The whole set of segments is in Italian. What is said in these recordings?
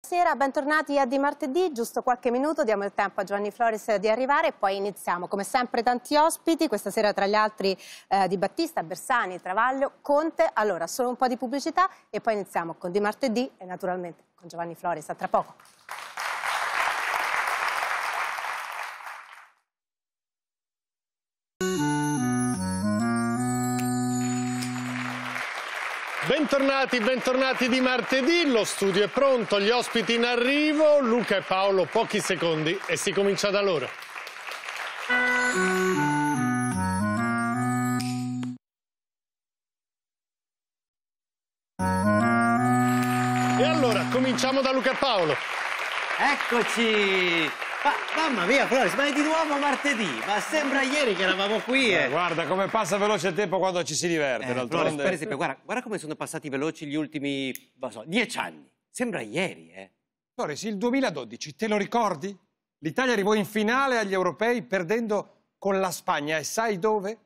Buonasera, bentornati a Di Martedì, giusto qualche minuto, diamo il tempo a Giovanni Flores di arrivare e poi iniziamo. Come sempre tanti ospiti, questa sera tra gli altri eh, Di Battista, Bersani, Travaglio, Conte. Allora, solo un po' di pubblicità e poi iniziamo con Di Martedì e naturalmente con Giovanni Flores. A tra poco. mm Bentornati, bentornati di martedì, lo studio è pronto, gli ospiti in arrivo, Luca e Paolo pochi secondi e si comincia da loro. E allora, cominciamo da Luca e Paolo. Eccoci! Ma, mamma mia, Floris, ma è di nuovo martedì, ma sembra ieri che eravamo qui. Eh. Eh, guarda come passa veloce il tempo quando ci si diverte. Eh, Floris, per esempio, guarda, guarda, come sono passati veloci gli ultimi, so, dieci anni. Sembra ieri, eh. Floris, il 2012, te lo ricordi? L'Italia arrivò in finale agli europei perdendo con la Spagna e sai dove?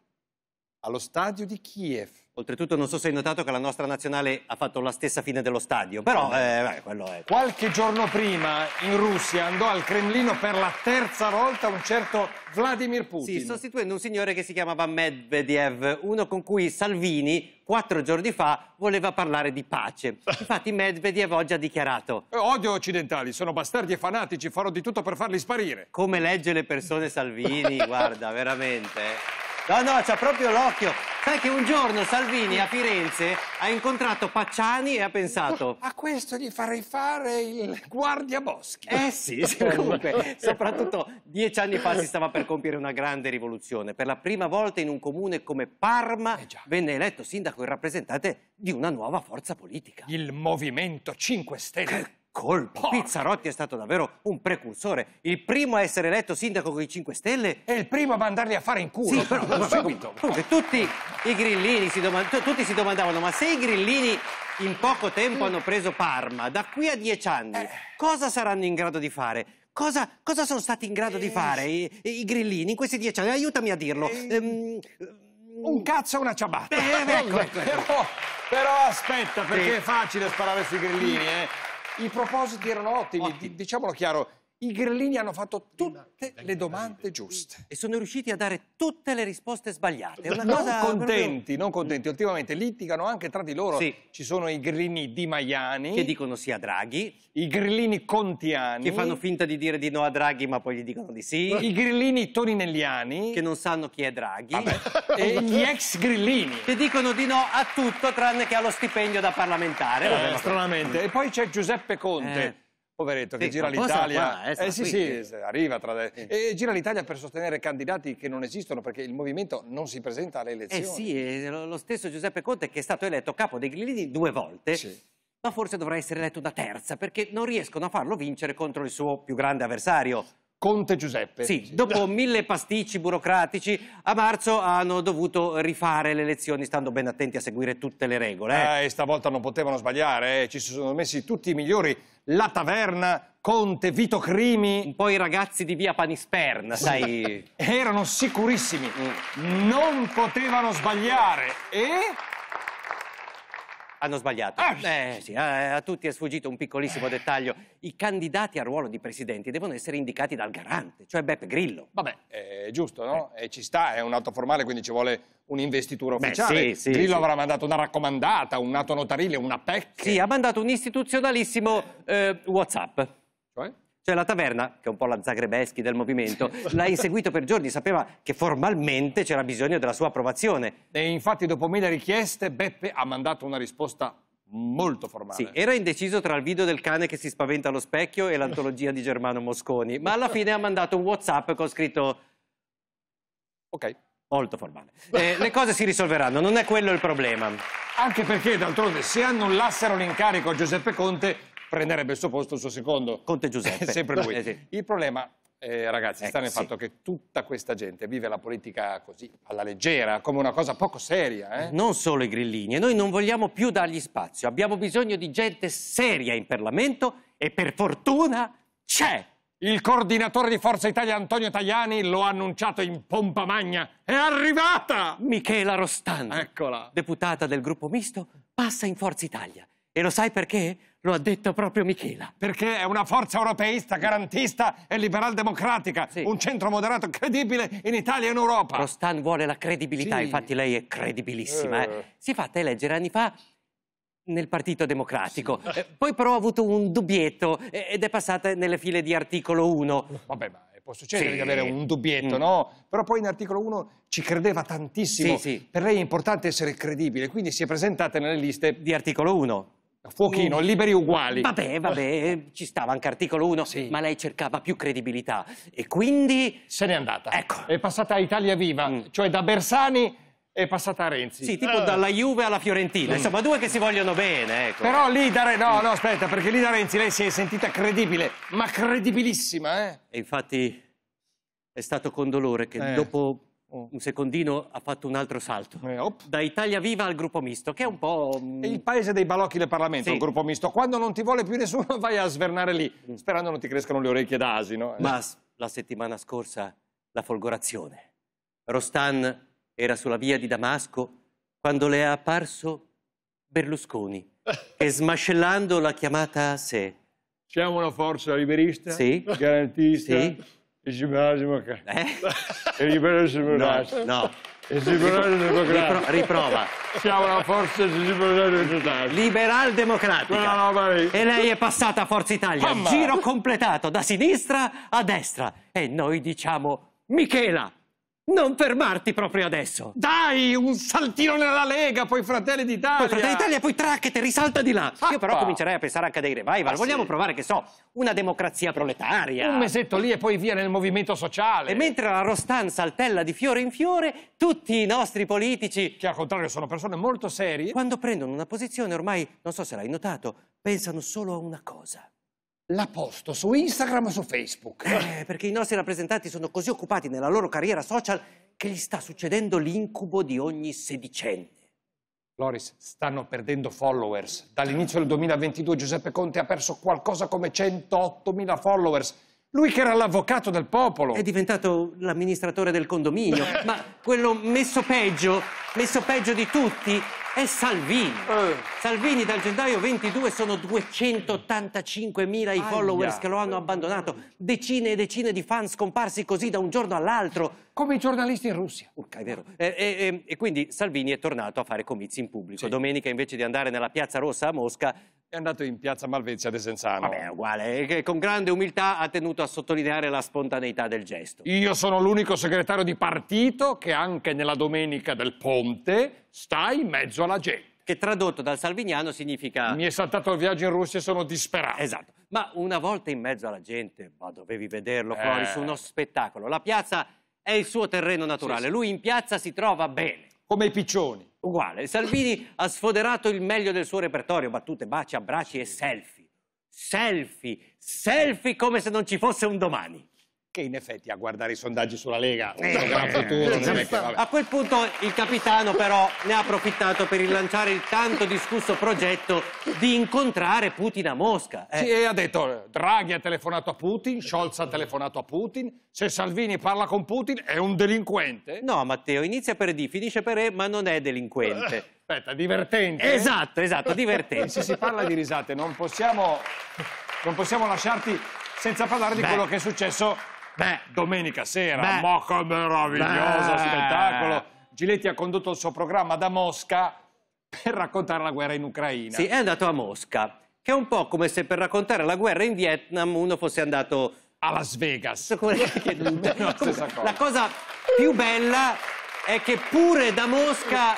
Allo stadio di Kiev. Oltretutto non so se hai notato che la nostra nazionale ha fatto la stessa fine dello stadio, però eh, beh, quello è... Qualche giorno prima in Russia andò al Cremlino per la terza volta un certo Vladimir Putin. Sì, sostituendo un signore che si chiamava Medvedev, uno con cui Salvini quattro giorni fa voleva parlare di pace. Infatti Medvedev oggi ha dichiarato... Eh, odio occidentali, sono bastardi e fanatici, farò di tutto per farli sparire. Come legge le persone Salvini, guarda, veramente... Eh. No, no, c'ha proprio l'occhio. Sai che un giorno Salvini a Firenze ha incontrato Pacciani e ha pensato... A questo gli farei fare il guardiaboschi. Eh sì, comunque, soprattutto dieci anni fa si stava per compiere una grande rivoluzione. Per la prima volta in un comune come Parma eh venne eletto sindaco e rappresentante di una nuova forza politica. Il Movimento 5 Stelle colpo. Pizzarotti è stato davvero un precursore, il primo a essere eletto sindaco con i 5 Stelle. E il primo a mandarli a fare in culo. Sì, però, però subito. Comunque, tutti i grillini si, tutti si domandavano, ma se i grillini in poco tempo mm. hanno preso Parma, da qui a dieci anni, eh. cosa saranno in grado di fare? Cosa, cosa sono stati in grado eh. di fare i, i, grillini in questi dieci anni? Aiutami a dirlo. Eh. Um, un cazzo e una ciabatta. Eh, ecco, Beh, ecco, ecco, ecco. Però, però, aspetta, perché sì. è facile sparare sui grillini, eh? I propositi erano ottimi, diciamolo chiaro, i grillini hanno fatto tutte le domande giuste. E sono riusciti a dare tutte le risposte sbagliate. non contenti, proprio... non contenti. Ultimamente litigano anche tra di loro. Sì. Ci sono i grillini di Maiani. Che dicono sì a Draghi. I grillini contiani. Che fanno finta di dire di no a Draghi ma poi gli dicono di sì. I grillini toninelliani. Che non sanno chi è Draghi. Vabbè. E gli ex grillini. Che dicono di no a tutto tranne che allo stipendio da parlamentare. Eh, stranamente. E poi c'è Giuseppe Conte. Eh poveretto, sì, che gira l'Italia. Eh, eh sì, sì, arriva tra... sì. E gira l'Italia per sostenere candidati che non esistono perché il movimento non si presenta alle eh, elezioni. Eh sì, lo stesso Giuseppe Conte che è stato eletto capo dei Grillini due volte. Sì ma forse dovrà essere eletto da terza perché non riescono a farlo vincere contro il suo più grande avversario, Conte Giuseppe. Sì, dopo mille pasticci burocratici, a marzo hanno dovuto rifare le elezioni stando ben attenti a seguire tutte le regole. Eh, eh e stavolta non potevano sbagliare, eh. ci sono messi tutti i migliori. La taverna, Conte, Vito Crimi... Un po' i ragazzi di via Panisperna, sai... Erano sicurissimi, mm. non potevano sbagliare e... Hanno sbagliato. Ah, eh, sì, a, a, tutti è sfuggito un piccolissimo dettaglio. I candidati al ruolo di presidenti devono essere indicati dal garante, cioè Beppe Grillo. Vabbè, è eh, giusto, no? Eh. ci sta, è un atto formale, quindi ci vuole un'investitura ufficiale. Beh, sì, sì, Grillo sì. avrà mandato una raccomandata, un atto notarile, una PEC. Sì, ha mandato un istituzionalissimo eh, WhatsApp. Cioè? Cioè la taverna, che è un po' la Zagrebeschi del movimento, l'ha inseguito per giorni, sapeva che formalmente c'era bisogno della sua approvazione. E infatti dopo mille richieste Beppe ha mandato una risposta molto formale. Sì, era indeciso tra il video del cane che si spaventa allo specchio e l'antologia di Germano Mosconi, ma alla fine ha mandato un Whatsapp con scritto... Ok. Molto formale. Eh, le cose si risolveranno, non è quello il problema. Anche perché, d'altronde, se annullassero l'incarico a Giuseppe Conte prenderebbe il suo posto il suo secondo. Conte Giuseppe. Sempre lui. Eh sì. Il problema, eh, ragazzi, ecco, sta nel sì. fatto che tutta questa gente vive la politica così, alla leggera, come una cosa poco seria. Eh? Non solo i grillini, e noi non vogliamo più dargli spazio. Abbiamo bisogno di gente seria in Parlamento e per fortuna c'è. Il coordinatore di Forza Italia Antonio Tajani lo ha annunciato in pompa magna. È arrivata! Michela Rostano, Eccola. deputata del gruppo misto, passa in Forza Italia. E lo sai perché? Lo ha detto proprio Michela. Perché è una forza europeista, garantista e liberal-democratica. Sì. Un centro moderato credibile in Italia e in Europa. Rostan vuole la credibilità, sì. infatti lei è credibilissima. Eh. Eh. Si è fatta eleggere anni fa nel Partito Democratico. Sì. Eh, poi però ha avuto un dubbietto eh, ed è passata nelle file di articolo 1. Vabbè, ma può succedere sì. di avere un dubbietto, mm. no? Però poi in articolo 1 ci credeva tantissimo. Sì, sì. Per lei è importante essere credibile, quindi si è presentata nelle liste... Di articolo 1. Fuochino, uh. liberi uguali. Vabbè, vabbè, ci stava anche articolo 1, sì. ma lei cercava più credibilità e quindi... Se n'è andata. Ecco. È passata a Italia Viva, mm. cioè da Bersani è passata a Renzi. Sì, tipo uh. dalla Juve alla Fiorentina, mm. insomma due che si vogliono bene, ecco. Però lì da Renzi, no, mm. no, aspetta, perché lì da Renzi lei si è sentita credibile, ma credibilissima, eh. E infatti è stato con dolore che eh. dopo Oh. Un secondino ha fatto un altro salto. Eh, da Italia Viva al gruppo misto, che è un po'. È mm, il paese dei balocchi del Parlamento, sì. il gruppo misto. Quando non ti vuole più nessuno, vai a svernare lì, mm. sperando non ti crescano le orecchie da asino. Eh. Ma la settimana scorsa la folgorazione. Rostan era sulla via di Damasco quando le è apparso Berlusconi, e smascellando l'ha chiamata a sé. Siamo una forza liberista, sì. garantista. Sì Dici democratico. Eh? Libero democratico. No, no. Liberal democratico. riprova. Siamo la forza liberale democratica. Liberal democratica. No, no, e lei è passata a Forza Italia. Mamma. Giro completato da sinistra a destra. E noi diciamo Michela. Non fermarti proprio adesso! Dai, un saltino nella Lega, poi Fratelli d'Italia! Poi Fratelli d'Italia, poi Tracchete, risalta di là! Appa. Io però comincerei a pensare anche a dei revival. Ah, Vogliamo sì. provare, che so, una democrazia proletaria. Un mesetto lì e poi via nel movimento sociale. E mentre la Rostan saltella di fiore in fiore, tutti i nostri politici... Che al contrario sono persone molto serie... Quando prendono una posizione, ormai, non so se l'hai notato, pensano solo a una cosa la posto su Instagram o su Facebook. Eh, perché i nostri rappresentanti sono così occupati nella loro carriera social che gli sta succedendo l'incubo di ogni sedicenne. Loris, stanno perdendo followers. Dall'inizio del 2022 Giuseppe Conte ha perso qualcosa come 108.000 followers. Lui che era l'avvocato del popolo. È diventato l'amministratore del condominio. ma quello messo peggio, messo peggio di tutti, è Salvini. Eh. Salvini dal gennaio 22 sono 285.000 i followers che lo hanno abbandonato. Decine e decine di fan scomparsi così da un giorno all'altro. Come i giornalisti in Russia. Urca, è vero. E, eh, e, eh, eh, e, quindi Salvini è tornato a fare comizi in pubblico. Sì. Domenica invece di andare nella Piazza Rossa a Mosca è andato in piazza Malvezia de Senzano. Vabbè, è uguale, che con grande umiltà ha tenuto a sottolineare la spontaneità del gesto. Io sono l'unico segretario di partito che anche nella domenica del ponte sta in mezzo alla gente che tradotto dal salviniano significa... Mi è saltato il viaggio in Russia e sono disperato. Esatto, ma una volta in mezzo alla gente, ma dovevi vederlo, Cloris, eh... uno spettacolo. La piazza è il suo terreno naturale, sì, sì. lui in piazza si trova bene. Come i piccioni uguale. Salvini ha sfoderato il meglio del suo repertorio, battute, baci, abbracci e selfie. Selfie, selfie come se non ci fosse un domani che in effetti a guardare i sondaggi sulla Lega eh, eh, futuro, eh, che, a quel punto il capitano però ne ha approfittato per rilanciare il tanto discusso progetto di incontrare Putin a Mosca eh. sì, e ha detto Draghi ha telefonato a Putin Scholz ha telefonato a Putin se Salvini parla con Putin è un delinquente no Matteo inizia per D finisce per E ma non è delinquente aspetta divertente eh? esatto esatto divertente se si parla di risate non possiamo non possiamo lasciarti senza parlare Beh. di quello che è successo Beh, domenica sera, beh, ma che meraviglioso beh. spettacolo! Giletti ha condotto il suo programma da Mosca per raccontare la guerra in Ucraina. Sì, è andato a Mosca, che è un po' come se per raccontare la guerra in Vietnam uno fosse andato... A Las Vegas. Come... la, cosa. la cosa più bella è che pure da Mosca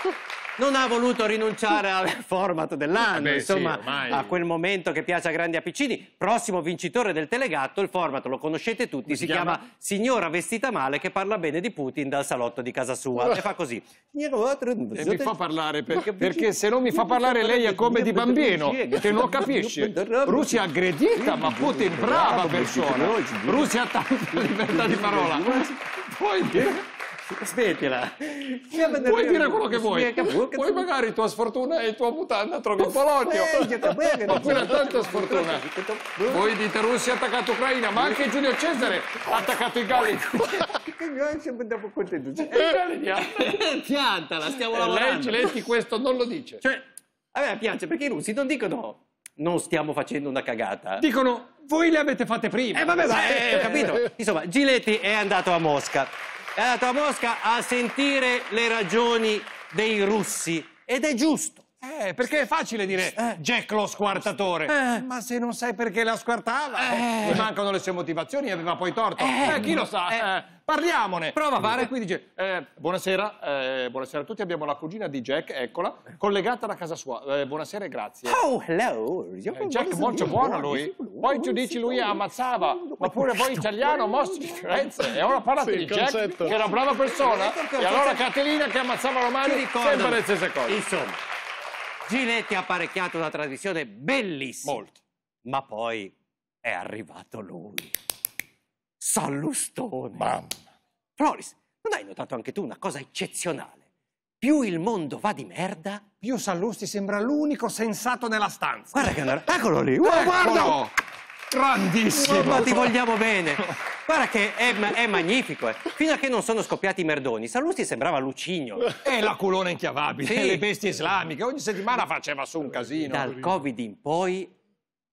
non ha voluto rinunciare al format dell'anno, Vabbè, insomma, sì, a quel momento che piace a grandi appiccini. Prossimo vincitore del Telegatto, il format lo conoscete tutti, si, si chiama? Signora vestita male che parla bene di Putin dal salotto di casa sua. E fa così. E mi fa parlare, perché, perché se non mi fa parlare lei è come di bambino, che non capisce. Russia aggredita, ma Putin brava persona. Russia ha tanta libertà di parola. Puoi dire... Smettila. Puoi dire quello che vuoi. Poi magari tua sfortuna è tua puttana trovi un polonio. Ma quella tanta sfortuna. Voi dite Russia ha attaccato Ucraina, ma anche Giulio Cesare ha attaccato i Galli. Cioè- eh, eh, piantala, stiamo eh, lavorando. Lei Giletti questo non lo dice. Cioè, a me piace perché i russi non dicono non stiamo facendo una cagata. Dicono voi le avete fatte prima. Eh vabbè, ma, eh, ho capito. Insomma, Giletti è andato a Mosca è andato a Mosca a sentire le ragioni dei russi ed è giusto. Eh, perché è facile dire eh. Jack lo squartatore, eh. ma se non sai perché la squartava, eh. gli mancano le sue motivazioni e aveva poi torto. Eh, eh chi lo sa? Eh. Eh, parliamone. Prova a fare. qui dice, eh, buonasera, eh, buonasera, a tutti, abbiamo la cugina di Jack, eccola, collegata da casa sua. Eh, buonasera e grazie. Oh, hello. Eh, Jack molto buono lui. Poi tu dici lui ammazzava, ma pure poi italiano, mostri di Firenze. E ora parlate sì, di Jack, concetto. che era una brava persona, e allora Caterina che ammazzava Romani, sempre le stesse cose. Insomma. Giletti ha apparecchiato una tradizione bellissima. Molto. Ma poi è arrivato lui. Sallustone. Mamma. Floris, non hai notato anche tu una cosa eccezionale? Più il mondo va di merda... Più Sallusti sembra l'unico sensato nella stanza. Guarda che... Eccolo lì. Oh, guarda! Grandissimo! ma ti vogliamo bene. Guarda che è, è magnifico, eh. Fino a che non sono scoppiati i merdoni, Sallusti sembrava Lucigno. E la culona inchiavabile, sì. le bestie islamiche. Ogni settimana faceva su un casino. Dal Covid in poi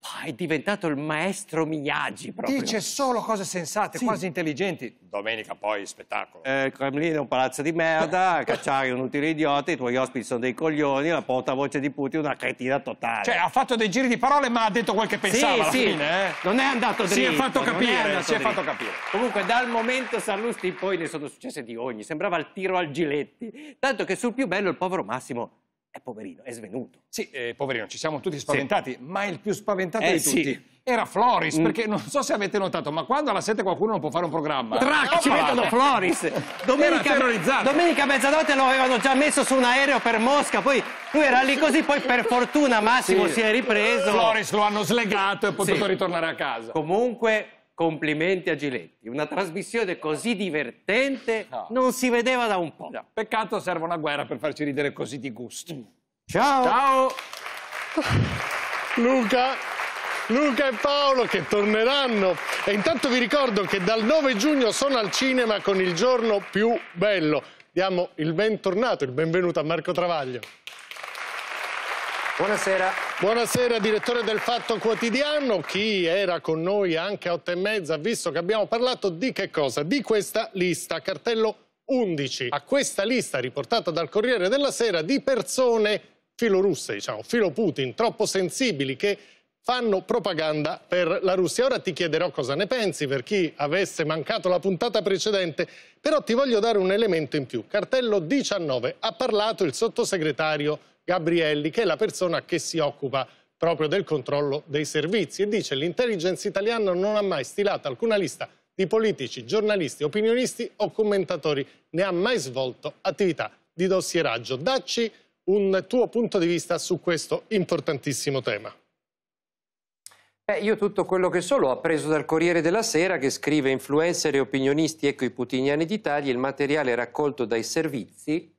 Oh, è diventato il maestro Miyagi proprio. Dice solo cose sensate, sì. quasi intelligenti. Domenica poi spettacolo. Eh, Cremlino è un palazzo di merda, Cacciari è un utile idiota, i tuoi ospiti sono dei coglioni, la portavoce di Putin è una cretina totale. Cioè, ha fatto dei giri di parole ma ha detto quel che pensava sì, alla sì. fine, eh? Non è andato dritto. Si è fatto capire, è si è fatto capire. Comunque dal momento Sallusti in poi ne sono successe di ogni, sembrava il tiro al Giletti. Tanto che sul più bello il povero Massimo eh, poverino, è svenuto. Sì, eh, poverino, ci siamo tutti spaventati, sì. ma il più spaventato eh, di tutti sì. era Floris, mm. perché non so se avete notato, ma quando alla 7 qualcuno non può fare un programma... Trac, ci mettono Floris! Domenica, domenica mezzanotte lo avevano già messo su un aereo per Mosca, poi lui era lì così, poi per fortuna Massimo sì. si è ripreso. Floris lo hanno slegato e è potuto ritornare a casa. Comunque Complimenti a Giletti, una trasmissione così divertente no. non si vedeva da un po'. No. Peccato serve una guerra per farci ridere così di gusto. Ciao! Ciao! Luca! Luca e Paolo che torneranno. E intanto vi ricordo che dal 9 giugno sono al cinema con il giorno più bello. Diamo il bentornato, il benvenuto a Marco Travaglio. Buonasera. Buonasera direttore del Fatto Quotidiano, chi era con noi anche a otto e mezza visto che abbiamo parlato di che cosa? Di questa lista, cartello 11, a questa lista riportata dal Corriere della Sera di persone filorusse, diciamo, filo Putin, troppo sensibili che fanno propaganda per la Russia. Ora ti chiederò cosa ne pensi per chi avesse mancato la puntata precedente, però ti voglio dare un elemento in più. Cartello 19, ha parlato il sottosegretario Gabrielli, che è la persona che si occupa proprio del controllo dei servizi e dice l'intelligence italiana non ha mai stilato alcuna lista di politici, giornalisti, opinionisti o commentatori, ne ha mai svolto attività di dossieraggio. Dacci un tuo punto di vista su questo importantissimo tema. Eh, io tutto quello che so l'ho appreso dal Corriere della Sera che scrive influencer e opinionisti ecco i putiniani d'Italia, il materiale raccolto dai servizi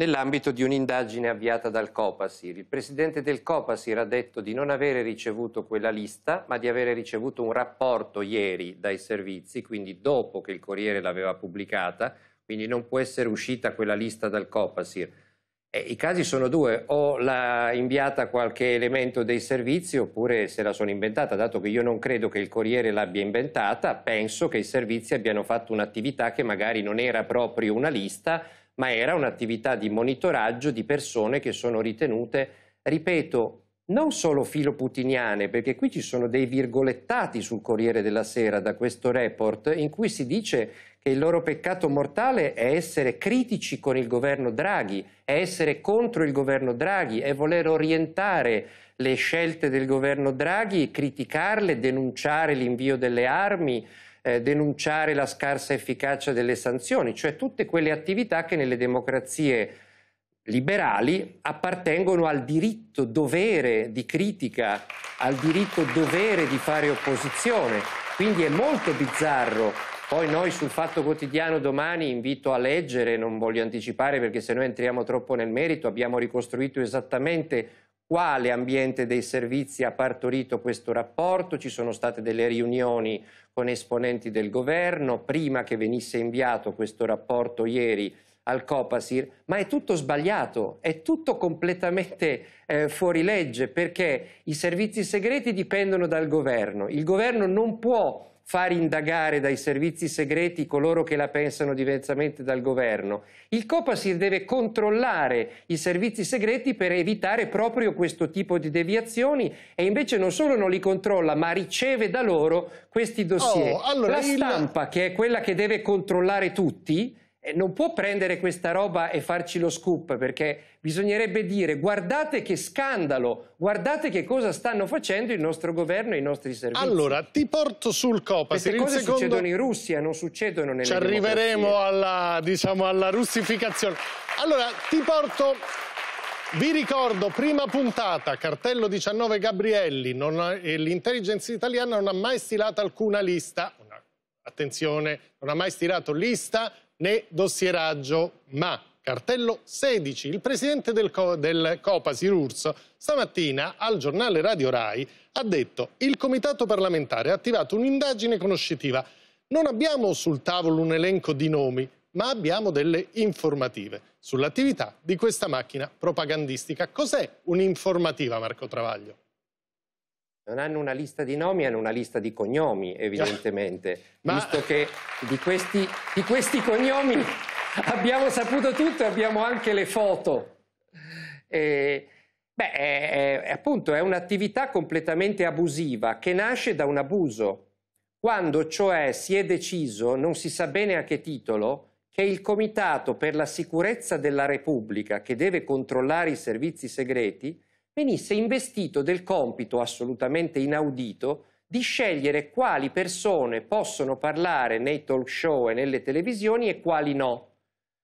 nell'ambito di un'indagine avviata dal Copasir. Il presidente del Copasir ha detto di non avere ricevuto quella lista, ma di avere ricevuto un rapporto ieri dai servizi, quindi dopo che il Corriere l'aveva pubblicata, quindi non può essere uscita quella lista dal Copasir. I casi sono due, o l'ha inviata qualche elemento dei servizi oppure se la sono inventata, dato che io non credo che il Corriere l'abbia inventata, penso che i servizi abbiano fatto un'attività che magari non era proprio una lista, ma era un'attività di monitoraggio di persone che sono ritenute, ripeto, non solo filoputiniane, perché qui ci sono dei virgolettati sul Corriere della Sera da questo report in cui si dice che il loro peccato mortale è essere critici con il governo Draghi, è essere contro il governo Draghi, è voler orientare le scelte del governo Draghi, criticarle, denunciare l'invio delle armi, eh, denunciare la scarsa efficacia delle sanzioni, cioè tutte quelle attività che nelle democrazie liberali appartengono al diritto dovere di critica, al diritto dovere di fare opposizione. Quindi è molto bizzarro. Poi noi sul Fatto Quotidiano domani invito a leggere, non voglio anticipare perché se noi entriamo troppo nel merito, abbiamo ricostruito esattamente quale ambiente dei servizi ha partorito questo rapporto, ci sono state delle riunioni con esponenti del governo, prima che venisse inviato questo rapporto ieri al Copasir, ma è tutto sbagliato, è tutto completamente eh, fuori legge perché i servizi segreti dipendono dal governo, il governo non può far indagare dai servizi segreti coloro che la pensano diversamente dal governo. Il Copasir deve controllare i servizi segreti per evitare proprio questo tipo di deviazioni e invece non solo non li controlla, ma riceve da loro questi dossier. Oh, allora la stampa, il... che è quella che deve controllare tutti, eh, non può prendere questa roba e farci lo scoop, perché bisognerebbe dire guardate che scandalo, guardate che cosa stanno facendo il nostro governo e i nostri servizi. Allora, ti porto sul copa. Queste cose secondo... succedono in Russia, non succedono nelle Ci arriveremo alla, diciamo, alla russificazione. Allora, ti porto... Vi ricordo, prima puntata, cartello 19 Gabrielli, l'intelligence italiana non ha mai stilato alcuna lista, attenzione, non ha mai stilato lista né dossieraggio, ma cartello 16. Il presidente del, Co del Copasi Rurso stamattina al giornale Radio Rai ha detto il comitato parlamentare ha attivato un'indagine conoscitiva. Non abbiamo sul tavolo un elenco di nomi, ma abbiamo delle informative sull'attività di questa macchina propagandistica. Cos'è un'informativa, Marco Travaglio? Non hanno una lista di nomi, hanno una lista di cognomi, evidentemente, Ma... visto che di questi, di questi cognomi abbiamo saputo tutto e abbiamo anche le foto. E, beh, è, è, appunto è un'attività completamente abusiva che nasce da un abuso, quando cioè si è deciso, non si sa bene a che titolo, che il Comitato per la Sicurezza della Repubblica, che deve controllare i servizi segreti, venisse investito del compito assolutamente inaudito di scegliere quali persone possono parlare nei talk show e nelle televisioni e quali no.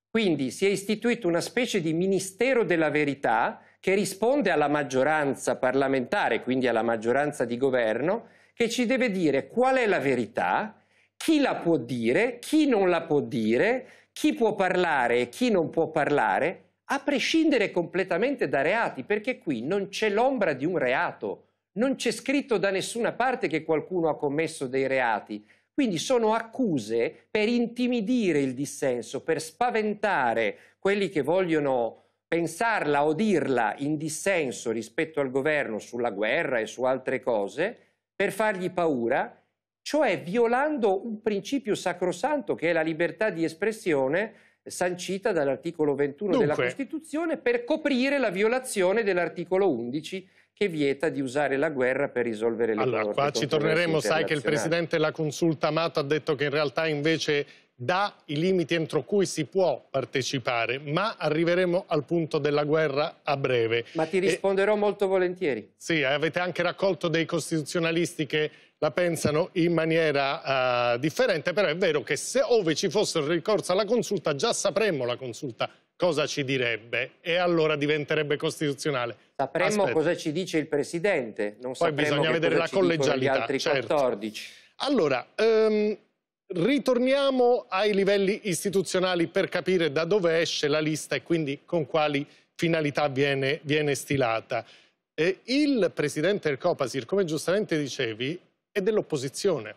Quindi si è istituito una specie di Ministero della Verità che risponde alla maggioranza parlamentare, quindi alla maggioranza di governo, che ci deve dire qual è la verità, chi la può dire, chi non la può dire, chi può parlare e chi non può parlare a prescindere completamente da reati, perché qui non c'è l'ombra di un reato, non c'è scritto da nessuna parte che qualcuno ha commesso dei reati. Quindi sono accuse per intimidire il dissenso, per spaventare quelli che vogliono pensarla o dirla in dissenso rispetto al governo sulla guerra e su altre cose, per fargli paura, cioè violando un principio sacrosanto che è la libertà di espressione, sancita dall'articolo 21 Dunque. della Costituzione per coprire la violazione dell'articolo 11 che vieta di usare la guerra per risolvere le allora, Allora, qua ci torneremo, sai che il Presidente della Consulta Amato ha detto che in realtà invece dà i limiti entro cui si può partecipare, ma arriveremo al punto della guerra a breve. Ma ti risponderò e... molto volentieri. Sì, avete anche raccolto dei costituzionalisti che la pensano in maniera uh, differente, però è vero che se ove ci fosse il ricorso alla consulta già sapremmo la consulta cosa ci direbbe e allora diventerebbe costituzionale. Sapremmo Aspetta. cosa ci dice il Presidente, non Poi bisogna vedere la collegialità. Gli altri certo. 14. Allora, um, ritorniamo ai livelli istituzionali per capire da dove esce la lista e quindi con quali finalità viene, viene stilata. Eh, il presidente del Copasir, come giustamente dicevi, e dell'opposizione.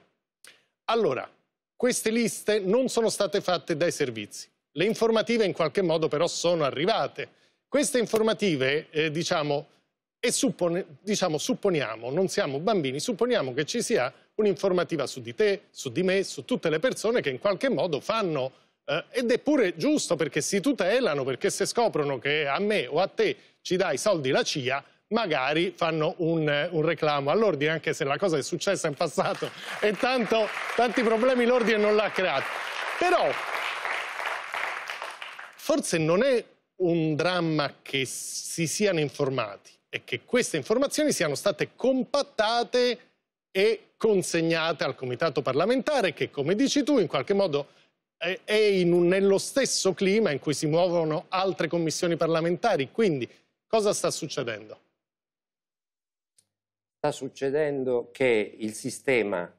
Allora, queste liste non sono state fatte dai servizi. Le informative in qualche modo però sono arrivate. Queste informative, eh, diciamo, e suppone, diciamo, supponiamo, non siamo bambini, supponiamo che ci sia un'informativa su di te, su di me, su tutte le persone che in qualche modo fanno, eh, ed è pure giusto perché si tutelano, perché se scoprono che a me o a te ci dai soldi la CIA, magari fanno un, eh, un reclamo all'ordine, anche se la cosa è successa in passato e tanto, tanti problemi l'ordine non l'ha creato. Però forse non è un dramma che si siano informati, e che queste informazioni siano state compattate e consegnate al comitato parlamentare che, come dici tu, in qualche modo è in, nello stesso clima in cui si muovono altre commissioni parlamentari. Quindi cosa sta succedendo? Sta succedendo che il sistema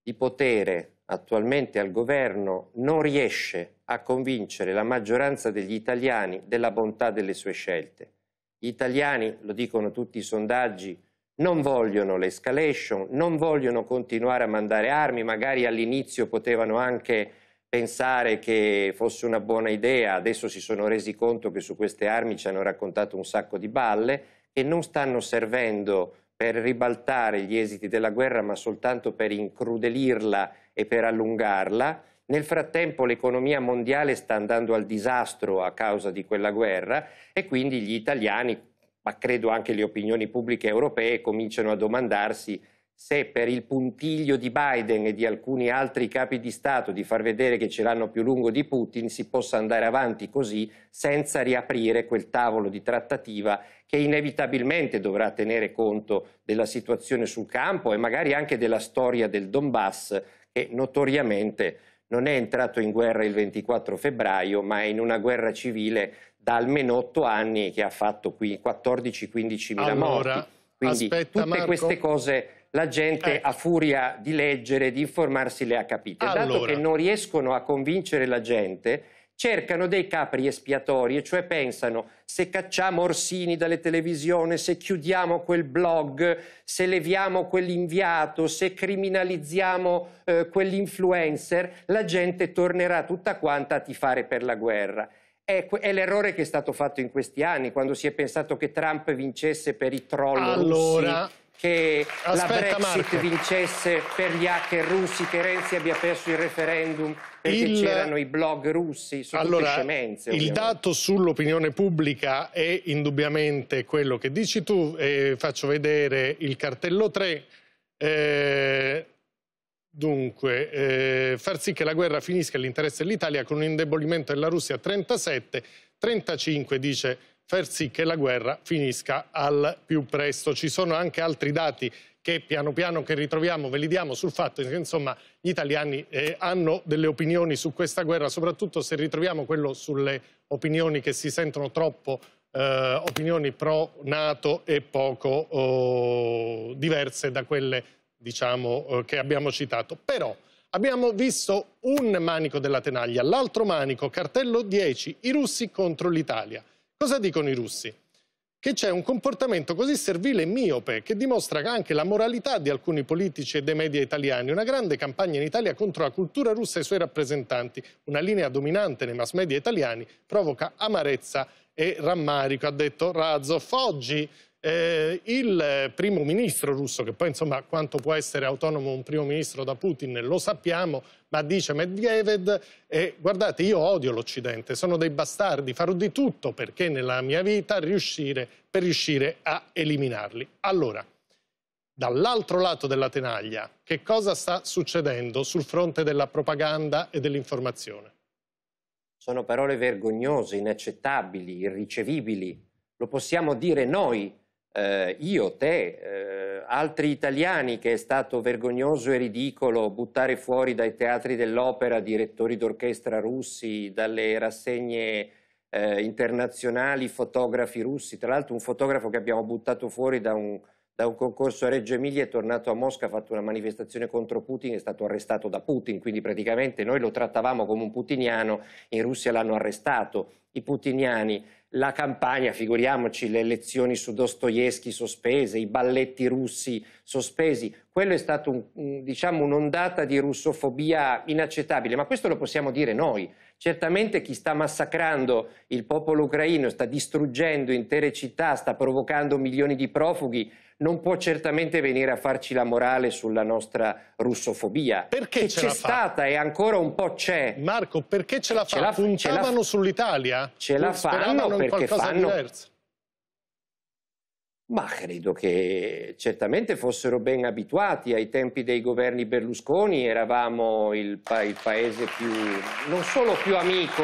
di potere attualmente al governo non riesce a convincere la maggioranza degli italiani della bontà delle sue scelte. Gli italiani, lo dicono tutti i sondaggi, non vogliono l'escalation, non vogliono continuare a mandare armi, magari all'inizio potevano anche pensare che fosse una buona idea, adesso si sono resi conto che su queste armi ci hanno raccontato un sacco di balle, che non stanno servendo per ribaltare gli esiti della guerra, ma soltanto per incrudelirla e per allungarla. Nel frattempo l'economia mondiale sta andando al disastro a causa di quella guerra e quindi gli italiani, ma credo anche le opinioni pubbliche europee, cominciano a domandarsi se per il puntiglio di Biden e di alcuni altri capi di Stato di far vedere che ce l'hanno più lungo di Putin si possa andare avanti così senza riaprire quel tavolo di trattativa che inevitabilmente dovrà tenere conto della situazione sul campo e magari anche della storia del Donbass che notoriamente non è entrato in guerra il 24 febbraio ma è in una guerra civile da almeno otto anni che ha fatto qui 14-15 mila allora, morti. Quindi aspetta, tutte Marco. queste cose la gente eh. a furia di leggere, di informarsi le ha capite. Allora. Dato che non riescono a convincere la gente, cercano dei capri espiatori, e cioè pensano se cacciamo Orsini dalle televisioni, se chiudiamo quel blog, se leviamo quell'inviato, se criminalizziamo eh, quell'influencer, la gente tornerà tutta quanta a tifare per la guerra. È, è l'errore che è stato fatto in questi anni, quando si è pensato che Trump vincesse per i troll allora... russi che Aspetta, la Brexit Marco. vincesse per gli hacker russi, che Renzi abbia perso il referendum perché il... c'erano i blog russi, sono allora, scemenze. Ovviamente. Il dato sull'opinione pubblica è indubbiamente quello che dici tu, eh, faccio vedere il cartello 3. Eh, dunque, eh, far sì che la guerra finisca all'interesse dell'Italia con un indebolimento della Russia 37, 35 dice far sì che la guerra finisca al più presto. Ci sono anche altri dati che piano piano che ritroviamo ve li diamo sul fatto che insomma gli italiani eh, hanno delle opinioni su questa guerra, soprattutto se ritroviamo quello sulle opinioni che si sentono troppo eh, opinioni pro Nato e poco oh, diverse da quelle diciamo, eh, che abbiamo citato. Però abbiamo visto un manico della tenaglia, l'altro manico, cartello 10, i russi contro l'Italia. Cosa dicono i russi? Che c'è un comportamento così servile e miope che dimostra anche la moralità di alcuni politici e dei media italiani, una grande campagna in Italia contro la cultura russa e i suoi rappresentanti, una linea dominante nei mass media italiani, provoca amarezza e rammarico, ha detto Razov. Oggi eh, il eh, primo ministro russo, che poi insomma quanto può essere autonomo un primo ministro da Putin lo sappiamo, ma dice Medvedev, eh, guardate io odio l'Occidente, sono dei bastardi, farò di tutto perché nella mia vita riuscire, per riuscire a eliminarli. Allora, dall'altro lato della tenaglia, che cosa sta succedendo sul fronte della propaganda e dell'informazione? Sono parole vergognose, inaccettabili, irricevibili. Lo possiamo dire noi eh, io, te, eh, altri italiani che è stato vergognoso e ridicolo buttare fuori dai teatri dell'opera direttori d'orchestra russi, dalle rassegne eh, internazionali fotografi russi, tra l'altro un fotografo che abbiamo buttato fuori da un da un concorso a Reggio Emilia, è tornato a Mosca, ha fatto una manifestazione contro Putin, è stato arrestato da Putin, quindi praticamente noi lo trattavamo come un putiniano, in Russia l'hanno arrestato, i putiniani, la campagna, figuriamoci, le elezioni su Dostoevsky sospese, i balletti russi sospesi, quello è stato un, diciamo, un'ondata di russofobia inaccettabile, ma questo lo possiamo dire noi, Certamente chi sta massacrando il popolo ucraino, sta distruggendo intere città, sta provocando milioni di profughi, non può certamente venire a farci la morale sulla nostra russofobia. Perché che ce c'è stata e ancora un po' c'è. Marco, perché ce la fa? Ce la, Puntavano sull'Italia? Ce la fanno perché fanno... Diverso. Ma credo che certamente fossero ben abituati ai tempi dei governi Berlusconi, eravamo il, pa il paese più, non solo più amico,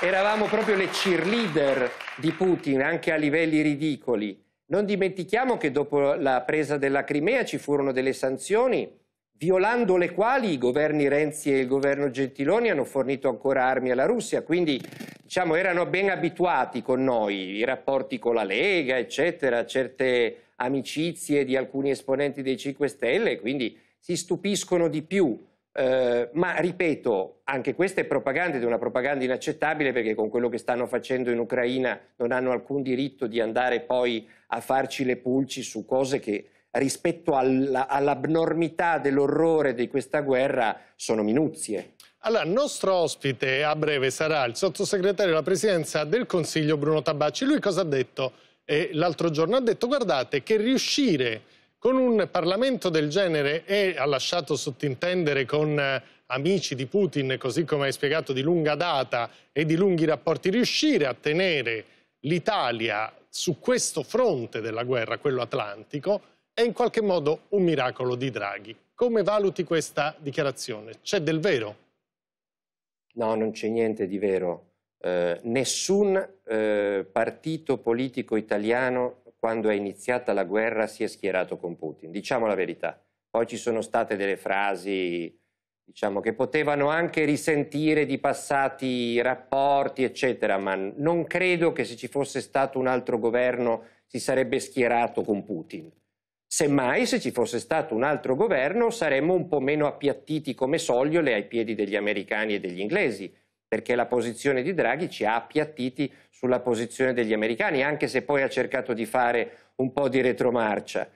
eravamo proprio le cheerleader di Putin, anche a livelli ridicoli. Non dimentichiamo che dopo la presa della Crimea ci furono delle sanzioni violando le quali i governi Renzi e il governo Gentiloni hanno fornito ancora armi alla Russia, quindi diciamo, erano ben abituati con noi, i rapporti con la Lega, eccetera, certe amicizie di alcuni esponenti dei 5 Stelle, quindi si stupiscono di più. Eh, ma ripeto, anche questa è propaganda ed è una propaganda inaccettabile perché con quello che stanno facendo in Ucraina non hanno alcun diritto di andare poi a farci le pulci su cose che rispetto alla, all'abnormità dell'orrore di questa guerra sono minuzie. Allora, il nostro ospite a breve sarà il sottosegretario alla presidenza del Consiglio Bruno Tabacci. Lui cosa ha detto eh, l'altro giorno? Ha detto, guardate, che riuscire con un Parlamento del genere e ha lasciato sottintendere con eh, amici di Putin, così come hai spiegato, di lunga data e di lunghi rapporti, riuscire a tenere l'Italia su questo fronte della guerra, quello atlantico, è in qualche modo un miracolo di Draghi. Come valuti questa dichiarazione? C'è del vero? No, non c'è niente di vero. Eh, nessun eh, partito politico italiano quando è iniziata la guerra si è schierato con Putin, diciamo la verità. Poi ci sono state delle frasi diciamo, che potevano anche risentire di passati rapporti, eccetera, ma non credo che se ci fosse stato un altro governo si sarebbe schierato con Putin. Semmai, se ci fosse stato un altro governo, saremmo un po' meno appiattiti come sogliole ai piedi degli americani e degli inglesi, perché la posizione di Draghi ci ha appiattiti sulla posizione degli americani, anche se poi ha cercato di fare un po' di retromarcia.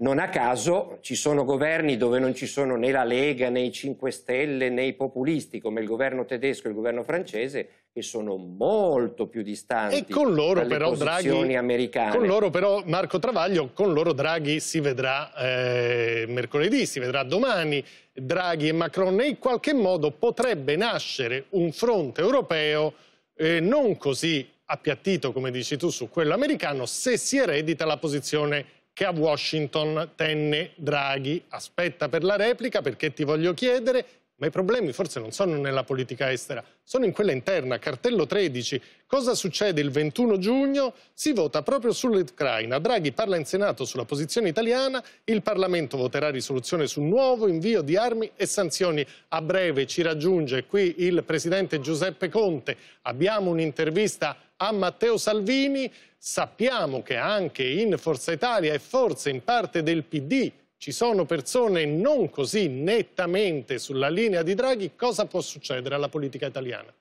Non a caso ci sono governi dove non ci sono né la Lega, né i 5 Stelle, né i populisti, come il governo tedesco e il governo francese, che sono molto più distanti e con loro però, Draghi, americane. Con loro però, Marco Travaglio, con loro Draghi si vedrà eh, mercoledì, si vedrà domani. Draghi e Macron, e in qualche modo potrebbe nascere un fronte europeo eh, non così appiattito, come dici tu, su quello americano, se si eredita la posizione americana che a Washington tenne Draghi. Aspetta per la replica perché ti voglio chiedere ma i problemi forse non sono nella politica estera, sono in quella interna, cartello 13. Cosa succede il 21 giugno? Si vota proprio sull'Ucraina. Draghi parla in Senato sulla posizione italiana, il Parlamento voterà risoluzione sul nuovo invio di armi e sanzioni. A breve ci raggiunge qui il Presidente Giuseppe Conte. Abbiamo un'intervista a Matteo Salvini. Sappiamo che anche in Forza Italia e forse in parte del PD ci sono persone non così nettamente sulla linea di Draghi, cosa può succedere alla politica italiana?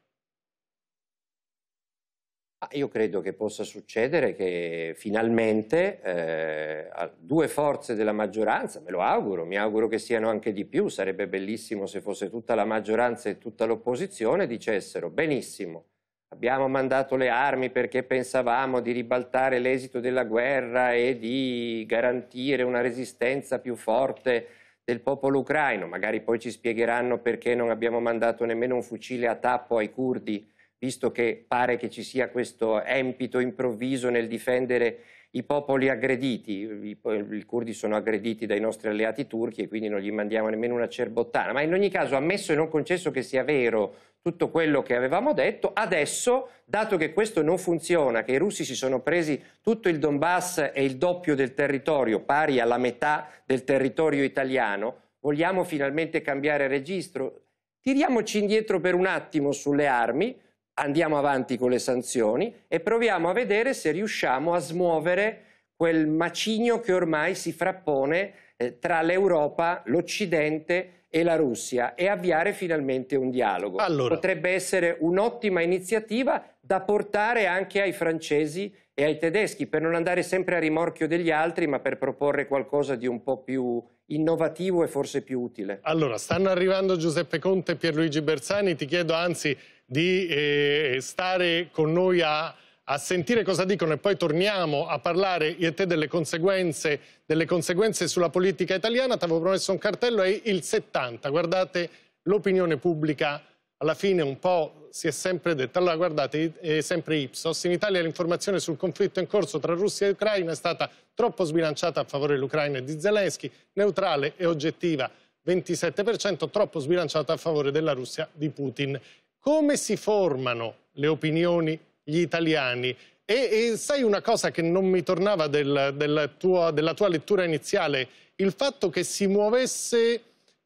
Io credo che possa succedere che finalmente eh, due forze della maggioranza, me lo auguro, mi auguro che siano anche di più, sarebbe bellissimo se fosse tutta la maggioranza e tutta l'opposizione, dicessero benissimo, Abbiamo mandato le armi perché pensavamo di ribaltare l'esito della guerra e di garantire una resistenza più forte del popolo ucraino. Magari poi ci spiegheranno perché non abbiamo mandato nemmeno un fucile a tappo ai curdi, visto che pare che ci sia questo empito improvviso nel difendere i popoli aggrediti. I, I curdi sono aggrediti dai nostri alleati turchi e quindi non gli mandiamo nemmeno una cerbottana. Ma in ogni caso, ammesso e non concesso che sia vero tutto quello che avevamo detto. Adesso, dato che questo non funziona, che i russi si sono presi tutto il Donbass e il doppio del territorio, pari alla metà del territorio italiano, vogliamo finalmente cambiare registro? Tiriamoci indietro per un attimo sulle armi, andiamo avanti con le sanzioni e proviamo a vedere se riusciamo a smuovere quel macigno che ormai si frappone eh, tra l'Europa, l'Occidente e e la Russia e avviare finalmente un dialogo. Allora. Potrebbe essere un'ottima iniziativa da portare anche ai francesi e ai tedeschi per non andare sempre a rimorchio degli altri, ma per proporre qualcosa di un po' più innovativo e forse più utile. Allora, stanno arrivando Giuseppe Conte e Pierluigi Bersani, ti chiedo anzi di eh, stare con noi a a sentire cosa dicono e poi torniamo a parlare io e te delle conseguenze, delle conseguenze sulla politica italiana. Ti avevo promesso un cartello, è il 70. Guardate l'opinione pubblica alla fine un po' si è sempre detta, allora guardate, è sempre Ipsos, in Italia l'informazione sul conflitto in corso tra Russia e Ucraina è stata troppo sbilanciata a favore dell'Ucraina e di Zelensky, neutrale e oggettiva 27%, troppo sbilanciata a favore della Russia di Putin. Come si formano le opinioni gli italiani. E, e, sai una cosa che non mi tornava del, del tuo, della tua lettura iniziale? Il fatto che si muovesse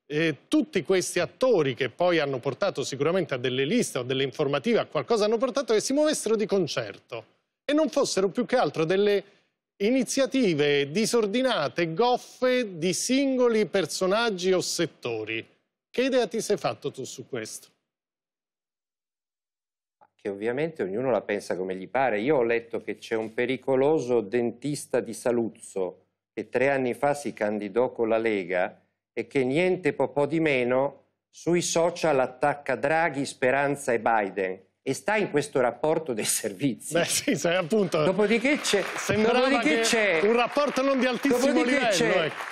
eh, tutti questi attori che poi hanno portato sicuramente a delle liste o delle informative, a qualcosa hanno portato, che si muovessero di concerto e non fossero più che altro delle iniziative disordinate, goffe di singoli personaggi o settori. Che idea ti sei fatto tu su questo? che ovviamente ognuno la pensa come gli pare. Io ho letto che c'è un pericoloso dentista di Saluzzo che tre anni fa si candidò con la Lega e che niente po', po di meno sui social attacca Draghi, Speranza e Biden e sta in questo rapporto dei servizi. Beh, sì, appunto. Dopodiché c'è, sembrava dopodiché che un rapporto non di altissimo livello. Ecco.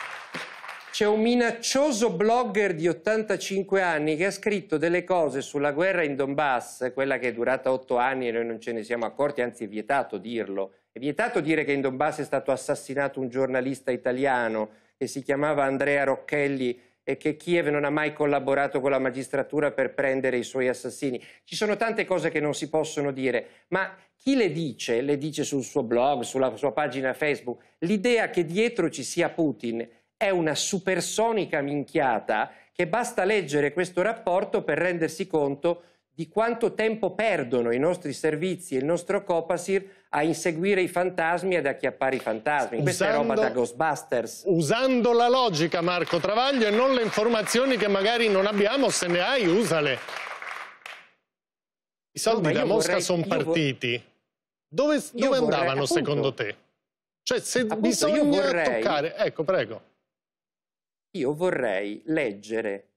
C'è un minaccioso blogger di 85 anni che ha scritto delle cose sulla guerra in Donbass, quella che è durata 8 anni e noi non ce ne siamo accorti, anzi è vietato dirlo. È vietato dire che in Donbass è stato assassinato un giornalista italiano che si chiamava Andrea Rocchelli e che Kiev non ha mai collaborato con la magistratura per prendere i suoi assassini. Ci sono tante cose che non si possono dire, ma chi le dice, le dice sul suo blog, sulla sua pagina Facebook, l'idea che dietro ci sia Putin è una supersonica minchiata che basta leggere questo rapporto per rendersi conto di quanto tempo perdono i nostri servizi e il nostro Copasir a inseguire i fantasmi e ad acchiappare i fantasmi. Usando, Questa è roba da Ghostbusters. Usando la logica, Marco Travaglio, e non le informazioni che magari non abbiamo, se ne hai, usale. I soldi no, da Mosca sono partiti. Vor... Dove, dove andavano, vorrei, secondo te? Cioè, se appunto, bisogna vorrei... toccare... Ecco, prego. Io vorrei leggere.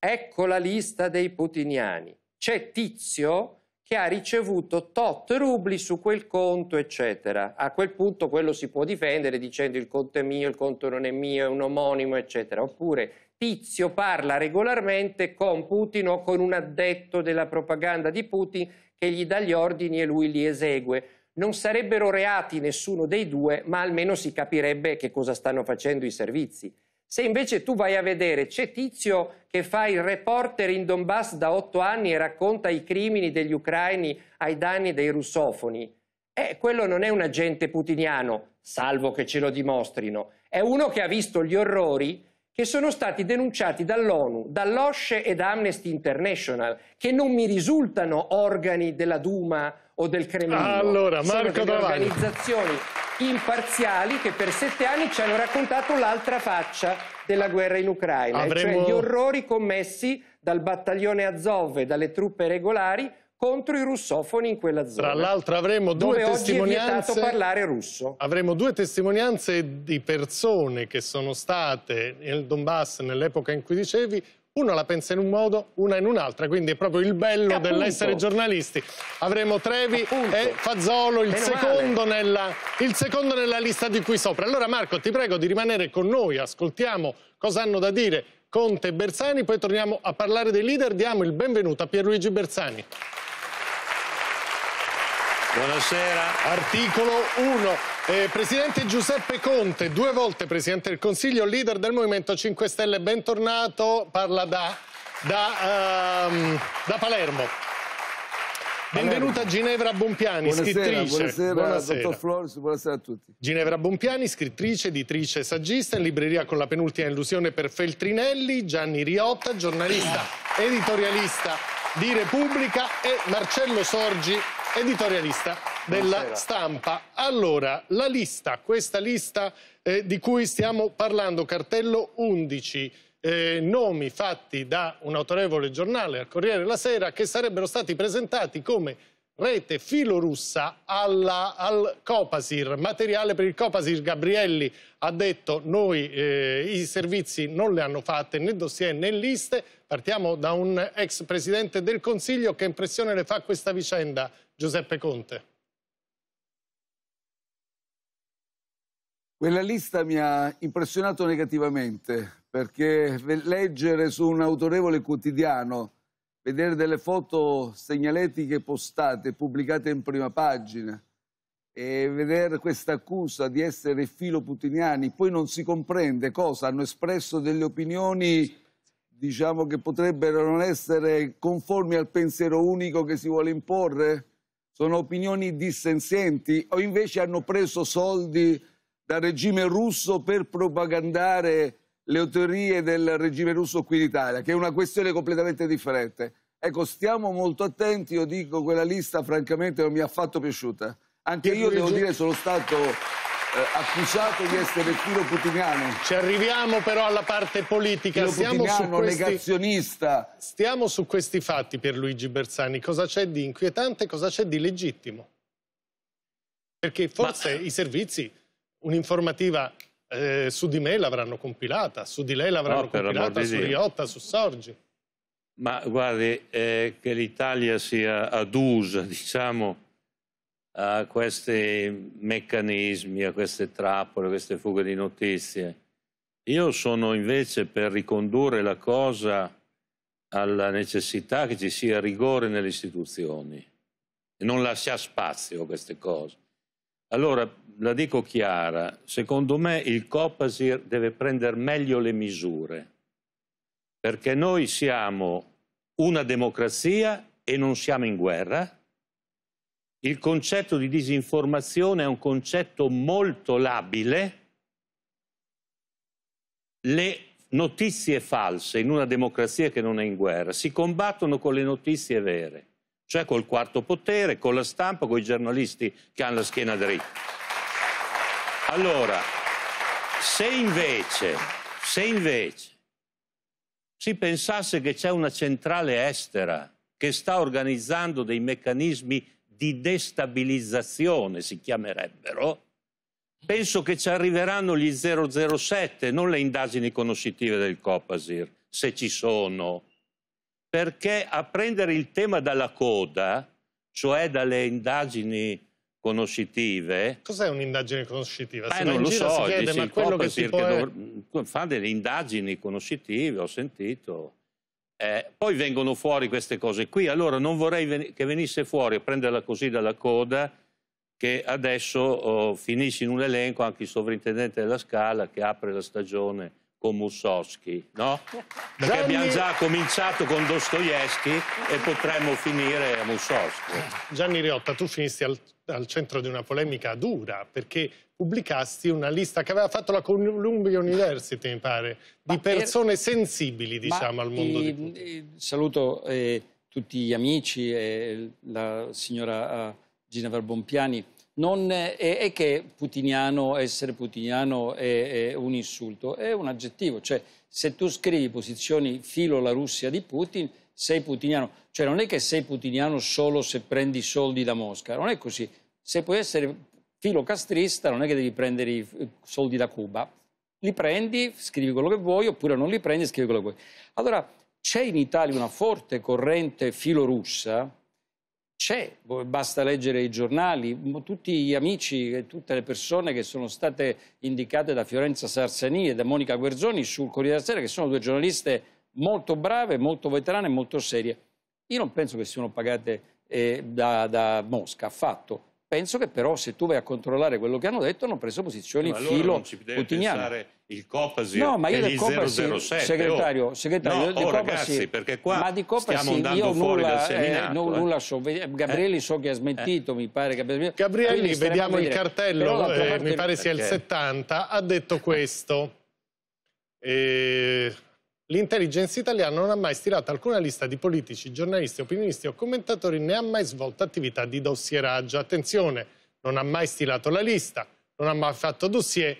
Ecco la lista dei putiniani. C'è Tizio che ha ricevuto tot rubli su quel conto, eccetera. A quel punto quello si può difendere dicendo il conto è mio, il conto non è mio, è un omonimo, eccetera. Oppure Tizio parla regolarmente con Putin o con un addetto della propaganda di Putin che gli dà gli ordini e lui li esegue. Non sarebbero reati nessuno dei due, ma almeno si capirebbe che cosa stanno facendo i servizi. Se invece tu vai a vedere c'è Tizio che fa il reporter in Donbass da otto anni e racconta i crimini degli ucraini ai danni dei russofoni, eh, quello non è un agente putiniano, salvo che ce lo dimostrino, è uno che ha visto gli orrori che sono stati denunciati dall'ONU, dall'OSCE e da Amnesty International, che non mi risultano organi della Duma o del Cremlino. Allora, Marco sono delle Davanti. organizzazioni imparziali che per sette anni ci hanno raccontato l'altra faccia della guerra in Ucraina, Avremo... cioè gli orrori commessi dal battaglione Azov e dalle truppe regolari contro i russofoni in quella zona. Tra l'altro avremo due, due testimonianze... parlare russo. Avremo due testimonianze di persone che sono state nel Donbass nell'epoca in cui dicevi uno la pensa in un modo, una in un'altra, quindi è proprio il bello dell'essere giornalisti. Avremo Trevi appunto. e Fazzolo, il secondo, nella, il secondo nella lista di qui sopra. Allora Marco, ti prego di rimanere con noi, ascoltiamo cosa hanno da dire Conte e Bersani, poi torniamo a parlare dei leader, diamo il benvenuto a Pierluigi Bersani. Buonasera. Articolo 1. Eh, Presidente Giuseppe Conte, due volte Presidente del Consiglio, leader del Movimento 5 Stelle, bentornato, parla da, da, um, da Palermo. Benvenuta Ginevra Bompiani, buonasera, scrittrice. Buonasera, buonasera, dottor Flores, buonasera a tutti. Ginevra Bompiani, scrittrice, editrice e saggista, in libreria con la penultima illusione per Feltrinelli, Gianni Riotta, giornalista, editorialista di Repubblica e Marcello Sorgi, editorialista della Buonasera. stampa. Allora, la lista, questa lista eh, di cui stiamo parlando, cartello 11, eh, nomi fatti da un autorevole giornale, al Corriere della Sera, che sarebbero stati presentati come rete filorussa alla, al Copasir, materiale per il Copasir. Gabrielli ha detto noi eh, i servizi non le hanno fatte né dossier né liste. Partiamo da un ex presidente del Consiglio. Che impressione le fa questa vicenda? Giuseppe Conte. Quella lista mi ha impressionato negativamente perché leggere su un autorevole quotidiano, vedere delle foto segnaletiche postate, pubblicate in prima pagina e vedere questa accusa di essere filoputiniani, poi non si comprende cosa, hanno espresso delle opinioni diciamo che potrebbero non essere conformi al pensiero unico che si vuole imporre? sono opinioni dissenzienti o invece hanno preso soldi dal regime russo per propagandare le teorie del regime russo qui in Italia, che è una questione completamente differente. Ecco, stiamo molto attenti, io dico quella lista francamente non mi è affatto piaciuta. Anche io devo dire sono stato eh, accusato di essere filoputiniano. Ci arriviamo però alla parte politica. Stiamo su, questi... Stiamo su questi fatti per Luigi Bersani. Cosa c'è di inquietante, cosa c'è di legittimo? Perché forse Ma... i servizi un'informativa eh, su di me l'avranno compilata, su di lei l'avranno no, compilata, su Riotta, su Sorgi. Ma guardi, eh, che l'Italia sia ad usa, diciamo, a questi meccanismi, a queste trappole, a queste fughe di notizie. Io sono invece per ricondurre la cosa alla necessità che ci sia rigore nelle istituzioni e non lascia spazio a queste cose. Allora, la dico chiara, secondo me il Copasir deve prendere meglio le misure, perché noi siamo una democrazia e non siamo in guerra, il concetto di disinformazione è un concetto molto labile. Le notizie false in una democrazia che non è in guerra si combattono con le notizie vere, cioè col quarto potere, con la stampa, con i giornalisti che hanno la schiena dritta. Allora, se invece, se invece si pensasse che c'è una centrale estera che sta organizzando dei meccanismi di destabilizzazione, si chiamerebbero, penso che ci arriveranno gli 007, non le indagini conoscitive del Copasir, se ci sono. Perché a prendere il tema dalla coda, cioè dalle indagini conoscitive... Cos'è un'indagine conoscitiva? Beh, non lo so, chiede, dice il Copasir che, dovr... fa delle indagini conoscitive, ho sentito eh, poi vengono fuori queste cose qui, allora non vorrei ven che venisse fuori a prenderla così dalla coda che adesso oh, finisce in un elenco anche il sovrintendente della Scala che apre la stagione con no? Perché Gianni... abbiamo già cominciato con Dostoevsky e potremmo finire a Mussoschi. Gianni Riotta, tu finisti al, al, centro di una polemica dura perché pubblicasti una lista che aveva fatto la Columbia University, mi pare, ma di persone per... sensibili, diciamo, ma al mondo eh, di eh, Saluto eh, tutti gli amici e la signora eh, Gina Verbompiani non è, è, che putiniano, essere putiniano è, è, un insulto, è un aggettivo. Cioè, se tu scrivi posizioni filo la Russia di Putin, sei putiniano. Cioè, non è che sei putiniano solo se prendi soldi da Mosca, non è così. Se puoi essere filo castrista, non è che devi prendere i eh, soldi da Cuba. Li prendi, scrivi quello che vuoi, oppure non li prendi, e scrivi quello che vuoi. Allora, c'è in Italia una forte corrente filorussa c'è, basta leggere i giornali, tutti gli amici, e tutte le persone che sono state indicate da Fiorenza Sarsani e da Monica Guerzoni sul Corriere della Sera, che sono due giornaliste molto brave, molto veterane e molto serie. Io non penso che siano pagate eh, da, da Mosca, affatto Penso che però se tu vai a controllare quello che hanno detto hanno preso posizioni ma filo non ci deve putiniane. il Copasir no, ma io del Copasir, segretario, oh. segretario no, di oh, Copasir, ragazzi, ma di Copasir io nulla, eh, no, eh. nulla so, Gabrielli eh. so che ha smentito, eh. mi pare che abbia Gabrielli, vediamo il cartello, eh, parte... mi pare sia okay. il 70, ha detto questo. E L'intelligence italiana non ha mai stilato alcuna lista di politici, giornalisti, opinionisti o commentatori, né ha mai svolto attività di dossieraggio. Attenzione, non ha mai stilato la lista, non ha mai fatto dossier,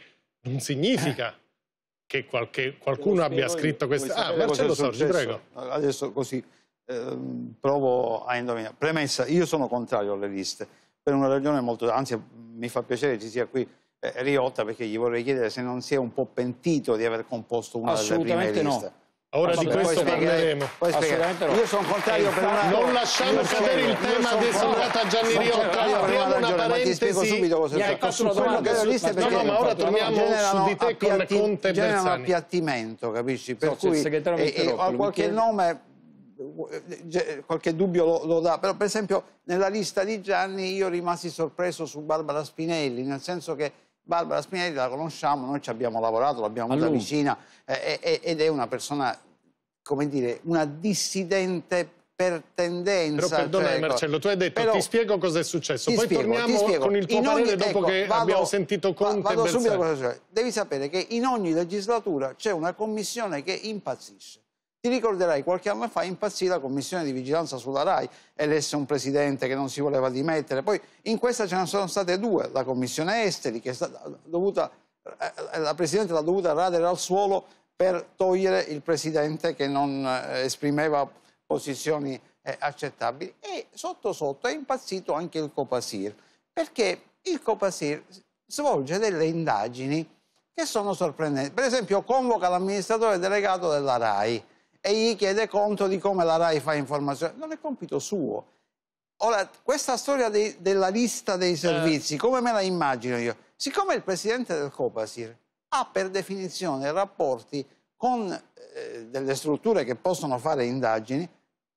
non significa eh. che qualche, qualcuno Scusi, abbia scritto questa... Ah, Marcello Sorgi, prego. Adesso così eh, provo a indovinare. Premessa, io sono contrario alle liste, per una ragione molto... anzi mi fa piacere che ci sia qui eh, Riotta perché gli vorrei chiedere se non si è un po' pentito di aver composto una delle prime liste. Assolutamente no. Ora di questo parleremo. Assolutamente no. Io sono contrario per eh, una... Non lasciamo cadere il tema di a Gianni Riotta. Apriamo una parentesi. Ti spiego subito cosa yeah, ecco, sono contrario liste perché... No, no, ma ora torniamo su di te con Conte e Bersani. Generano appiattimento, capisci? Per cui... Qualche nome qualche dubbio lo, lo, dà, però per esempio nella lista di Gianni io rimasi sorpreso su Barbara Spinelli, nel senso che Barbara Spinelli la conosciamo, noi ci abbiamo lavorato, l'abbiamo avuta vicina eh, eh, eh, ed è una persona, come dire, una dissidente per tendenza. Però perdona cioè, Marcello, tu hai detto però, ti spiego cosa è successo, poi spiego, torniamo con il tuo in parere ogni, dopo ecco, che vado, abbiamo sentito Conte vado subito cosa succede. Devi sapere che in ogni legislatura c'è una commissione che impazzisce ti ricorderai qualche anno fa impazzì la commissione di vigilanza sulla RAI, elesse un presidente che non si voleva dimettere, poi in questa ce ne sono state due, la commissione esteri che è stata dovuta, eh, la presidente l'ha dovuta radere al suolo per togliere il presidente che non eh, esprimeva posizioni eh, accettabili e sotto sotto è impazzito anche il Copasir perché il Copasir svolge delle indagini che sono sorprendenti per esempio convoca l'amministratore delegato della RAI e gli chiede conto di come la RAI fa informazione. Non è compito suo. Ora, questa storia dei, della lista dei servizi, eh. come me la immagino io? Siccome il presidente del Copasir ha per definizione rapporti con eh, delle strutture che possono fare indagini,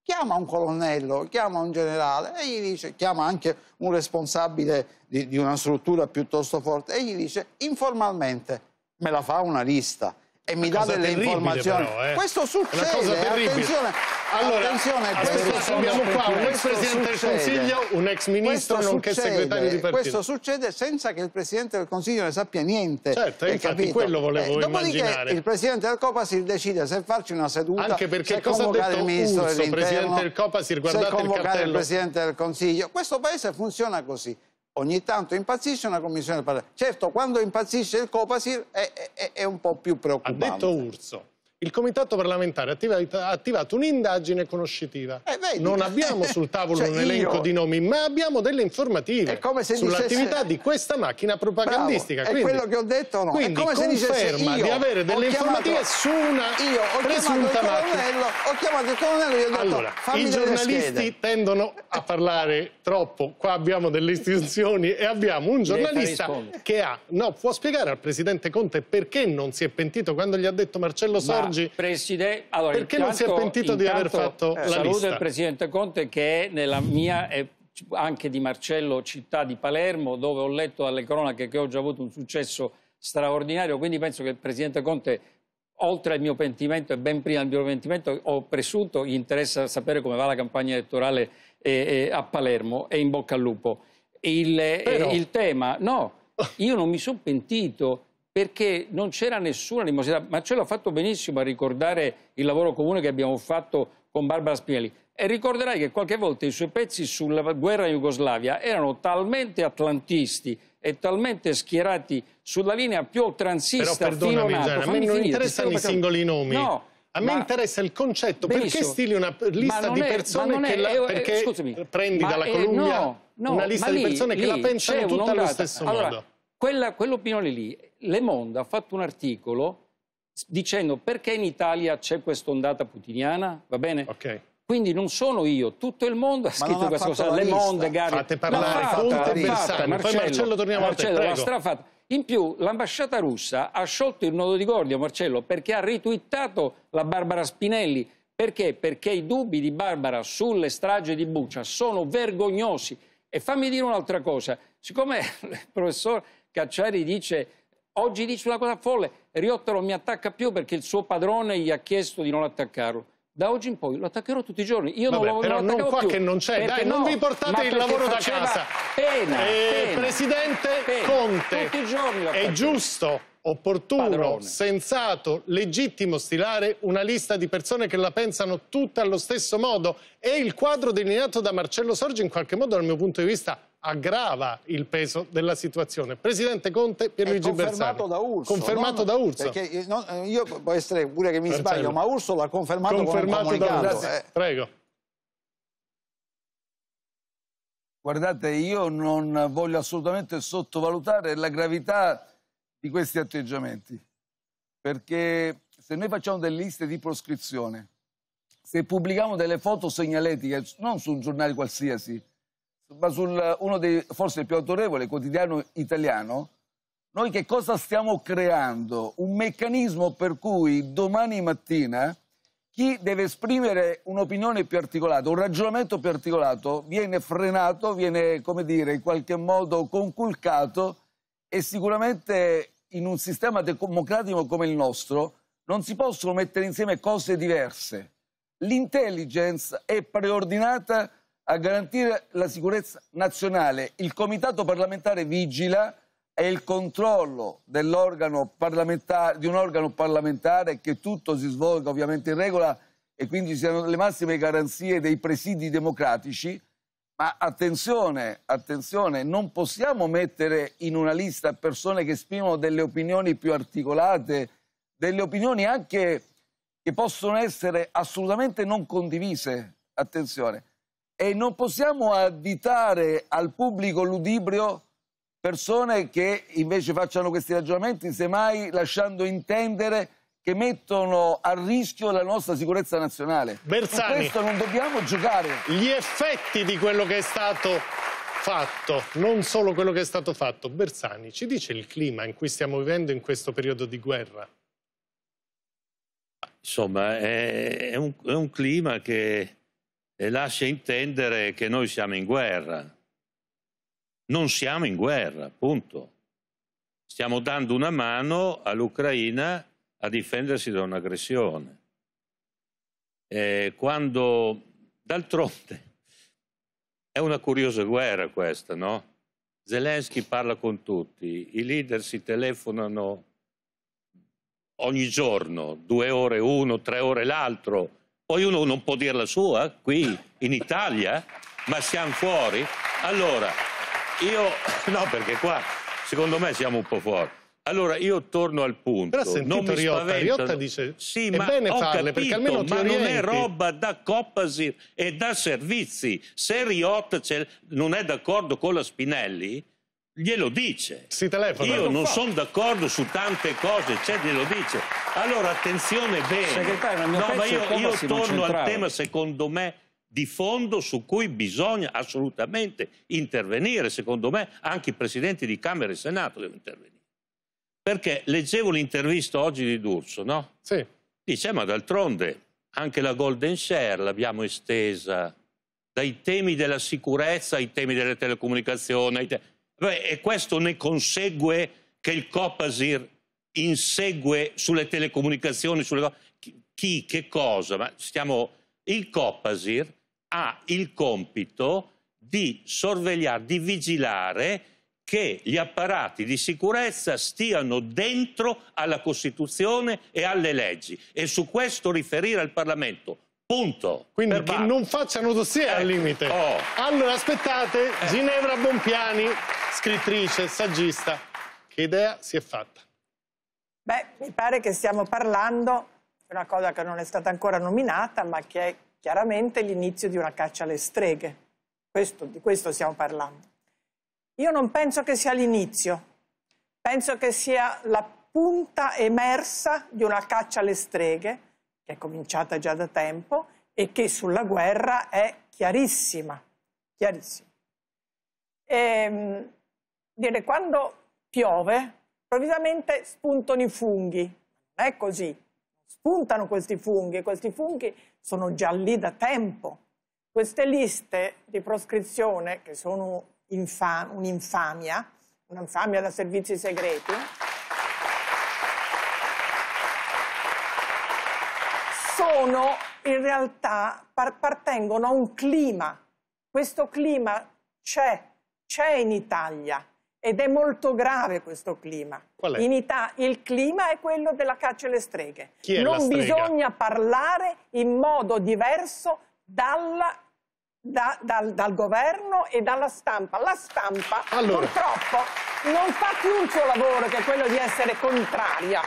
chiama un colonnello, chiama un generale e gli dice, chiama anche un responsabile di, di una struttura piuttosto forte e gli dice informalmente me la fa una lista e mi dà delle informazioni. Però, eh? Questo succede, una cosa attenzione. Allora, attenzione, aspetta, abbiamo qua un ex Presidente del Consiglio, un ex Ministro, nonché succede, segretario di partito. Questo succede senza che il Presidente del Consiglio ne sappia niente. Certo, infatti capito? quello volevo eh, dopodiché il Presidente del Copasir decide se farci una seduta, Anche perché se cosa convocare ha detto il Ministro Urso, Presidente del Copasir, guardate se convocare il, il Presidente del Consiglio. Questo Paese funziona così ogni tanto impazzisce una commissione del Parlamento. Certo, quando impazzisce il Copasir è, è, è un po' più preoccupante. Ha detto Urso il Comitato parlamentare ha attivato un'indagine conoscitiva. Eh, non abbiamo sul tavolo cioè, un elenco io... di nomi, ma abbiamo delle informative sull'attività dicesse... di questa macchina propagandistica. Bravo, quindi, è quello che ho detto no? Quindi conferma di avere delle informative su una io ho presunta macchina. Ho chiamato il colonnello e gli ho detto allora, i giornalisti tendono a parlare troppo, qua abbiamo delle istituzioni e abbiamo un giornalista che ha... No, può spiegare al Presidente Conte perché non si è pentito quando gli ha detto Marcello Sordi Biagi? Preside... Allora, perché intanto, non si è pentito di aver fatto eh, la saluto lista? Saluto il Presidente Conte che è nella mia e eh, anche di Marcello città di Palermo dove ho letto dalle cronache che oggi ha avuto un successo straordinario, quindi penso che il Presidente Conte oltre al mio pentimento e ben prima del mio pentimento ho presunto gli interessa sapere come va la campagna elettorale eh, eh, a Palermo e in bocca al lupo. Il, eh, Però... eh, il tema, no, io non mi sono pentito perché non c'era nessuna animosità. ma ce l'ha fatto benissimo a ricordare il lavoro comune che abbiamo fatto con Barbara Spinelli. E ricorderai che qualche volta i suoi pezzi sulla guerra in Jugoslavia erano talmente atlantisti e talmente schierati sulla linea più oltranzista Però fino a non interessano i singoli nomi. No, a me ma... interessa il concetto, Benissimo. perché stili una lista di persone è, che la, eh, perché scusami, prendi dalla Columbia no, no, una lista di persone lì, che la pensano tutte allo stesso allora, modo? quell'opinione lì, Le Monde ha fatto un articolo dicendo perché in Italia c'è questa ondata putiniana, va bene? Okay. Quindi non sono io, tutto il mondo ha scritto questa cosa. Le Monde, Gary. Fate parlare, fatta, Conte, Marcello, Marcello, torniamo Marcello, a te, Marcello, prego. In più l'ambasciata russa ha sciolto il nodo di Gordio, Marcello, perché ha ritwittato la Barbara Spinelli. Perché? Perché i dubbi di Barbara sulle strage di Buccia sono vergognosi. E fammi dire un'altra cosa, siccome il professore... Cacciari dice oggi dice una cosa folle, Riotta non mi attacca più perché il suo padrone gli ha chiesto di non attaccarlo. Da oggi in poi lo attaccherò tutti i giorni. Io Vabbè, non lo voglio Però non fa più, che non c'è, dai, no, non vi portate il lavoro da casa. Pena, eh, pena Presidente pena. Conte, tutti i giorni è giusto, opportuno, padrone. sensato, legittimo stilare una lista di persone che la pensano tutte allo stesso modo e il quadro delineato da Marcello Sorgi in qualche modo dal mio punto di vista aggrava il peso della situazione. Presidente Conte, Pierluigi Bersani. Confermato da Urso. Confermato non, da Urso. Perché non, eh, io può essere pure che mi Bertello. sbaglio, ma Urso l'ha confermato, confermato da Urso. Eh. Prego. Guardate, io non voglio assolutamente sottovalutare la gravità di questi atteggiamenti, perché se noi facciamo delle liste di proscrizione, se pubblichiamo delle foto segnaletiche, non su un giornale qualsiasi, ma su uno dei, forse più autorevole quotidiano italiano, noi che cosa stiamo creando? Un meccanismo per cui domani mattina chi deve esprimere un'opinione più articolata, un ragionamento più articolato, viene frenato, viene, come dire, in qualche modo conculcato e sicuramente in un sistema democratico come il nostro non si possono mettere insieme cose diverse. L'intelligence è preordinata a garantire la sicurezza nazionale. Il Comitato parlamentare vigila e il controllo di un organo parlamentare che tutto si svolga ovviamente in regola e quindi ci siano le massime garanzie dei presidi democratici. Ma attenzione, attenzione, non possiamo mettere in una lista persone che esprimono delle opinioni più articolate, delle opinioni anche che possono essere assolutamente non condivise. Attenzione e non possiamo additare al pubblico ludibrio persone che invece facciano questi ragionamenti, semmai lasciando intendere che mettono a rischio la nostra sicurezza nazionale. Bersani, Con questo non dobbiamo giocare. Gli effetti di quello che è stato fatto, non solo quello che è stato fatto. Bersani, ci dice il clima in cui stiamo vivendo in questo periodo di guerra? Insomma, è, è, un, è un, clima che e lascia intendere che noi siamo in guerra. Non siamo in guerra, punto. Stiamo dando una mano all'Ucraina a difendersi da un'aggressione. E quando, d'altronde, è una curiosa guerra questa, no? Zelensky parla con tutti, i leader si telefonano ogni giorno, due ore uno, tre ore l'altro, poi uno non può dire la sua qui in Italia, ma siamo fuori. Allora, io... No, perché qua secondo me siamo un po' fuori. Allora io torno al punto. Però sentito non mi Riotta, spaventano. Riotta dice sì, ma bene farle capito, perché almeno ma orienti. non è roba da Copasir e da servizi. Se Riotta non è d'accordo con la Spinelli, glielo dice. Si telefona. Io non sono d'accordo su tante cose, cioè glielo dice. Allora attenzione bene. Segretario, no, ma io, io torno al tema secondo me di fondo su cui bisogna assolutamente intervenire, secondo me anche i presidenti di Camera e Senato devono intervenire. Perché leggevo l'intervista oggi di D'Urso, no? Sì. Dice, eh, ma d'altronde anche la Golden Share l'abbiamo estesa dai temi della sicurezza ai temi delle telecomunicazioni, ai temi e questo ne consegue che il Copasir insegue sulle telecomunicazioni, sulle... chi, che cosa, ma stiamo... Il Copasir ha il compito di sorvegliare, di vigilare che gli apparati di sicurezza stiano dentro alla Costituzione e alle leggi e su questo riferire al Parlamento Punto. Quindi che non facciano dossier ecco. al limite. Oh. Allora aspettate, eh. Ginevra Bompiani, scrittrice, saggista, che idea si è fatta? Beh, mi pare che stiamo parlando di una cosa che non è stata ancora nominata, ma che è chiaramente l'inizio di una caccia alle streghe. Questo, di questo stiamo parlando. Io non penso che sia l'inizio, penso che sia la punta emersa di una caccia alle streghe che è cominciata già da tempo e che sulla guerra è chiarissima, chiarissima. E, ehm, dire, quando piove, improvvisamente spuntano i funghi, non è così, spuntano questi funghi, questi funghi sono già lì da tempo. Queste liste di proscrizione, che sono un'infamia, un'infamia da servizi segreti, sono in realtà, appartengono a un clima. Questo clima c'è, c'è in Italia ed è molto grave questo clima. il clima è quello della caccia alle streghe. non bisogna parlare in modo diverso dalla, da, dal, dal, governo e dalla stampa. La stampa allora. purtroppo non fa più il suo lavoro che è quello di essere contraria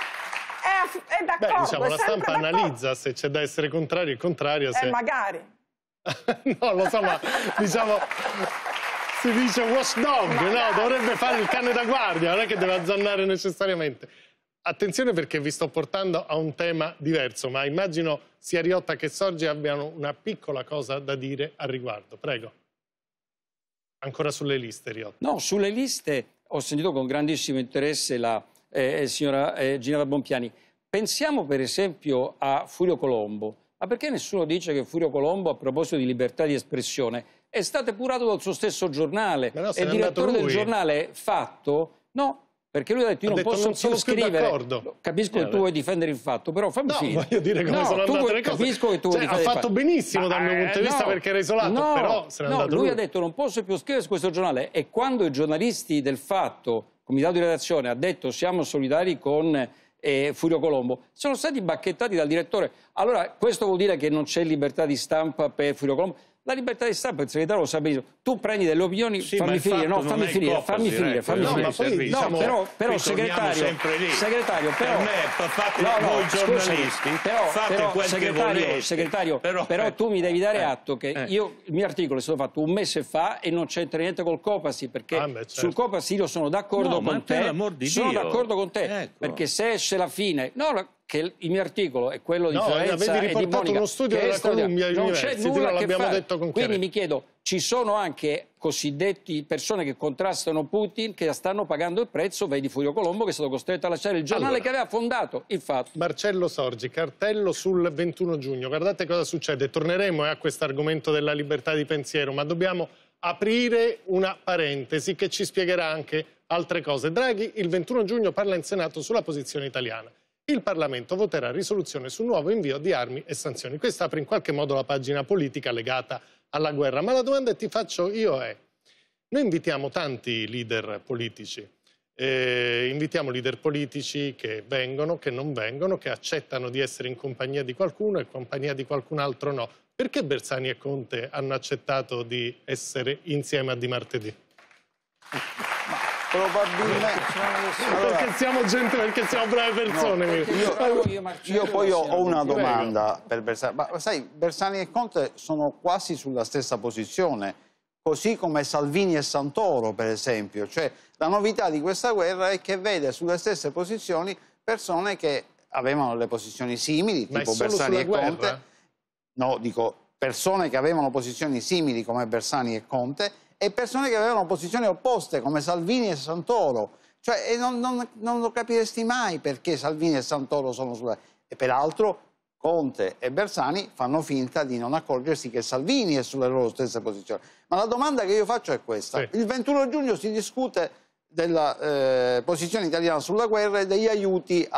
è, è d'accordo. Beh, diciamo, la stampa analizza se c'è da essere contrario e contrario. Eh, se... Eh, magari. no, lo so, ma diciamo... Si dice watchdog, no? Dovrebbe fare il cane da guardia, non è che deve azzannare necessariamente. Attenzione perché vi sto portando a un tema diverso, ma immagino sia Riotta che Sorgi abbiano una piccola cosa da dire al riguardo. Prego. Ancora sulle liste, Riotta. No, sulle liste ho sentito con grandissimo interesse la, eh, eh, signora eh, Ginevra Bompiani. Pensiamo per esempio a Furio Colombo. Ma perché nessuno dice che Furio Colombo, a proposito di libertà di espressione, è stato epurato dal suo stesso giornale? No, è il direttore del giornale Fatto? No, perché lui ha detto io ha non detto, posso non solo scrivere capisco eh, che tu vuoi difendere il fatto però fammi no, finire voglio dire come no, sono andate vuoi, le cose capisco che tu cioè, ha fatto benissimo dal mio punto di eh, vista no, perché era isolato no, però se n'è no, andato lui, lui ha detto non posso più scrivere su questo giornale e quando i giornalisti del fatto comitato di redazione ha detto siamo solidari con eh, Furio Colombo, sono stati bacchettati dal direttore. Allora questo vuol dire che non c'è libertà di stampa per Furio Colombo? La libertà di stampa, il segretario lo sa benissimo. Tu prendi delle opinioni, sì, fammi finire, no, fammi finire, coppa, fammi finire, fammi finire. No, poi, no, diciamo, però, però segretario, segretario, però... Per me, fate no, voi giornalisti, scusami, però, fate però, quel segretario, volete, segretario però, però eh, tu mi devi dare eh, atto che eh. io, il mio articolo è stato fatto un mese fa e non c'entra niente col Copasi, perché ah, certo. sul Copasi io sono d'accordo con te, sono d'accordo con te, ecco. perché se esce la fine... No, che il mio articolo è quello di no, Fiorenza eh, avevi riportato e di Monica, uno studio della Columbia non c'è nulla che fare. detto con quindi mi chiedo ci sono anche cosiddetti persone che contrastano Putin che stanno pagando il prezzo vedi Furio Colombo che è stato costretto a lasciare il giornale allora, che aveva fondato il fatto Marcello Sorgi cartello sul 21 giugno guardate cosa succede torneremo eh, a questo argomento della libertà di pensiero ma dobbiamo aprire una parentesi che ci spiegherà anche altre cose Draghi il 21 giugno parla in Senato sulla posizione italiana il Parlamento voterà risoluzione sul nuovo invio di armi e sanzioni. Questa apre in qualche modo la pagina politica legata alla guerra, ma la domanda che ti faccio io è, noi invitiamo tanti leader politici, eh, invitiamo leader politici che vengono, che non vengono, che accettano di essere in compagnia di qualcuno e in compagnia di qualcun altro no. Perché Bersani e Conte hanno accettato di essere insieme a Di Martedì? probabilmente allora, perché siamo gente perché siamo brave persone no, io, io, poi ho, ho una domanda per Bersani ma sai Bersani e Conte sono quasi sulla stessa posizione così come Salvini e Santoro per esempio cioè la novità di questa guerra è che vede sulle stesse posizioni persone che avevano le posizioni simili tipo Bersani e guerra? Conte no dico persone che avevano posizioni simili come Bersani e Conte e persone che avevano posizioni opposte come Salvini e Santoro. Cioè, e non, non, non, lo capiresti mai perché Salvini e Santoro sono sulla... E peraltro Conte e Bersani fanno finta di non accorgersi che Salvini è sulle loro stesse posizioni. Ma la domanda che io faccio è questa. Sì. Il 21 giugno si discute della eh, posizione italiana sulla guerra e degli aiuti eh,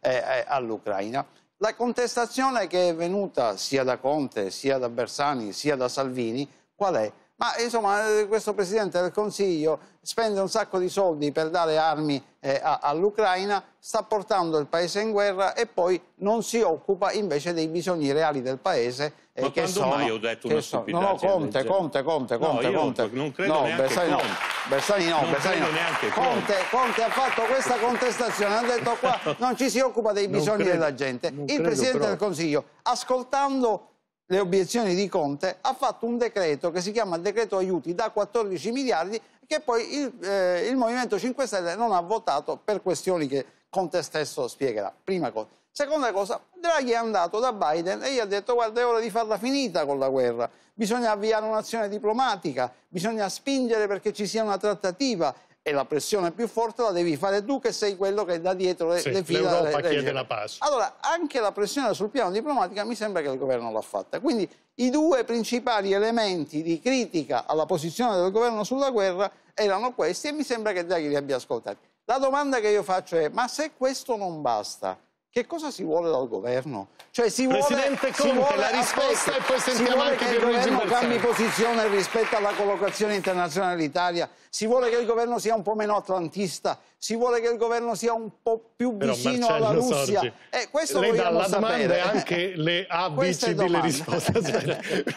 eh, all'Ucraina. Eh, all la contestazione che è venuta sia da Conte, sia da Bersani, sia da Salvini, qual è? Ma insomma, eh, questo Presidente del Consiglio spende un sacco di soldi per dare armi eh, all'Ucraina, sta portando il Paese in guerra e poi non si occupa invece dei bisogni reali del Paese. Eh, Ma che sono, mai ho detto una stupidaggine? No, Conte, Conte, Conte, Conte, no, Conte. Non, credo no, neanche Bersani Conte. no. Bersani no, non Bersani no. Neanche Conte, Conte ha fatto questa contestazione, ha detto qua non ci si occupa dei bisogni credo, della gente. Il Presidente però. del Consiglio, ascoltando le obiezioni di Conte, ha fatto un decreto che si chiama decreto aiuti da 14 miliardi che poi il, eh, il Movimento 5 Stelle non ha votato per questioni che Conte stesso spiegherà. Prima cosa. Seconda cosa, Draghi è andato da Biden e gli ha detto guarda è ora di farla finita con la guerra, bisogna avviare un'azione diplomatica, bisogna spingere perché ci sia una trattativa e la pressione più forte la devi fare tu che sei quello che da dietro le, sì, le fila. L'Europa le, chiede le... la pace. Allora, anche la pressione sul piano diplomatico mi sembra che il governo l'ha fatta. Quindi i due principali elementi di critica alla posizione del governo sulla guerra erano questi e mi sembra che Draghi li abbia ascoltati. La domanda che io faccio è, ma se questo non basta, che cosa si vuole dal governo? Cioè si Presidente vuole, Conte, si vuole, la risposta aspetta, e poi sentiamo anche che il Luigi governo Bersani. cambi posizione rispetto alla collocazione internazionale dell'Italia, si vuole che il governo sia un po' meno atlantista, si vuole che il governo sia un po' più vicino alla Russia. Sorgi, eh, questo lei dà la domanda e anche le ABC delle risposte.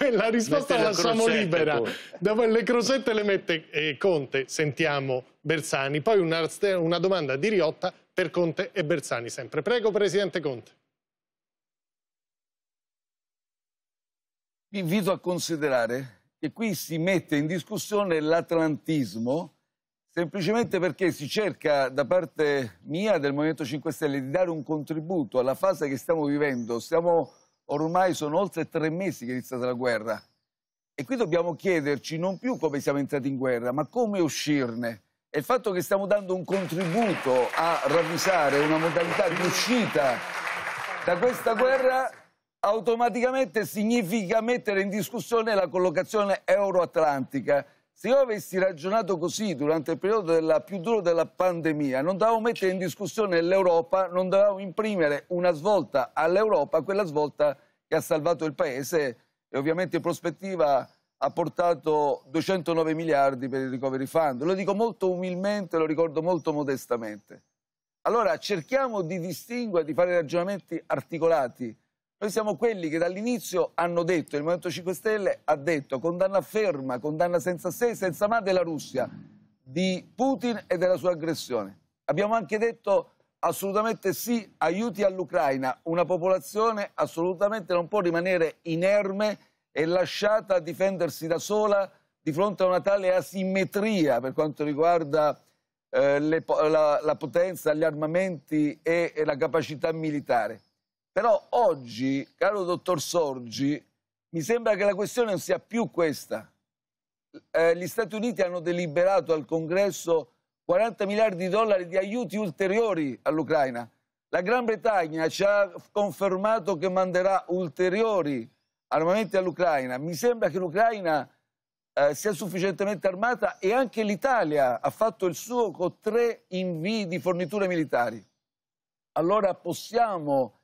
la risposta la lasciamo libera. Dopo le crocette le mette eh, Conte, sentiamo Bersani, poi una, una domanda di Riotta per Conte e Bersani sempre. Prego Presidente Conte. Vi invito a considerare che qui si mette in discussione l'atlantismo semplicemente perché si cerca da parte mia del Movimento 5 Stelle di dare un contributo alla fase che stiamo vivendo. Stiamo, ormai sono oltre tre mesi che è iniziata la guerra e qui dobbiamo chiederci non più come siamo entrati in guerra ma come uscirne e il fatto che stiamo dando un contributo a ravvisare una modalità di uscita da questa guerra automaticamente significa mettere in discussione la collocazione euroatlantica. Se io avessi ragionato così durante il periodo della, più duro della pandemia, non dovevamo mettere in discussione l'Europa, non dovevamo imprimere una svolta all'Europa, quella svolta che ha salvato il Paese e ovviamente in prospettiva ha portato 209 miliardi per il recovery fund. Lo dico molto umilmente, lo ricordo molto modestamente. Allora cerchiamo di distinguere, di fare ragionamenti articolati. Noi siamo quelli che dall'inizio hanno detto, il Movimento 5 Stelle ha detto condanna ferma, condanna senza se, senza ma della Russia, di Putin e della sua aggressione. Abbiamo anche detto assolutamente sì, aiuti all'Ucraina, una popolazione assolutamente non può rimanere inerme è lasciata a difendersi da sola di fronte a una tale asimmetria per quanto riguarda eh, le, la, la, potenza, gli armamenti e, e, la capacità militare. Però oggi, caro dottor Sorgi, mi sembra che la questione non sia più questa. Eh, gli Stati Uniti hanno deliberato al Congresso 40 miliardi di dollari di aiuti ulteriori all'Ucraina. La Gran Bretagna ci ha confermato che manderà ulteriori armamenti all'Ucraina. Mi sembra che l'Ucraina eh, sia sufficientemente armata e anche l'Italia ha fatto il suo con tre invii di forniture militari. Allora possiamo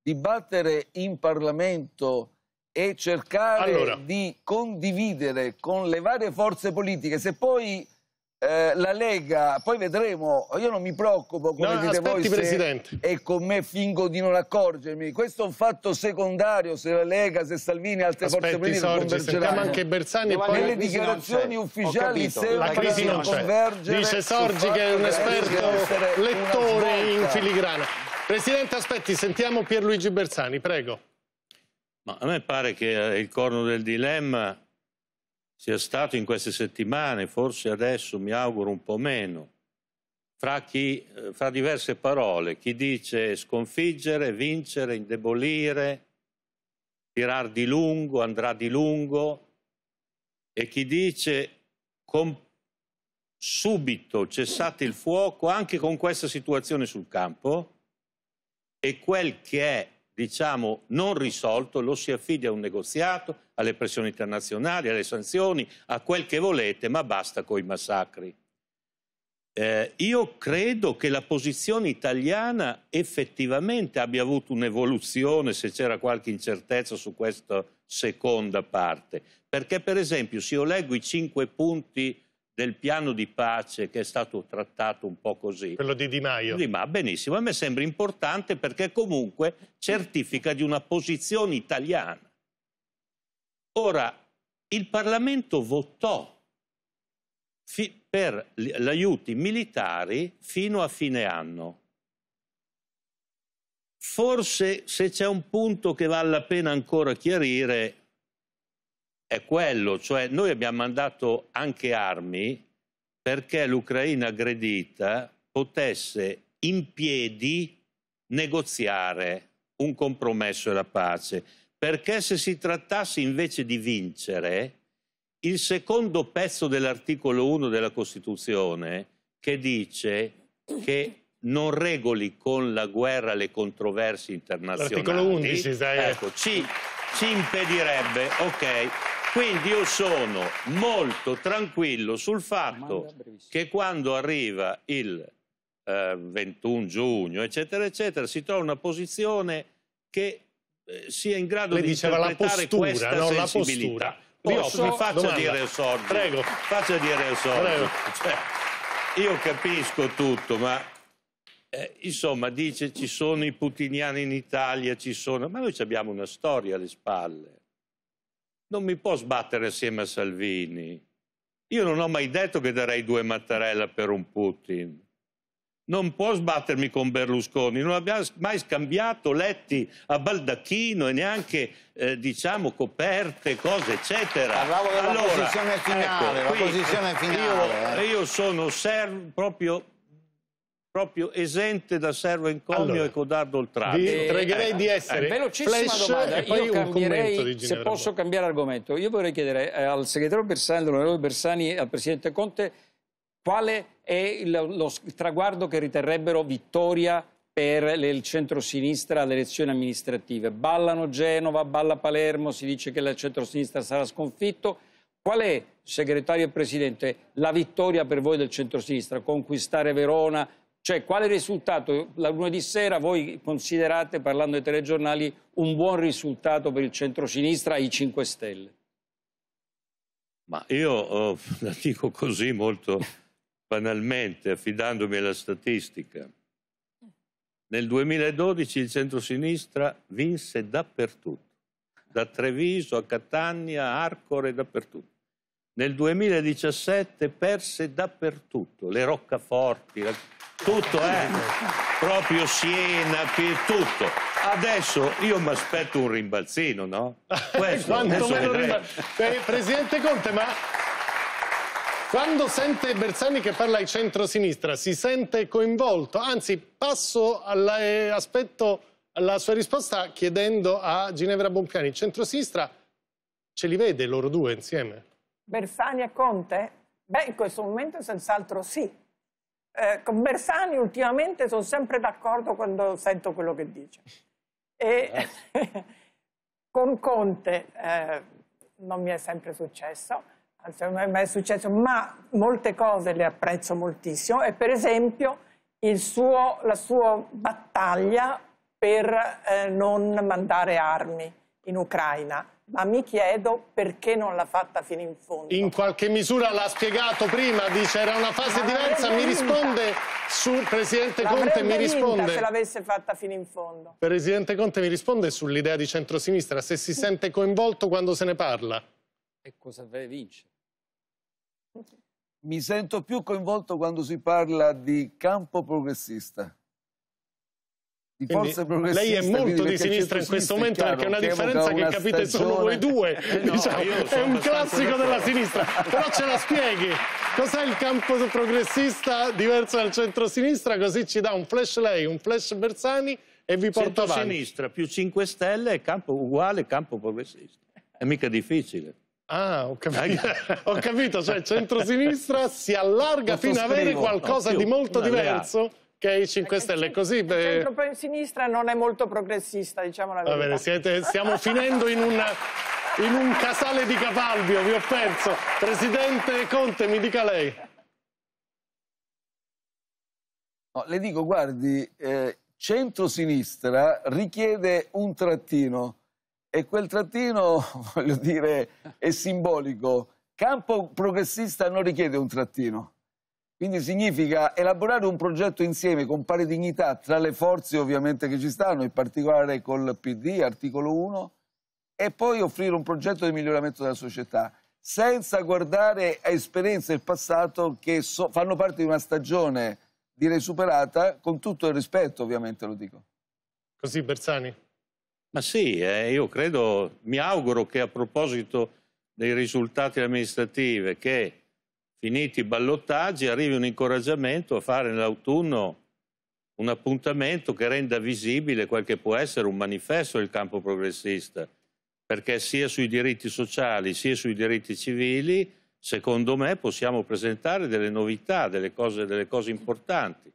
dibattere in Parlamento e cercare allora. di condividere con le varie forze politiche. Se poi eh, la Lega, poi vedremo, io non mi preoccupo come no, dite aspetti, voi Presidente. e con me fingo di non accorgermi, questo è un fatto secondario se la Lega, se Salvini e altre aspetti, forze politiche convergeranno. anche Bersani e poi... Nelle dichiarazioni ufficiali sembra la crisi non convergere. Dice Sorgi che è un esperto lettore in filigrana. Presidente aspetti, sentiamo Pierluigi Bersani, prego. Ma a me pare che il corno del dilemma sia stato in queste settimane, forse adesso mi auguro un po' meno, fra, chi, eh, fra diverse parole, chi dice sconfiggere, vincere, indebolire, tirar di lungo, andrà di lungo, e chi dice con subito cessate il fuoco anche con questa situazione sul campo e quel che è diciamo, non risolto, lo si affidi a un negoziato, alle pressioni internazionali, alle sanzioni, a quel che volete, ma basta con i massacri. Eh, io credo che la posizione italiana effettivamente abbia avuto un'evoluzione, se c'era qualche incertezza su questa seconda parte, perché per esempio se io leggo i cinque punti del piano di pace che è stato trattato un po' così. Quello di Di Maio. Di Maio, benissimo. A me sembra importante perché comunque certifica di una posizione italiana. Ora, il Parlamento votò per gli aiuti militari fino a fine anno. Forse se c'è un punto che vale la pena ancora chiarire è quello, cioè noi abbiamo mandato anche armi perché l'Ucraina aggredita potesse in piedi negoziare un compromesso e la pace, perché se si trattasse invece di vincere, il secondo pezzo dell'articolo 1 della Costituzione che dice che non regoli con la guerra le controversie internazionali. L'articolo 11, sai. Eh. Ecco, ci, ci impedirebbe, ok, quindi io sono molto tranquillo sul fatto che quando arriva il eh, 21 giugno, eccetera, eccetera, si trova una posizione che eh, sia in grado Le di diceva interpretare la postura, questa no, sensibilità. La Posso, mi faccia dire il sordo. Prego. Faccia dire il sordo. Cioè, io capisco tutto, ma eh, insomma dice ci sono i putiniani in Italia, ci sono... Ma noi abbiamo una storia alle spalle non mi può sbattere assieme a Salvini. Io non ho mai detto che darei due Mattarella per un Putin. Non può sbattermi con Berlusconi, non abbiamo mai scambiato letti a baldacchino e neanche, eh, diciamo, coperte, cose, eccetera. Parlavo della allora, posizione finale, ecco, qui, posizione finale. Io, eh. io sono servo proprio proprio esente da servo incognito allora, e codardo oltrato. Vi eh, eh, pregherei eh, di essere eh, velocissima domanda. Io cambierei, se posso cambiare argomento, io vorrei chiedere eh, al segretario Bersani, all'onorevole Bersani e al presidente Conte qual è il, lo, il traguardo che riterrebbero vittoria per le, il centrosinistra alle elezioni amministrative. Ballano Genova, balla Palermo, si dice che il centrosinistra sarà sconfitto. Qual è, segretario e presidente, la vittoria per voi del centrosinistra? Conquistare Verona, cioè, quale risultato la lunedì sera voi considerate, parlando ai telegiornali, un buon risultato per il centrosinistra i 5 Stelle? Ma io eh, la dico così molto banalmente, affidandomi alla statistica. Nel 2012 il centrosinistra vinse dappertutto, da Treviso a Catania, Arcore, dappertutto. Nel 2017 perse dappertutto, le roccaforti, la tutto, eh? Proprio Siena, per tutto. Adesso io mi aspetto un rimbalzino, no? Questo, adesso rimba... per eh, Presidente Conte, ma quando sente Bersani che parla ai centrosinistra si sente coinvolto? Anzi, passo all'aspetto, alla eh, sua risposta chiedendo a Ginevra Bompiani, il centrosinistra ce li vede loro due insieme? Bersani e Conte? Beh, in questo momento senz'altro sì, eh, con Bersani ultimamente sono sempre d'accordo quando sento quello che dice. E con Conte eh, non mi è sempre successo, anzi non è mai successo, ma molte cose le apprezzo moltissimo e per esempio suo, la sua battaglia per eh, non mandare armi in Ucraina ma mi chiedo perché non l'ha fatta fino in fondo. In qualche misura l'ha spiegato prima, dice era una fase diversa, mi risponde sul Presidente Conte, mi risponde... se l'avesse fatta fino in fondo. Presidente Conte mi risponde sull'idea di centrosinistra, se si sente coinvolto quando se ne parla. E cosa vince? Mi sento più coinvolto quando si parla di campo progressista lei è molto di sinistra in questo momento chiaro, perché è una differenza che una capite stagione... solo voi due eh no, diciamo. è un classico della sinistra però ce la spieghi cos'è il campo progressista diverso dal centro-sinistra così ci dà un flash lei, un flash Bersani e vi porta avanti centro sinistra più 5 stelle è campo uguale campo progressista è mica difficile Ah, ho capito, ho capito. cioè centro-sinistra si allarga fino a avere qualcosa no, più, di molto diverso che i 5 Stelle così... Il centro-sinistra non è molto progressista, diciamo la verità. Va bene, siete, stiamo finendo in un, in un casale di Capalbio, vi ho perso. Presidente Conte, mi dica lei. No, le dico, guardi, eh, centro-sinistra richiede un trattino e quel trattino, voglio dire, è simbolico. Campo progressista non richiede un trattino. Quindi significa elaborare un progetto insieme con pari dignità tra le forze ovviamente che ci stanno, in particolare col PD, articolo 1, e poi offrire un progetto di miglioramento della società, senza guardare a esperienze del passato che so fanno parte di una stagione, direi superata, con tutto il rispetto ovviamente lo dico. Così Bersani? Ma sì, eh, io credo, mi auguro che a proposito dei risultati amministrativi che finiti i ballottaggi, arrivi un incoraggiamento a fare nell'autunno un appuntamento che renda visibile quel che può essere un manifesto del campo progressista, perché sia sui diritti sociali sia sui diritti civili, secondo me, possiamo presentare delle novità, delle cose, delle cose importanti.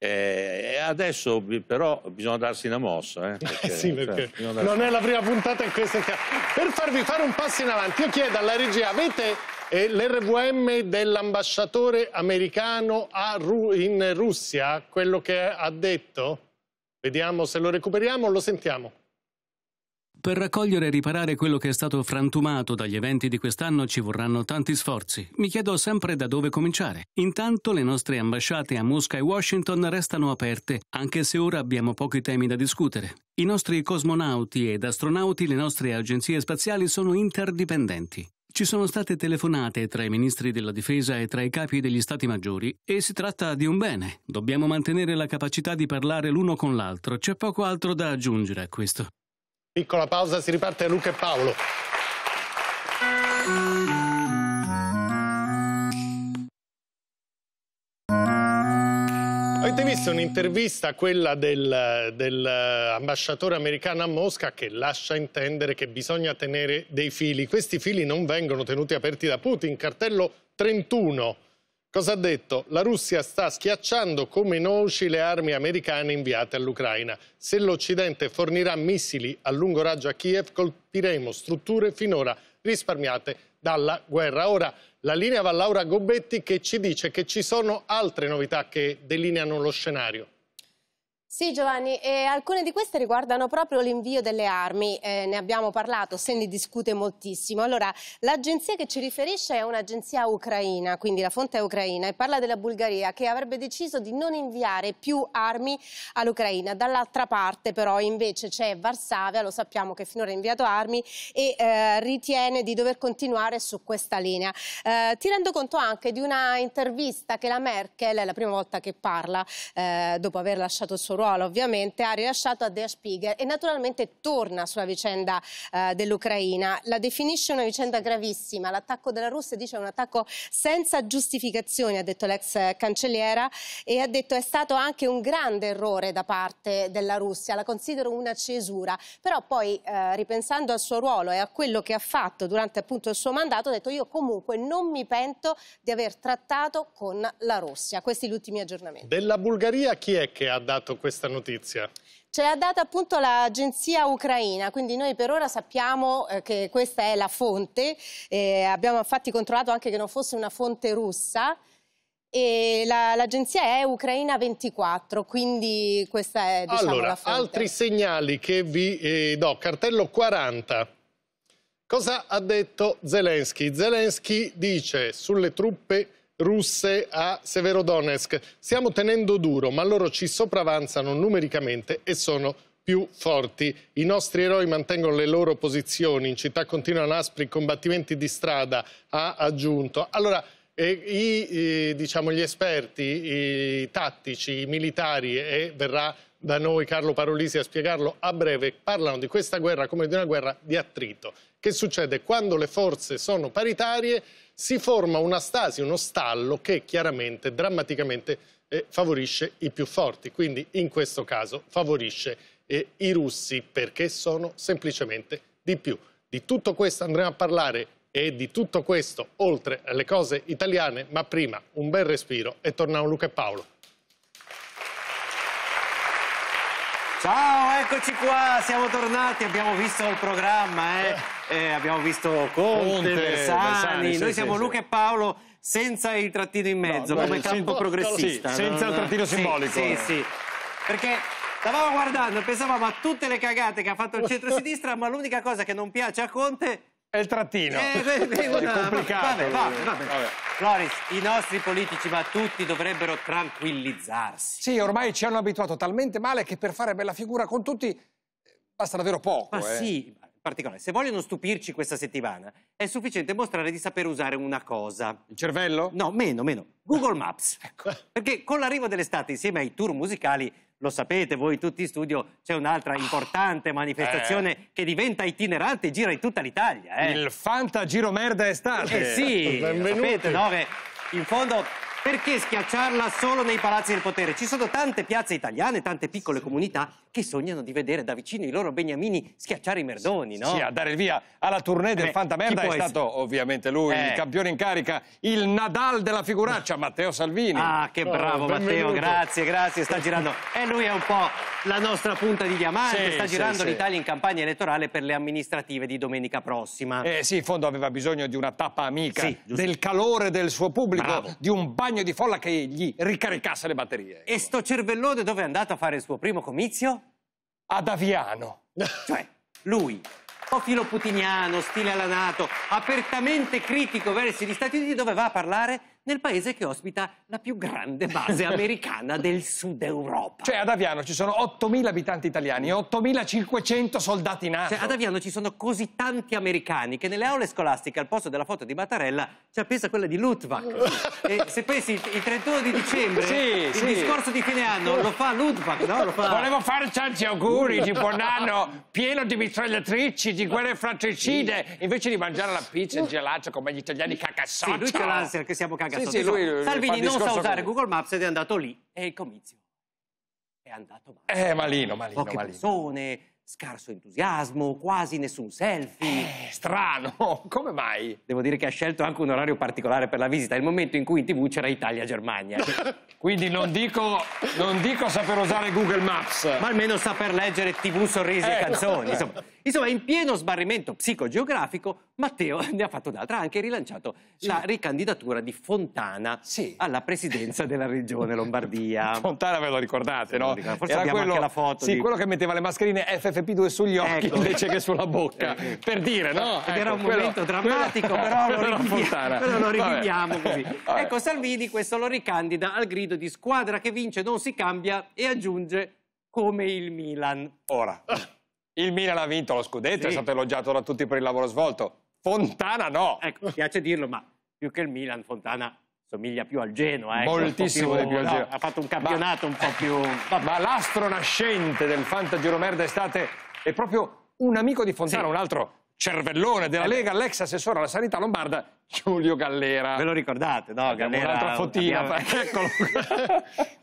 Eh, adesso però bisogna darsi una mossa. Eh, eh perché, sì, cioè, perché cioè, non è la prima puntata in questo Per farvi fare un passo in avanti, io chiedo alla regia, avete e l'RVM dell'ambasciatore americano Ru in Russia, quello che ha detto? Vediamo se lo recuperiamo o lo sentiamo. Per raccogliere e riparare quello che è stato frantumato dagli eventi di quest'anno ci vorranno tanti sforzi. Mi chiedo sempre da dove cominciare. Intanto le nostre ambasciate a Mosca e Washington restano aperte, anche se ora abbiamo pochi temi da discutere. I nostri cosmonauti ed astronauti, le nostre agenzie spaziali sono interdipendenti. Ci sono state telefonate tra i ministri della difesa e tra i capi degli stati maggiori e si tratta di un bene. Dobbiamo mantenere la capacità di parlare l'uno con l'altro. C'è poco altro da aggiungere a questo. Piccola pausa, si riparte Luca e Paolo. Avete visto un'intervista, quella dell'ambasciatore del americano a Mosca, che lascia intendere che bisogna tenere dei fili. Questi fili non vengono tenuti aperti da Putin. Cartello 31. Cosa ha detto? La Russia sta schiacciando come noci le armi americane inviate all'Ucraina. Se l'Occidente fornirà missili a lungo raggio a Kiev, colpiremo strutture finora risparmiate dalla guerra. Ora, la linea va a Laura Gobetti che ci dice che ci sono altre novità che delineano lo scenario. Sì Giovanni, e alcune di queste riguardano proprio l'invio delle armi, eh, ne abbiamo parlato, se ne discute moltissimo. Allora, l'agenzia che ci riferisce è un'agenzia ucraina, quindi la fonte è ucraina, e parla della Bulgaria che avrebbe deciso di non inviare più armi all'Ucraina. Dall'altra parte però invece c'è Varsavia, lo sappiamo che finora ha inviato armi e eh, ritiene di dover continuare su questa linea. Eh, ti rendo conto anche di una intervista che la Merkel, è la prima volta che parla, eh, dopo aver lasciato il suo ruolo ovviamente, ha rilasciato a Der Spiegel e naturalmente torna sulla vicenda eh, dell'Ucraina. La definisce una vicenda gravissima, l'attacco della Russia dice un attacco senza giustificazioni, ha detto l'ex cancelliera, e ha detto è stato anche un grande errore da parte della Russia, la considero una cesura, però poi eh, ripensando al suo ruolo e a quello che ha fatto durante appunto il suo mandato, ha detto io comunque non mi pento di aver trattato con la Russia. Questi gli ultimi aggiornamenti. Della Bulgaria chi è che ha dato questo? questa notizia? Ce l'ha data appunto l'agenzia ucraina, quindi noi per ora sappiamo eh, che questa è la fonte, eh, abbiamo infatti controllato anche che non fosse una fonte russa, e l'agenzia la, è Ucraina 24, quindi questa è diciamo, allora, la fonte. Altri segnali che vi eh, do, cartello 40. Cosa ha detto Zelensky? Zelensky dice sulle truppe russe a Severodonetsk. Stiamo tenendo duro, ma loro ci sopravanzano numericamente e sono più forti. I nostri eroi mantengono le loro posizioni, in città continuano aspri combattimenti di strada, ha aggiunto. Allora, eh, i, eh, diciamo, gli esperti, i tattici, i militari, e verrà da noi Carlo Parolisi a spiegarlo a breve, parlano di questa guerra come di una guerra di attrito. Che succede? Quando le forze sono paritarie si forma una stasi, uno stallo che chiaramente, drammaticamente eh, favorisce i più forti. Quindi in questo caso favorisce eh, i russi perché sono semplicemente di più. Di tutto questo andremo a parlare e di tutto questo oltre alle cose italiane, ma prima un bel respiro e tornano Luca e Paolo. Ciao, eccoci qua, siamo tornati, abbiamo visto il programma. Eh. eh, abbiamo visto Conte, Conte Bersani. Bersani noi sì, siamo sì. Luca e Paolo senza il trattino in mezzo, no, come campo progressista. senza no, il trattino simbolico. Sì, eh. sì, perché stavamo guardando e pensavamo a tutte le cagate che ha fatto il centro-sinistra, ma l'unica cosa che non piace a Conte... È il trattino. Eh, è, è, è, è complicato. Vabbè, vabbè, vabbè. vabbè. Floris, i nostri politici, ma tutti dovrebbero tranquillizzarsi. Sì, ormai ci hanno abituato talmente male che per fare bella figura con tutti eh, basta davvero poco. Ma eh. sì, particolare. Se vogliono stupirci questa settimana, è sufficiente mostrare di sapere usare una cosa. Il cervello? No, meno, meno. Google Maps. ecco. Perché con l'arrivo dell'estate, insieme ai tour musicali, lo sapete voi tutti in studio, c'è un'altra ah. importante manifestazione eh. che diventa itinerante e gira in tutta l'Italia. Eh. Il Fanta Giro Merda Estate. Eh sì, Benvenuti. sapete, no? Che in fondo perché schiacciarla solo nei palazzi del potere? Ci sono tante piazze italiane, tante piccole comunità che sognano di vedere da vicino i loro beniamini schiacciare i merdoni, no? Sì, a dare il via alla tournée del eh, Fantamerda è stato essere? ovviamente lui, eh. il campione in carica, il Nadal della figuraccia, Matteo Salvini. Ah, che oh, bravo oh, Matteo, grazie, grazie, sta eh. girando. E lui è un po' la nostra punta di diamante, sì, sta girando sì, l'Italia sì. in campagna elettorale per le amministrative di domenica prossima. Eh sì, in fondo aveva bisogno di una tappa amica, del calore del suo pubblico, bravo. di un bacio compagno di folla che gli ricaricasse le batterie. Ecco. E sto cervellone dove è andato a fare il suo primo comizio? Ad Aviano. Cioè, lui, un po' filoputiniano, stile alla Nato, apertamente critico verso gli Stati Uniti, dove va a parlare nel paese che ospita la più grande base americana del sud Europa. Cioè ad Aviano ci sono 8.000 abitanti italiani e 8.500 soldati nati. Cioè ad Aviano ci sono così tanti americani che nelle aule scolastiche al posto della foto di Mattarella c'è appesa quella di Lutvak. e se pensi il 31 di dicembre sì, il sì. discorso di fine anno lo fa Lutvak, no? Lo fa... Volevo fare tanti auguri di buon anno pieno di mitragliatrici, di guerre fratricide, invece di mangiare la pizza e il gelato come gli italiani cacassocci. Sì, lui c'è l'ansia che siamo cagati sì, sì, lui eh, Salvini non sa usare con... Google Maps ed è andato lì e il comizio è andato male. Eh, malino, malino, Poche malino. persone, scarso entusiasmo, quasi nessun selfie. Eh, strano, come mai? Devo dire che ha scelto anche un orario particolare per la visita, il momento in cui in tv c'era Italia-Germania. Quindi non dico, non dico saper usare Google Maps. Ma almeno saper leggere tv, sorrisi eh, e canzoni, no. insomma. Insomma, in pieno sbarrimento psicogeografico, Matteo ne ha fatto un'altra, ha anche rilanciato sì. la ricandidatura di Fontana sì. alla presidenza della regione Lombardia. Fontana ve lo ricordate, no? Forse Era quello, anche la foto. Sì, di... quello che metteva le mascherine FFP2 sugli occhi ecco. invece che sulla bocca, eh. per dire, no? Ecco, era un quello, momento drammatico, quello, però, quello lo riviviamo, però lo riviviamo così. Vabbè. Ecco, Salvini questo lo ricandida al grido di squadra che vince non si cambia e aggiunge come il Milan. Ora. Il Milan ha vinto lo scudetto, sì. è stato elogiato da tutti per il lavoro svolto. Fontana no! Ecco, mi piace dirlo, ma più che il Milan, Fontana somiglia più al Genoa. Eh, Moltissimo più, di più al Genoa. No, ha fatto un campionato ma, un po' più... Ma, ma l'astro nascente del Fantagiromerda estate è proprio un amico di Fontana, sì. un altro cervellone della eh Lega, l'ex assessore alla sanità lombarda, Giulio Gallera. Ve lo ricordate, no? Abbiamo Gallera, un'altra fotina, abbiamo... eccolo.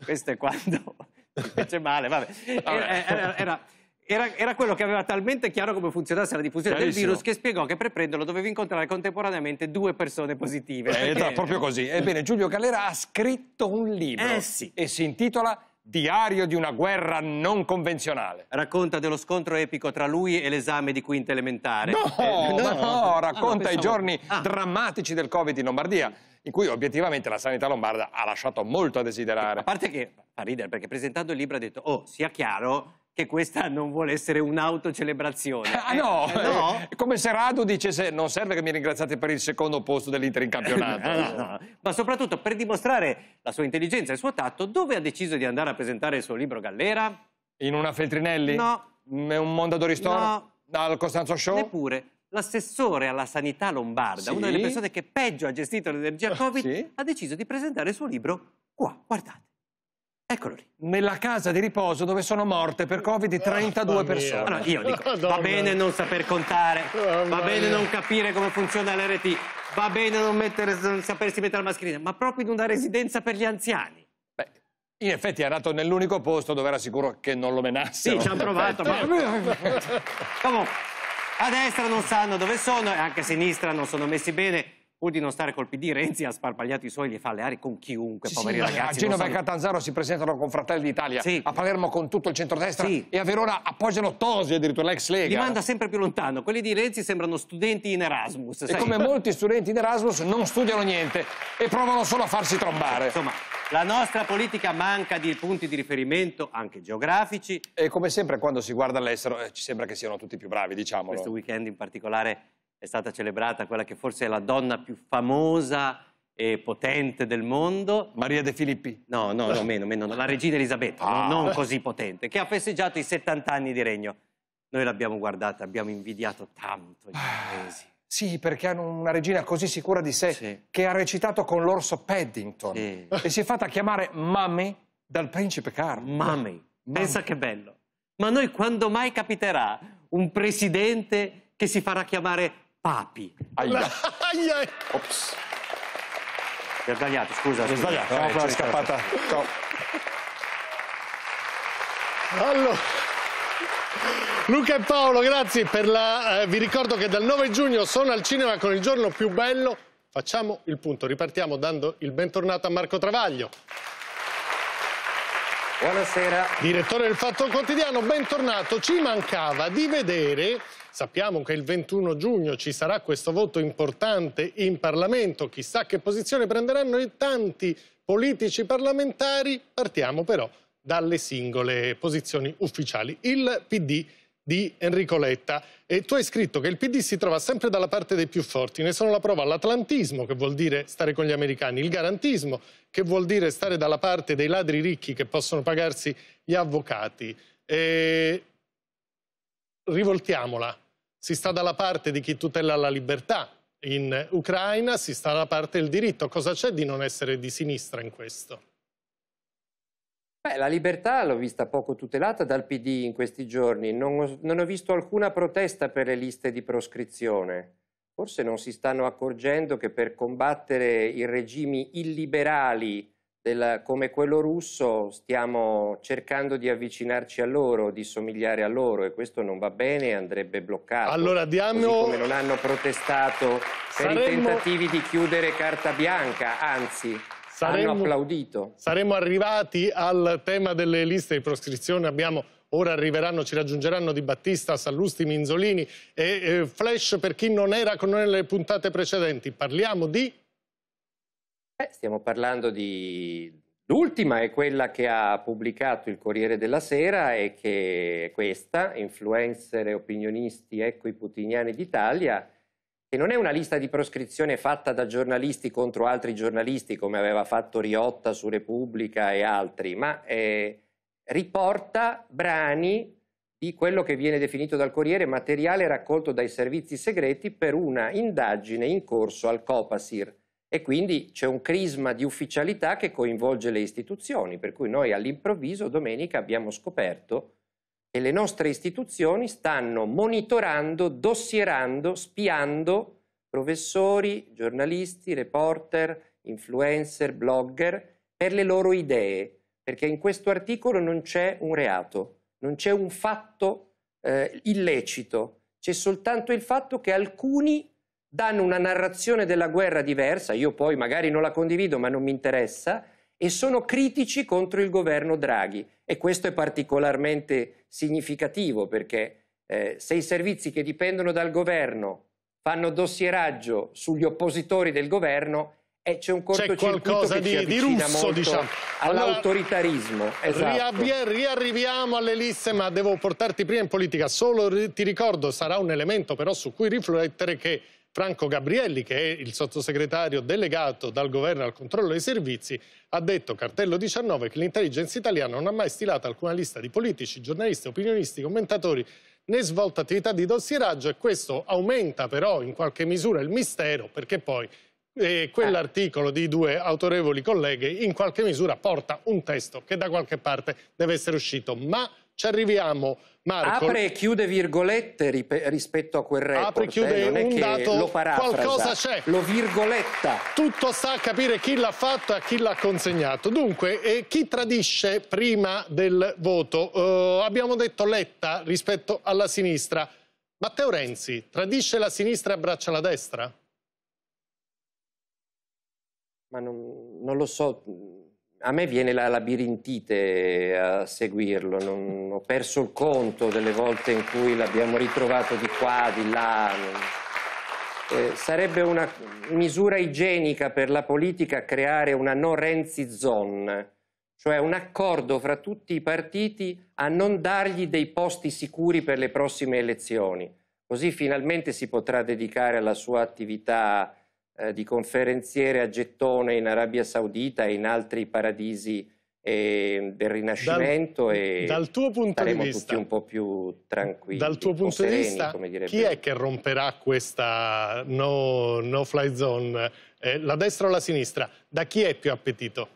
Questo è quando mi piace male, vabbè. Eh, eh, era, era, era era, era, quello che aveva talmente chiaro come funzionasse la diffusione del virus che spiegò che per prenderlo dovevi incontrare contemporaneamente due persone positive. Eh, perché... Proprio così. Ebbene, Giulio Gallera ha scritto un libro eh, sì. e si intitola Diario di una guerra non convenzionale. Racconta dello scontro epico tra lui e l'esame di quinta elementare. No, eh, no, ah, no, racconta ah, no, i giorni ah. drammatici del Covid in Lombardia, in cui obiettivamente la sanità lombarda ha lasciato molto a desiderare. A parte che fa ridere, perché presentando il libro ha detto, oh, sia chiaro, che questa non vuole essere un'autocelebrazione. Ah, no. Eh, eh no, eh, come se Radu dicesse non serve che mi ringraziate per il secondo posto dell'Inter in campionato. no, no, no. Ma soprattutto per dimostrare la sua intelligenza e il suo tatto, dove ha deciso di andare a presentare il suo libro Gallera? In una Feltrinelli? No. Mm, è un Mondadori Store? No. Al Costanzo Show? Neppure l'assessore alla sanità lombarda, sì. una delle persone che peggio ha gestito l'energia ah, Covid, sì. ha deciso di presentare il suo libro qua, guardate. Eccolo lì. Nella casa di riposo dove sono morte per Covid 32 oh, persone. Allora, io dico, oh, va bene non saper contare, oh, va bene non capire come funziona l'RT, va bene non, mettere, non sapersi mettere la mascherina, ma proprio in una residenza per gli anziani. In effetti è andato nell'unico posto dove era sicuro che non lo menassero. Sì, ci hanno provato. ma... Comunque, a destra non sanno dove sono, e anche a sinistra non sono messi bene pur di non stare col PD, Renzi ha sparpagliato i suoi, gli fa le alleare con chiunque, sì, poveri sì, ragazzi. A Genova e so... Catanzaro si presentano con Fratelli d'Italia, sì. a Palermo con tutto il centrodestra sì. e a Verona appoggiano Tosi, addirittura l'ex Lega. Li manda sempre più lontano, quelli di Renzi sembrano studenti in Erasmus. E come molti studenti in Erasmus non studiano niente e provano solo a farsi trombare. Insomma, la nostra politica manca di punti di riferimento, anche geografici. E come sempre quando si guarda all'estero eh, ci sembra che siano tutti più bravi, diciamolo. Questo weekend in particolare è stata celebrata quella che forse è la donna più famosa e potente del mondo. Maria De Filippi. No, no, no meno, meno, la regina Elisabetta, ah. non così potente, che ha festeggiato i 70 anni di regno. Noi l'abbiamo guardata, abbiamo invidiato tanto gli ah, inglesi. Sì, perché hanno una regina così sicura di sé sì. che ha recitato con l'orso Paddington sì. e si è fatta chiamare Mummy dal principe Carlo. Mummy, pensa che bello. Ma noi quando mai capiterà un presidente che si farà chiamare Papi. Aia. Aia. Ops. Mi Ho sbagliato, scusa. Mi Ho sbagliato, no, è certo, scappata. Ciao. Certo. Allora. Luca e Paolo, grazie per la... Eh, vi ricordo che dal 9 giugno sono al cinema con il giorno più bello. Facciamo il punto, ripartiamo dando il bentornato a Marco Travaglio. Buonasera. Direttore del Fatto Quotidiano, bentornato. Ci mancava di vedere Sappiamo che il 21 giugno ci sarà questo voto importante in Parlamento, chissà che posizione prenderanno i tanti politici parlamentari. Partiamo però dalle singole posizioni ufficiali. Il PD di Enrico Letta. E tu hai scritto che il PD si trova sempre dalla parte dei più forti, ne sono la prova l'atlantismo, che vuol dire stare con gli americani, il garantismo, che vuol dire stare dalla parte dei ladri ricchi che possono pagarsi gli avvocati. E... Rivoltiamola, si sta dalla parte di chi tutela la libertà in Ucraina, si sta dalla parte del diritto. Cosa c'è di non essere di sinistra in questo? Beh, la libertà l'ho vista poco tutelata dal PD in questi giorni, non ho, non ho visto alcuna protesta per le liste di proscrizione. Forse non si stanno accorgendo che per combattere i regimi illiberali del, come quello russo stiamo cercando di avvicinarci a loro, di somigliare a loro e questo non va bene e andrebbe bloccato. Allora diamo... Così come non hanno protestato Saremmo... per i tentativi di chiudere carta bianca, anzi saremmo, hanno applaudito. Saremmo arrivati al tema delle liste di proscrizione, abbiamo ora arriveranno, ci raggiungeranno Di Battista, Sallusti, Minzolini e eh, Flash per chi non era con noi nelle puntate precedenti. Parliamo di... Beh, stiamo parlando di... L'ultima è quella che ha pubblicato il Corriere della Sera e che è questa, influencer e opinionisti ecco i putiniani d'Italia, che non è una lista di proscrizione fatta da giornalisti contro altri giornalisti come aveva fatto Riotta su Repubblica e altri, ma eh, riporta brani di quello che viene definito dal Corriere materiale raccolto dai servizi segreti per una indagine in corso al Copasir e quindi c'è un crisma di ufficialità che coinvolge le istituzioni, per cui noi all'improvviso domenica abbiamo scoperto che le nostre istituzioni stanno monitorando, dossierando, spiando professori, giornalisti, reporter, influencer, blogger per le loro idee, perché in questo articolo non c'è un reato, non c'è un fatto eh, illecito, c'è soltanto il fatto che alcuni danno una narrazione della guerra diversa, io poi magari non la condivido ma non mi interessa, e sono critici contro il governo Draghi. E questo è particolarmente significativo perché eh, se i servizi che dipendono dal governo fanno dossieraggio sugli oppositori del governo e eh, c'è un cortocircuito c'è che di, ci di russo, diciamo. all'autoritarismo. Allora, esatto. riarriviamo alle liste, ma devo portarti prima in politica. Solo ti ricordo, sarà un elemento però su cui riflettere che Franco Gabrielli, che è il sottosegretario delegato dal governo al controllo dei servizi, ha detto, cartello 19, che l'intelligence italiana non ha mai stilato alcuna lista di politici, giornalisti, opinionisti, commentatori né svolta attività di dossieraggio e questo aumenta però in qualche misura il mistero perché poi eh, quell'articolo di due autorevoli colleghe in qualche misura porta un testo che da qualche parte deve essere uscito. Ma ci arriviamo. Marco, apre e chiude virgolette rispetto a quel record. Apre e eh, chiude eh, un dato, lo parafrasa, qualcosa c'è. Lo virgoletta. Tutto sta a capire chi l'ha fatto e a chi l'ha consegnato. Dunque, eh, chi tradisce prima del voto? Eh, abbiamo detto Letta rispetto alla sinistra. Matteo Renzi tradisce la sinistra e abbraccia la destra? Ma non, non lo so, a me viene la labirintite eh, a seguirlo, non, ho perso il conto delle volte in cui l'abbiamo ritrovato di qua, di là. Eh, sarebbe una misura igienica per la politica creare una no Renzi zone, cioè un accordo fra tutti i partiti a non dargli dei posti sicuri per le prossime elezioni. Così finalmente si potrà dedicare alla sua attività eh, di conferenziere a gettone in Arabia Saudita e in altri paradisi eh, del Rinascimento dal, e dal tuo punto saremo di vista, tutti un po' più tranquilli. Dal tuo punto sereni, di vista, chi è che romperà questa no, no fly zone? Eh, la destra o la sinistra? Da chi è più appetito?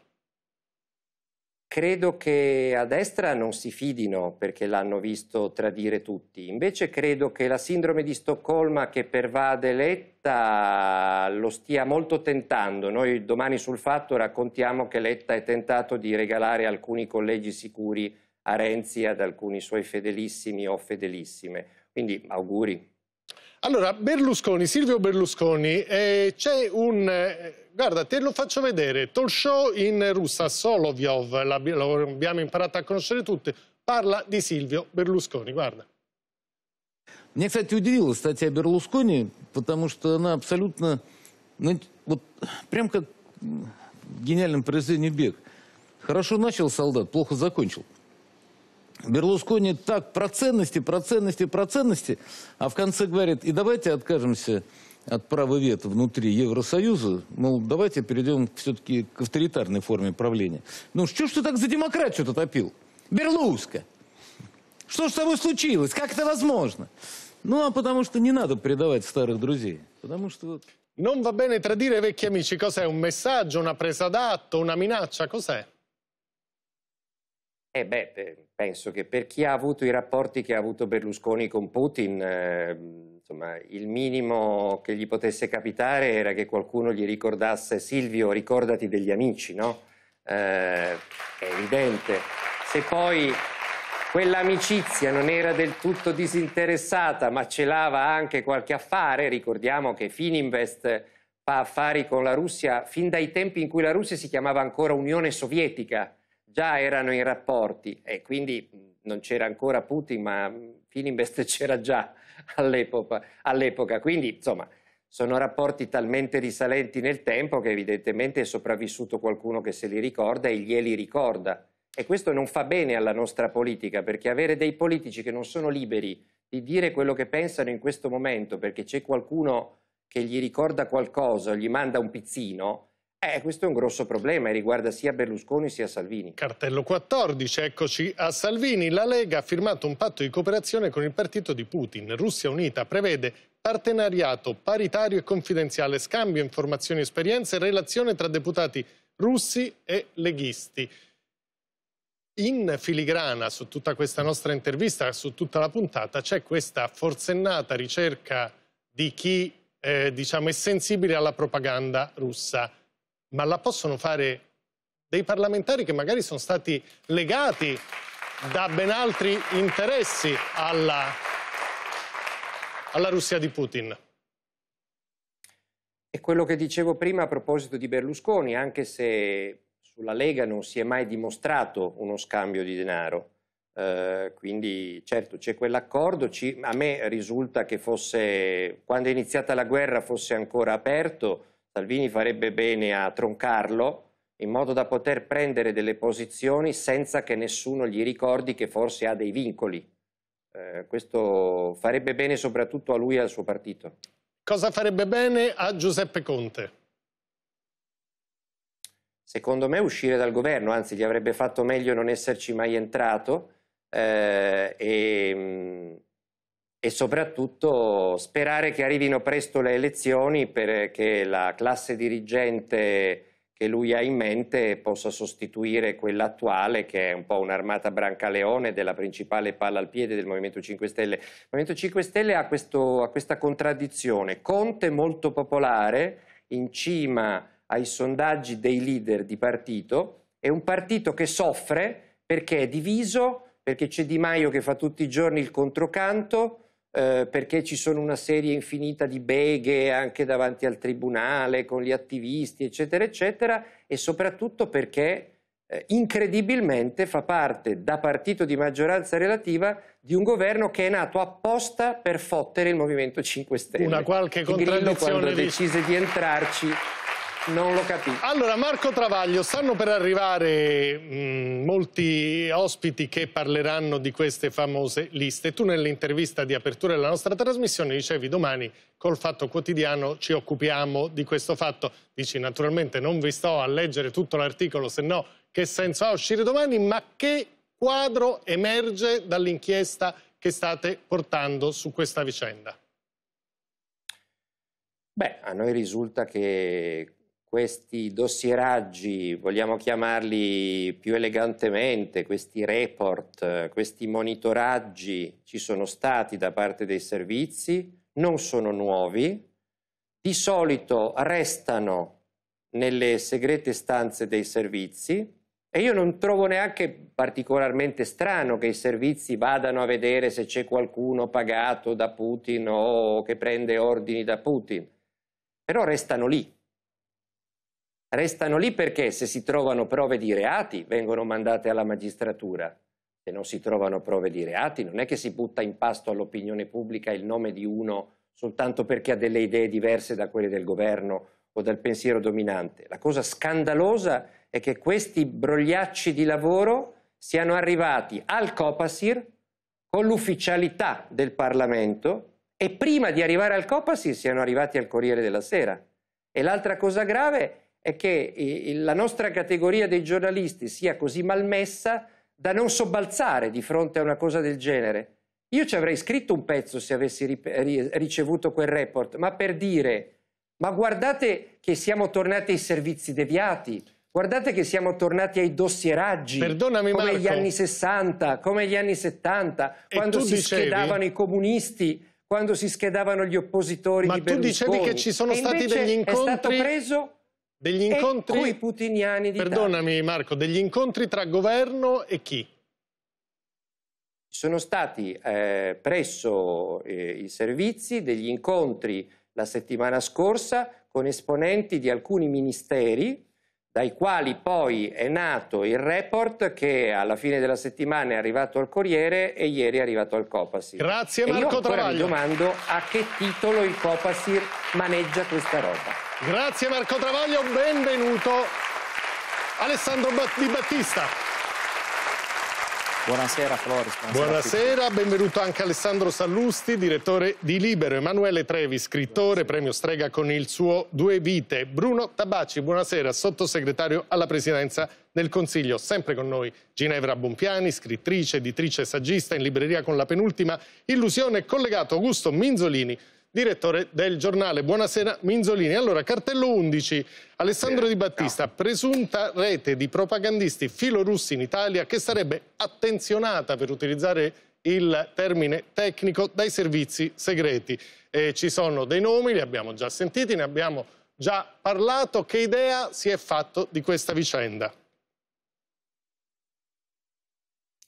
Credo che a destra non si fidino perché l'hanno visto tradire tutti, invece credo che la sindrome di Stoccolma che pervade Letta lo stia molto tentando. Noi domani sul fatto raccontiamo che Letta è tentato di regalare alcuni collegi sicuri a Renzi ad alcuni suoi fedelissimi o fedelissime. Quindi auguri. Allora, Berlusconi, Silvio Berlusconi, eh, c'è un... Eh, guarda, te lo faccio vedere. Talk show in russa, Solovyov, l'abbiamo imparato a conoscere tutti, parla di Silvio Berlusconi, guarda. Меня, кстати, удивила статья Берлускони, потому что она абсолютно, ну, вот прям как в гениальном произведении «Бег». Хорошо начал солдат, плохо закончил. Берлускони так про ценности, про ценности, про ценности, а в конце говорит, и давайте откажемся от права вето внутри Евросоюза, мол, давайте перейдем все-таки к авторитарной форме правления. Ну, что ж ты так за демократию-то топил? Берлуска! Что ж с тобой случилось? Как это возможно? Ну, а потому что не надо предавать старых друзей. Потому что вот... Non va bene tradire vecchi amici. Cos'è? Un messaggio, una presa d'atto, una minaccia? Cos'è? Eh beh, penso che per chi ha avuto i rapporti che ha avuto Berlusconi con Putin, eh, insomma, il minimo che gli potesse capitare era che qualcuno gli ricordasse Silvio, ricordati degli amici, no? Eh, è evidente. Se poi quell'amicizia non era del tutto disinteressata, ma celava anche qualche affare, ricordiamo che Fininvest fa affari con la Russia fin dai tempi in cui la Russia si chiamava ancora Unione Sovietica già erano in rapporti e quindi non c'era ancora Putin, ma Fininvest c'era già all'epoca, all'epoca. Quindi, insomma, sono rapporti talmente risalenti nel tempo che evidentemente è sopravvissuto qualcuno che se li ricorda e glieli ricorda. E questo non fa bene alla nostra politica, perché avere dei politici che non sono liberi di dire quello che pensano in questo momento, perché c'è qualcuno che gli ricorda qualcosa, gli manda un pizzino, eh, questo è un grosso problema e riguarda sia Berlusconi sia Salvini. Cartello 14, eccoci a Salvini. La Lega ha firmato un patto di cooperazione con il partito di Putin. Russia Unita prevede partenariato paritario e confidenziale, scambio informazioni, e esperienze e relazione tra deputati russi e leghisti. In filigrana su tutta questa nostra intervista, su tutta la puntata, c'è questa forsennata ricerca di chi eh, diciamo, è sensibile alla propaganda russa ma la possono fare dei parlamentari che magari sono stati legati da ben altri interessi alla, alla Russia di Putin. E quello che dicevo prima a proposito di Berlusconi, anche se sulla Lega non si è mai dimostrato uno scambio di denaro, Uh, quindi certo c'è quell'accordo, a me risulta che fosse, quando è iniziata la guerra fosse ancora aperto, Salvini farebbe bene a troncarlo in modo da poter prendere delle posizioni senza che nessuno gli ricordi che forse ha dei vincoli. Eh, questo farebbe bene soprattutto a lui e al suo partito. Cosa farebbe bene a Giuseppe Conte? Secondo me uscire dal governo, anzi gli avrebbe fatto meglio non esserci mai entrato eh, e, mm, e soprattutto sperare che arrivino presto le elezioni perché la classe dirigente che lui ha in mente possa sostituire quella attuale che è un po' un'armata brancaleone della principale palla al piede del Movimento 5 Stelle. Il Movimento 5 Stelle ha, questo, ha questa contraddizione. Conte molto popolare in cima ai sondaggi dei leader di partito è un partito che soffre perché è diviso, perché c'è Di Maio che fa tutti i giorni il controcanto, eh, perché ci sono una serie infinita di beghe anche davanti al tribunale con gli attivisti, eccetera, eccetera, e soprattutto perché eh, incredibilmente fa parte da partito di maggioranza relativa di un governo che è nato apposta per fottere il Movimento 5 Stelle. Una qualche contraddizione. quando di... decise di entrarci non lo capisco. Allora, Marco Travaglio, stanno per arrivare mh, mm, molti ospiti che parleranno di queste famose liste. Tu nell'intervista di apertura della nostra trasmissione dicevi domani col Fatto Quotidiano ci occupiamo di questo fatto. Dici naturalmente non vi sto a leggere tutto l'articolo, se no che senso ha uscire domani, ma che quadro emerge dall'inchiesta che state portando su questa vicenda? Beh, a noi risulta che questi dossieraggi, vogliamo chiamarli più elegantemente, questi report, questi monitoraggi ci sono stati da parte dei servizi, non sono nuovi, di solito restano nelle segrete stanze dei servizi e io non trovo neanche particolarmente strano che i servizi vadano a vedere se c'è qualcuno pagato da Putin o che prende ordini da Putin, però restano lì Restano lì perché se si trovano prove di reati vengono mandate alla magistratura. Se non si trovano prove di reati non è che si butta in pasto all'opinione pubblica il nome di uno soltanto perché ha delle idee diverse da quelle del governo o dal pensiero dominante. La cosa scandalosa è che questi brogliacci di lavoro siano arrivati al Copasir con l'ufficialità del Parlamento e prima di arrivare al Copasir siano arrivati al Corriere della Sera. E l'altra cosa grave è è che la nostra categoria dei giornalisti sia così malmessa da non sobbalzare di fronte a una cosa del genere. Io ci avrei scritto un pezzo se avessi ricevuto quel report, ma per dire, ma guardate che siamo tornati ai servizi deviati, guardate che siamo tornati ai dossieraggi, Perdonami, come Marco, gli anni 60, come gli anni 70, quando si dicevi... schedavano i comunisti, quando si schedavano gli oppositori ma di Berlusconi. Ma tu dicevi che ci sono e stati degli incontri... è stato preso degli incontri... E putiniani di Perdonami Italia. Marco, degli incontri tra governo e chi? Sono stati eh, presso eh, i servizi degli incontri la settimana scorsa con esponenti di alcuni ministeri, dai quali poi è nato il report che alla fine della settimana è arrivato al Corriere e ieri è arrivato al Copasir. Grazie Marco Travaglio. e io mi domando a che titolo il Copasir maneggia questa roba. Grazie Marco Travaglio, benvenuto Alessandro Di Battista. Buonasera Floris. Buonasera, Buonasera benvenuto anche Alessandro Sallusti, direttore di Libero, Emanuele Trevi, scrittore, premio Strega con il suo Due Vite, Bruno Tabacci, buonasera, sottosegretario alla presidenza del Consiglio, sempre con noi Ginevra Bompiani, scrittrice, editrice e saggista in libreria con la penultima illusione, collegato Augusto Minzolini, direttore del giornale. Buonasera Minzolini. Allora, cartello 11, Alessandro Di Battista, presunta rete di propagandisti filorussi in Italia che sarebbe attenzionata, per utilizzare il termine tecnico, dai servizi segreti. Eh, ci sono dei nomi, li abbiamo già sentiti, ne abbiamo già parlato. Che idea si è fatto di questa vicenda?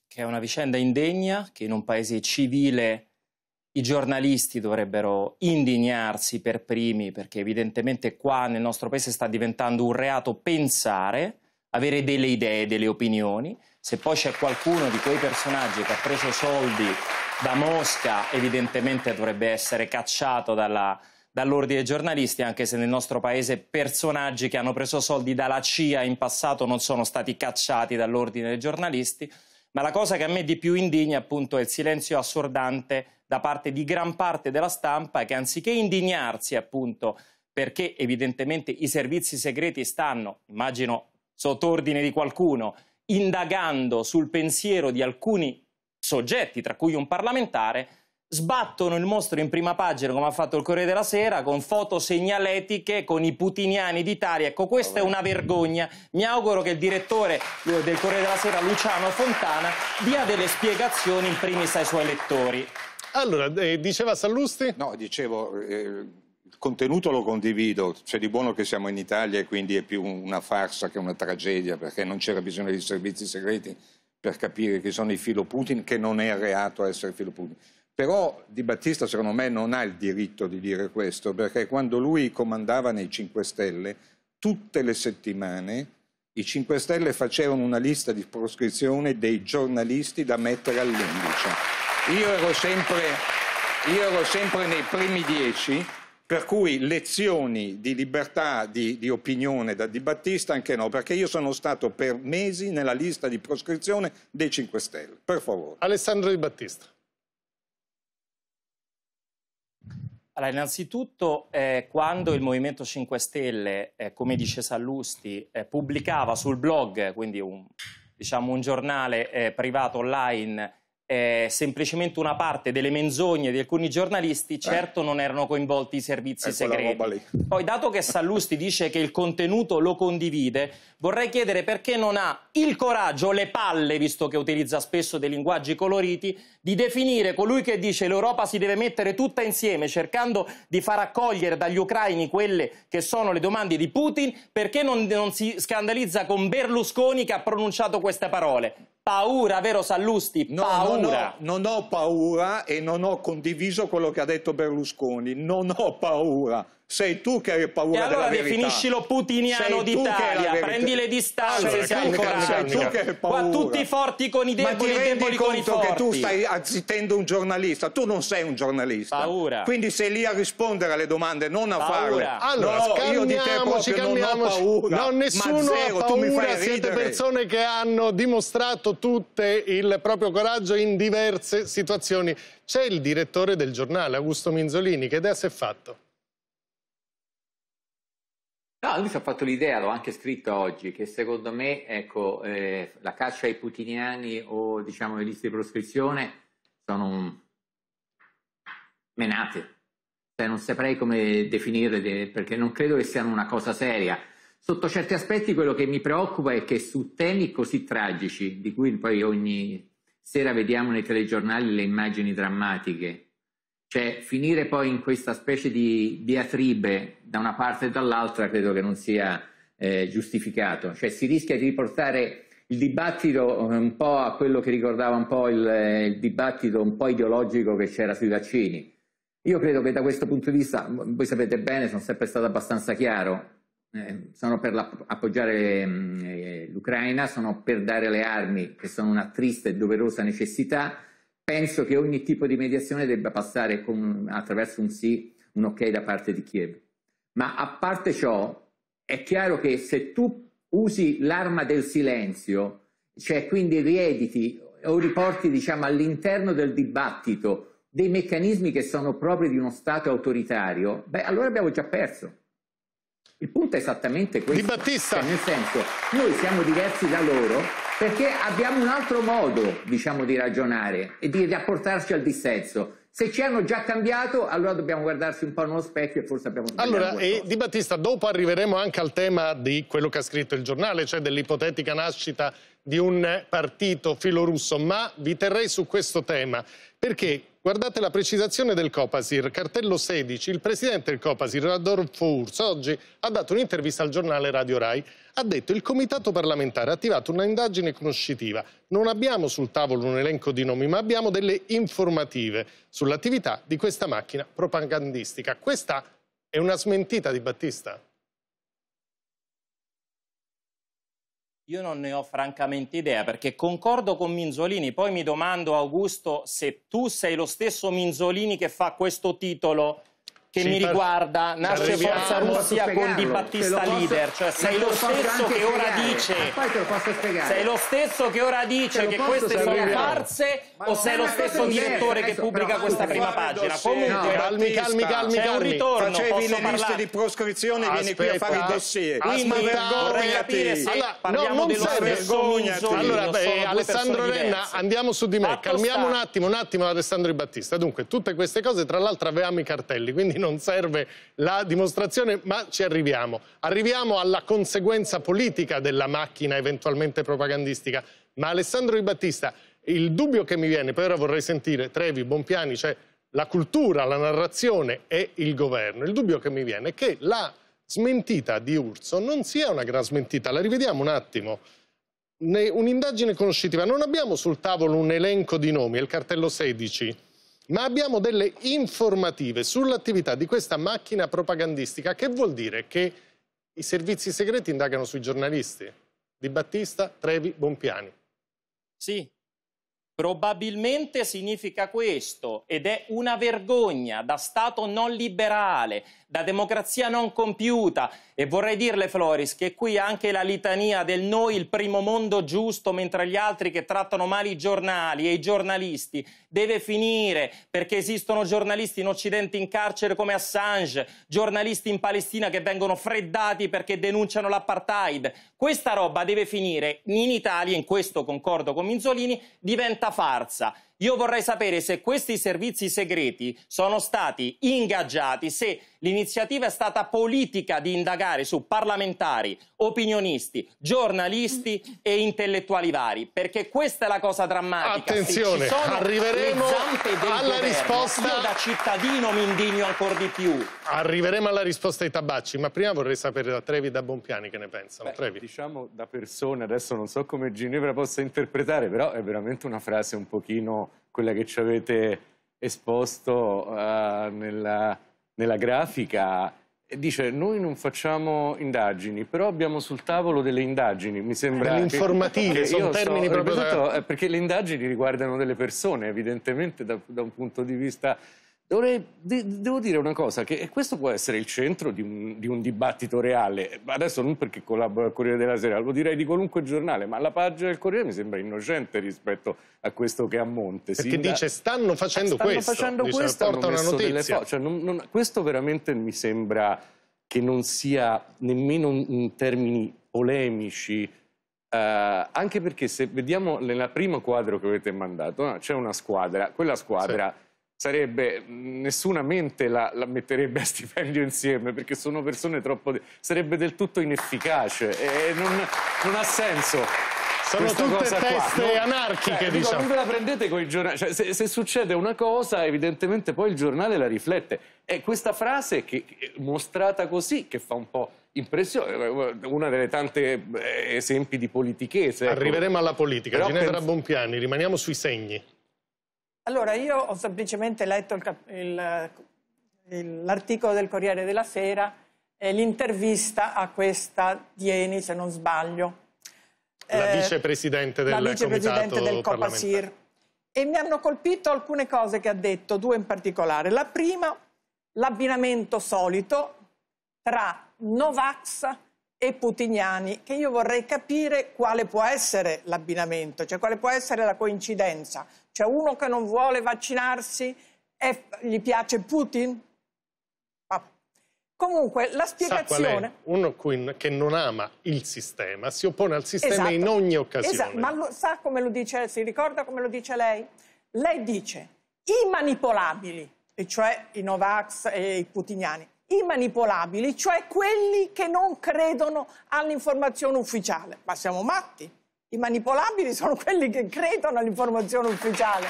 Che è una vicenda indegna, che in un paese civile i giornalisti dovrebbero indignarsi per primi, perché evidentemente qua nel nostro paese sta diventando un reato pensare, avere delle idee, delle opinioni. Se poi c'è qualcuno di quei personaggi che ha preso soldi da Mosca, evidentemente dovrebbe essere cacciato dalla, dall'ordine dei giornalisti, anche se nel nostro paese personaggi che hanno preso soldi dalla CIA in passato non sono stati cacciati dall'ordine dei giornalisti. Ma la cosa che a me di più indigna appunto è il silenzio assordante da parte di gran parte della stampa che anziché indignarsi appunto perché evidentemente i servizi segreti stanno, immagino sotto ordine di qualcuno, indagando sul pensiero di alcuni soggetti, tra cui un parlamentare, sbattono il mostro in prima pagina come ha fatto il Corriere della Sera con foto segnaletiche con i putiniani d'Italia. Ecco, questa è una vergogna. Mi auguro che il direttore eh, del Corriere della Sera, Luciano Fontana, dia delle spiegazioni in primis ai suoi lettori. Allora, eh, diceva Sallusti? No, dicevo, eh, il contenuto lo condivido, c'è di buono che siamo in Italia e quindi è più una farsa che una tragedia, perché non c'era bisogno di servizi segreti per capire chi sono i filo Putin, che non è reato essere filo Putin. Però Di Battista, secondo me, non ha il diritto di dire questo, perché quando lui comandava nei 5 Stelle, tutte le settimane i 5 Stelle facevano una lista di proscrizione dei giornalisti da mettere all'indice. Io ero sempre, io ero sempre nei primi dieci, per cui lezioni di libertà di, di, opinione da Di Battista anche no, perché io sono stato per mesi nella lista di proscrizione dei 5 Stelle. Per favore. Alessandro Di Battista. Allora, innanzitutto, eh, quando il Movimento 5 Stelle, eh, come dice Sallusti, eh, pubblicava sul blog, quindi un, diciamo un giornale eh, privato online, eh, semplicemente una parte delle menzogne di alcuni giornalisti, eh. certo non erano coinvolti i servizi ecco segreti. Poi, dato che Sallusti dice che il contenuto lo condivide, vorrei chiedere perché non ha il coraggio, le palle, visto che utilizza spesso dei linguaggi coloriti, di definire colui che dice l'Europa si deve mettere tutta insieme, cercando di far accogliere dagli ucraini quelle che sono le domande di Putin, perché non, non si scandalizza con Berlusconi che ha pronunciato queste parole. Paura, vero Sallusti? No, paura. No, no, non ho paura e non ho condiviso quello che ha detto Berlusconi. Non ho paura sei tu che hai paura e allora definiscilo putiniano sei d'Italia prendi le distanze allora, sei ancora sei tu che hai paura qua tutti i forti con i deboli ma ti rendi conto che tu stai zittendo un giornalista tu non sei un giornalista paura quindi sei lì a rispondere alle domande non a farle allora no, io di te proprio non ho paura no, nessuno zero, ha paura siete persone che hanno dimostrato tutte il proprio coraggio in diverse situazioni c'è il direttore del giornale Augusto Minzolini che idea si è fatto? No, lui si è fatto l'idea, l'ho anche scritto oggi, che secondo me ecco, eh, la caccia ai putiniani o diciamo, le liste di proscrizione sono menate. Cioè, non saprei come definirle perché non credo che siano una cosa seria. Sotto certi aspetti quello che mi preoccupa è che su temi così tragici, di cui poi ogni sera vediamo nei telegiornali le immagini drammatiche, cioè, finire poi in questa specie di diatribe da una parte e dall'altra credo che non sia eh, giustificato. Cioè, si rischia di riportare il dibattito eh, un po' a quello che ricordava un po' il, eh, il dibattito un po' ideologico che c'era sui vaccini. Io credo che da questo punto di vista, voi sapete bene, sono sempre stato abbastanza chiaro, eh, sono per appoggiare mm, eh, l'Ucraina, sono per dare le armi, che sono una triste e doverosa necessità, penso che ogni tipo di mediazione debba passare con, attraverso un sì, un ok da parte di Kiev. Ma a parte ciò, è chiaro che se tu usi l'arma del silenzio, cioè quindi riediti o riporti diciamo, all'interno del dibattito dei meccanismi che sono propri di uno Stato autoritario, beh, allora abbiamo già perso. Il punto è esattamente questo. Di Battista. Cioè, nel senso, noi siamo diversi da loro perché abbiamo un altro modo, diciamo, di ragionare e di rapportarci al dissenso. Se ci hanno già cambiato, allora dobbiamo guardarsi un po' nello specchio e forse abbiamo sbagliato Allora, qualcosa. e Di Battista, dopo arriveremo anche al tema di quello che ha scritto il giornale, cioè dell'ipotetica nascita di un partito filorusso, ma vi terrei su questo tema, perché Guardate la precisazione del Copasir, cartello 16. Il presidente del Copasir, Adolfo Urso, oggi ha dato un'intervista al giornale Radio Rai. Ha detto il comitato parlamentare ha attivato un'indagine conoscitiva. Non abbiamo sul tavolo un elenco di nomi, ma abbiamo delle informative sull'attività di questa macchina propagandistica. Questa è una smentita di Battista. Io non ne ho francamente idea perché concordo con Minzolini, poi mi domando Augusto se tu sei lo stesso Minzolini che fa questo titolo che mi riguarda nasce Forza Russia con Di Battista posso, leader, cioè sei lo, lo stesso che ora dice sei lo stesso che ora dice che queste sono farse o sei lo stesso direttore che pubblica questa prima pagina? Comunque calmi, calmi, calmi, c'è un ritorno, facevi le liste di proscrizione e vieni qui a fare i dossier. Quindi vorrei capire se parliamo dello stesso cioè. Allora, Alessandro Renna, andiamo su di me, calmiamo un attimo, un attimo Alessandro Di Battista. Dunque, tutte queste cose tra l'altro avevamo i cartelli, quindi non serve la dimostrazione, ma ci arriviamo. Arriviamo alla conseguenza politica della macchina eventualmente propagandistica. Ma Alessandro Di Battista, il dubbio che mi viene, poi ora vorrei sentire Trevi, Bompiani, cioè la cultura, la narrazione e il governo, il dubbio che mi viene è che la smentita di Urso non sia una gran smentita. La rivediamo un attimo. Un'indagine conoscitiva. Non abbiamo sul tavolo un elenco di nomi, è il cartello 16 ma abbiamo delle informative sull'attività di questa macchina propagandistica che vuol dire che i servizi segreti indagano sui giornalisti di Battista, Trevi, Bompiani. Sì, Probabilmente significa questo ed è una vergogna da Stato non liberale, da democrazia non compiuta e vorrei dirle Floris che qui anche la litania del noi il primo mondo giusto mentre gli altri che trattano male i giornali e i giornalisti deve finire perché esistono giornalisti in Occidente in carcere come Assange, giornalisti in Palestina che vengono freddati perché denunciano l'apartheid. Questa roba deve finire in Italia, in questo concordo con Minzolini, diventa farsa io vorrei sapere se questi servizi segreti sono stati ingaggiati, se l'iniziativa è stata politica di indagare su parlamentari, opinionisti, giornalisti e intellettuali vari, perché questa è la cosa drammatica. Attenzione, arriveremo alla governo, risposta. Io da cittadino mi indigno ancora di più. Arriveremo alla risposta ai tabacci, ma prima vorrei sapere da Trevi e da Bompiani che ne pensano. Beh, Trevi. Diciamo da persone, adesso non so come Ginevra possa interpretare, però è veramente una frase un pochino quella che ci avete esposto uh, nella, nella grafica, dice noi non facciamo indagini, però abbiamo sul tavolo delle indagini, mi sembra... Delle informative, sono termini so, proprio... Da... Eh, perché le indagini riguardano delle persone, evidentemente da, da un punto di vista Dovrei, de, devo dire una cosa, che questo può essere il centro di un, di un dibattito reale. Adesso non perché collaboro al Corriere della Sera, lo direi di qualunque giornale, ma la pagina del Corriere mi sembra innocente rispetto a questo che è a monte. Perché Sinda... dice stanno facendo stanno questo, facendo dice, questo porta una notizia. Cioè, non, non, questo veramente mi sembra che non sia nemmeno in termini polemici, Uh, anche perché se vediamo nel primo quadro che avete mandato, no? c'è una squadra, quella squadra sì sarebbe nessuna mente la, la, metterebbe a stipendio insieme perché sono persone troppo sarebbe del tutto inefficace e non, non ha senso sono tutte teste non, anarchiche, eh, diciamo. Non ve la prendete con i giornali. Cioè, se, se, succede una cosa, evidentemente poi il giornale la riflette. È questa frase che, mostrata così che fa un po' impressione. Una delle tante eh, esempi di politichese. Ecco. Arriveremo alla politica. Però Ginevra Bonpiani, rimaniamo sui segni. Allora, io ho semplicemente letto l'articolo del Corriere della Sera e l'intervista a questa Dieni, se non sbaglio. La eh, vicepresidente del, la vicepresidente del Copasir. E mi hanno colpito alcune cose che ha detto, due in particolare. La prima, l'abbinamento solito tra Novax e Putignani, che io vorrei capire quale può essere l'abbinamento, cioè quale può essere la coincidenza c'è uno che non vuole vaccinarsi e gli piace Putin? Ah. Comunque la spiegazione... Uno che non ama il sistema si oppone al sistema esatto. in ogni occasione. Esatto. Ma lo, sa come lo dice, si ricorda come lo dice lei? Lei dice i manipolabili, e cioè i Novax e i putiniani, i manipolabili, cioè quelli che non credono all'informazione ufficiale. Ma siamo matti? I manipolabili sono quelli che credono all'informazione ufficiale.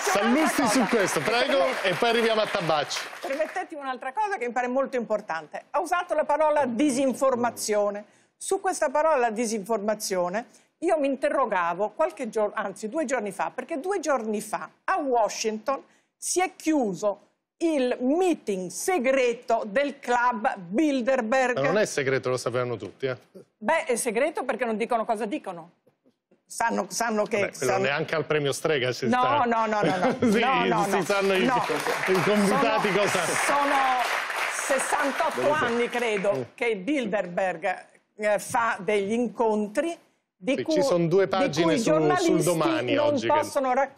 Sallusti su questo, prego, e poi arriviamo a Tabacci. Permettetemi un'altra cosa che mi pare molto importante. Ha usato la parola disinformazione. Su questa parola disinformazione io mi interrogavo qualche giorno, anzi due giorni fa, perché due giorni fa a Washington si è chiuso il meeting segreto del club Bilderberg. Ma non è segreto, lo sapevano tutti. Eh. Beh, è segreto perché non dicono cosa dicono. Sanno, sanno che... Vabbè, sanno... Neanche al premio strega si no, sta. No, no, no, no. sì, no, no, si no, sanno i, i convitati sono, cosa... Sono 68 Benissimo. anni, credo, mm. che Bilderberg eh, fa degli incontri di sì, cui, ci sono due pagine su, sul domani non oggi. Possono che...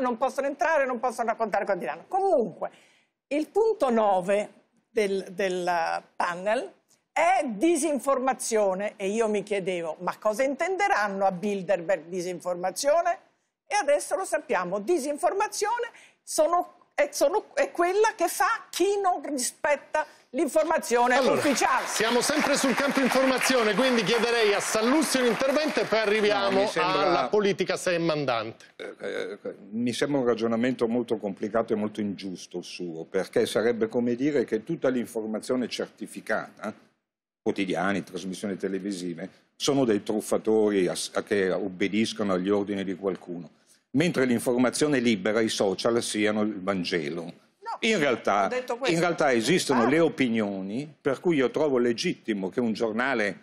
non possono entrare, non possono raccontare cosa diranno. Comunque, il punto 9 del, del panel è disinformazione e io mi chiedevo ma cosa intenderanno a Bilderberg disinformazione? E adesso lo sappiamo, disinformazione sono, è, sono, è quella che fa chi non rispetta l'informazione allora, ufficiale. Siamo sempre sul campo informazione, quindi chiederei a Sallussi un intervento e poi arriviamo no, sembra... alla politica se è mandante. Eh, eh, mi sembra un ragionamento molto complicato e molto ingiusto il suo, perché sarebbe come dire che tutta l'informazione certificata, quotidiani, trasmissioni televisive, sono dei truffatori a, a che obbediscono agli ordini di qualcuno, mentre l'informazione libera, i social, siano il Vangelo in, realtà, in, realtà, esistono ah. le opinioni per cui io trovo legittimo che un giornale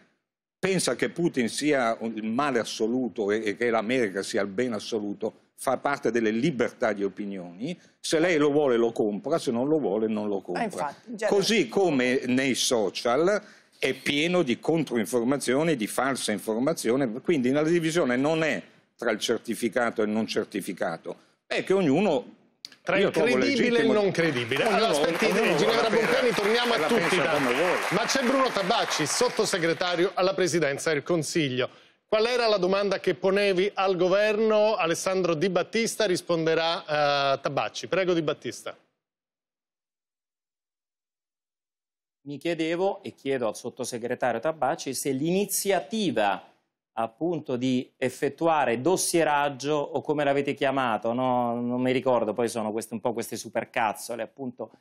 pensa che Putin sia il male assoluto e, e che l'America sia il bene assoluto, fa parte delle libertà di opinioni, se lei lo vuole lo compra, se non lo vuole non lo compra. Ah, infatti, Così come nei social è pieno di controinformazione, di falsa informazione, quindi la divisione non è tra il certificato e il non certificato, è che ognuno tra Io il credibile e il non credibile. Allora, aspetti, Ginevra Boncani, torniamo a tutti. Ma c'è Bruno Tabacci, sottosegretario alla Presidenza del Consiglio. Qual era la domanda che ponevi al governo? Alessandro Di Battista risponderà a eh, Tabacci. Prego Di Battista. Mi chiedevo e chiedo al sottosegretario Tabacci se l'iniziativa appunto di effettuare dossieraggio o come l'avete chiamato, no? non mi ricordo, poi sono queste, un po' queste supercazzole appunto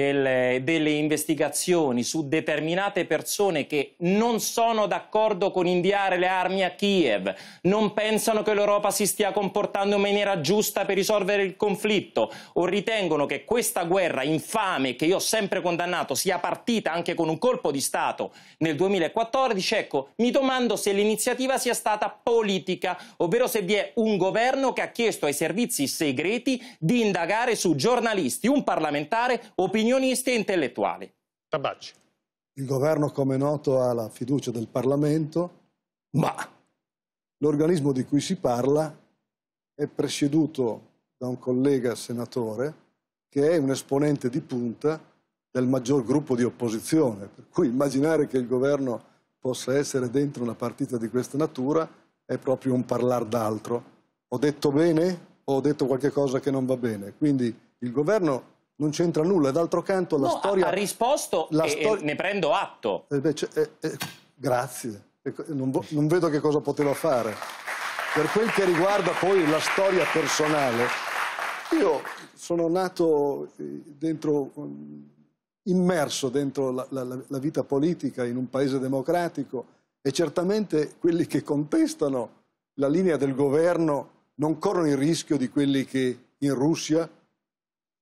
delle, delle investigazioni su determinate persone che non sono d'accordo con inviare le armi a Kiev, non pensano che l'Europa si stia comportando in maniera giusta per risolvere il conflitto o ritengono che questa guerra infame che io ho sempre condannato sia partita anche con un colpo di Stato nel 2014, ecco, mi domando se l'iniziativa sia stata politica, ovvero se vi è un governo che ha chiesto ai servizi segreti di indagare su giornalisti, un parlamentare, opinioni opinionisti e intellettuali. Tabacci. Il governo, come noto, ha la fiducia del Parlamento, ma l'organismo di cui si parla è presieduto da un collega senatore che è un esponente di punta del maggior gruppo di opposizione. Per cui immaginare che il governo possa essere dentro una partita di questa natura è proprio un parlar d'altro. Ho detto bene o ho detto qualche cosa che non va bene? Quindi il governo non c'entra nulla. D'altro canto la no, storia... ha risposto la e, stor... e ne prendo atto. Eh beh, eh, eh, grazie, non, non vedo che cosa poteva fare. Per quel che riguarda poi la storia personale, io sono nato eh, dentro, immerso dentro la, la, la vita politica in un paese democratico e certamente quelli che contestano la linea del governo non corrono il rischio di quelli che in Russia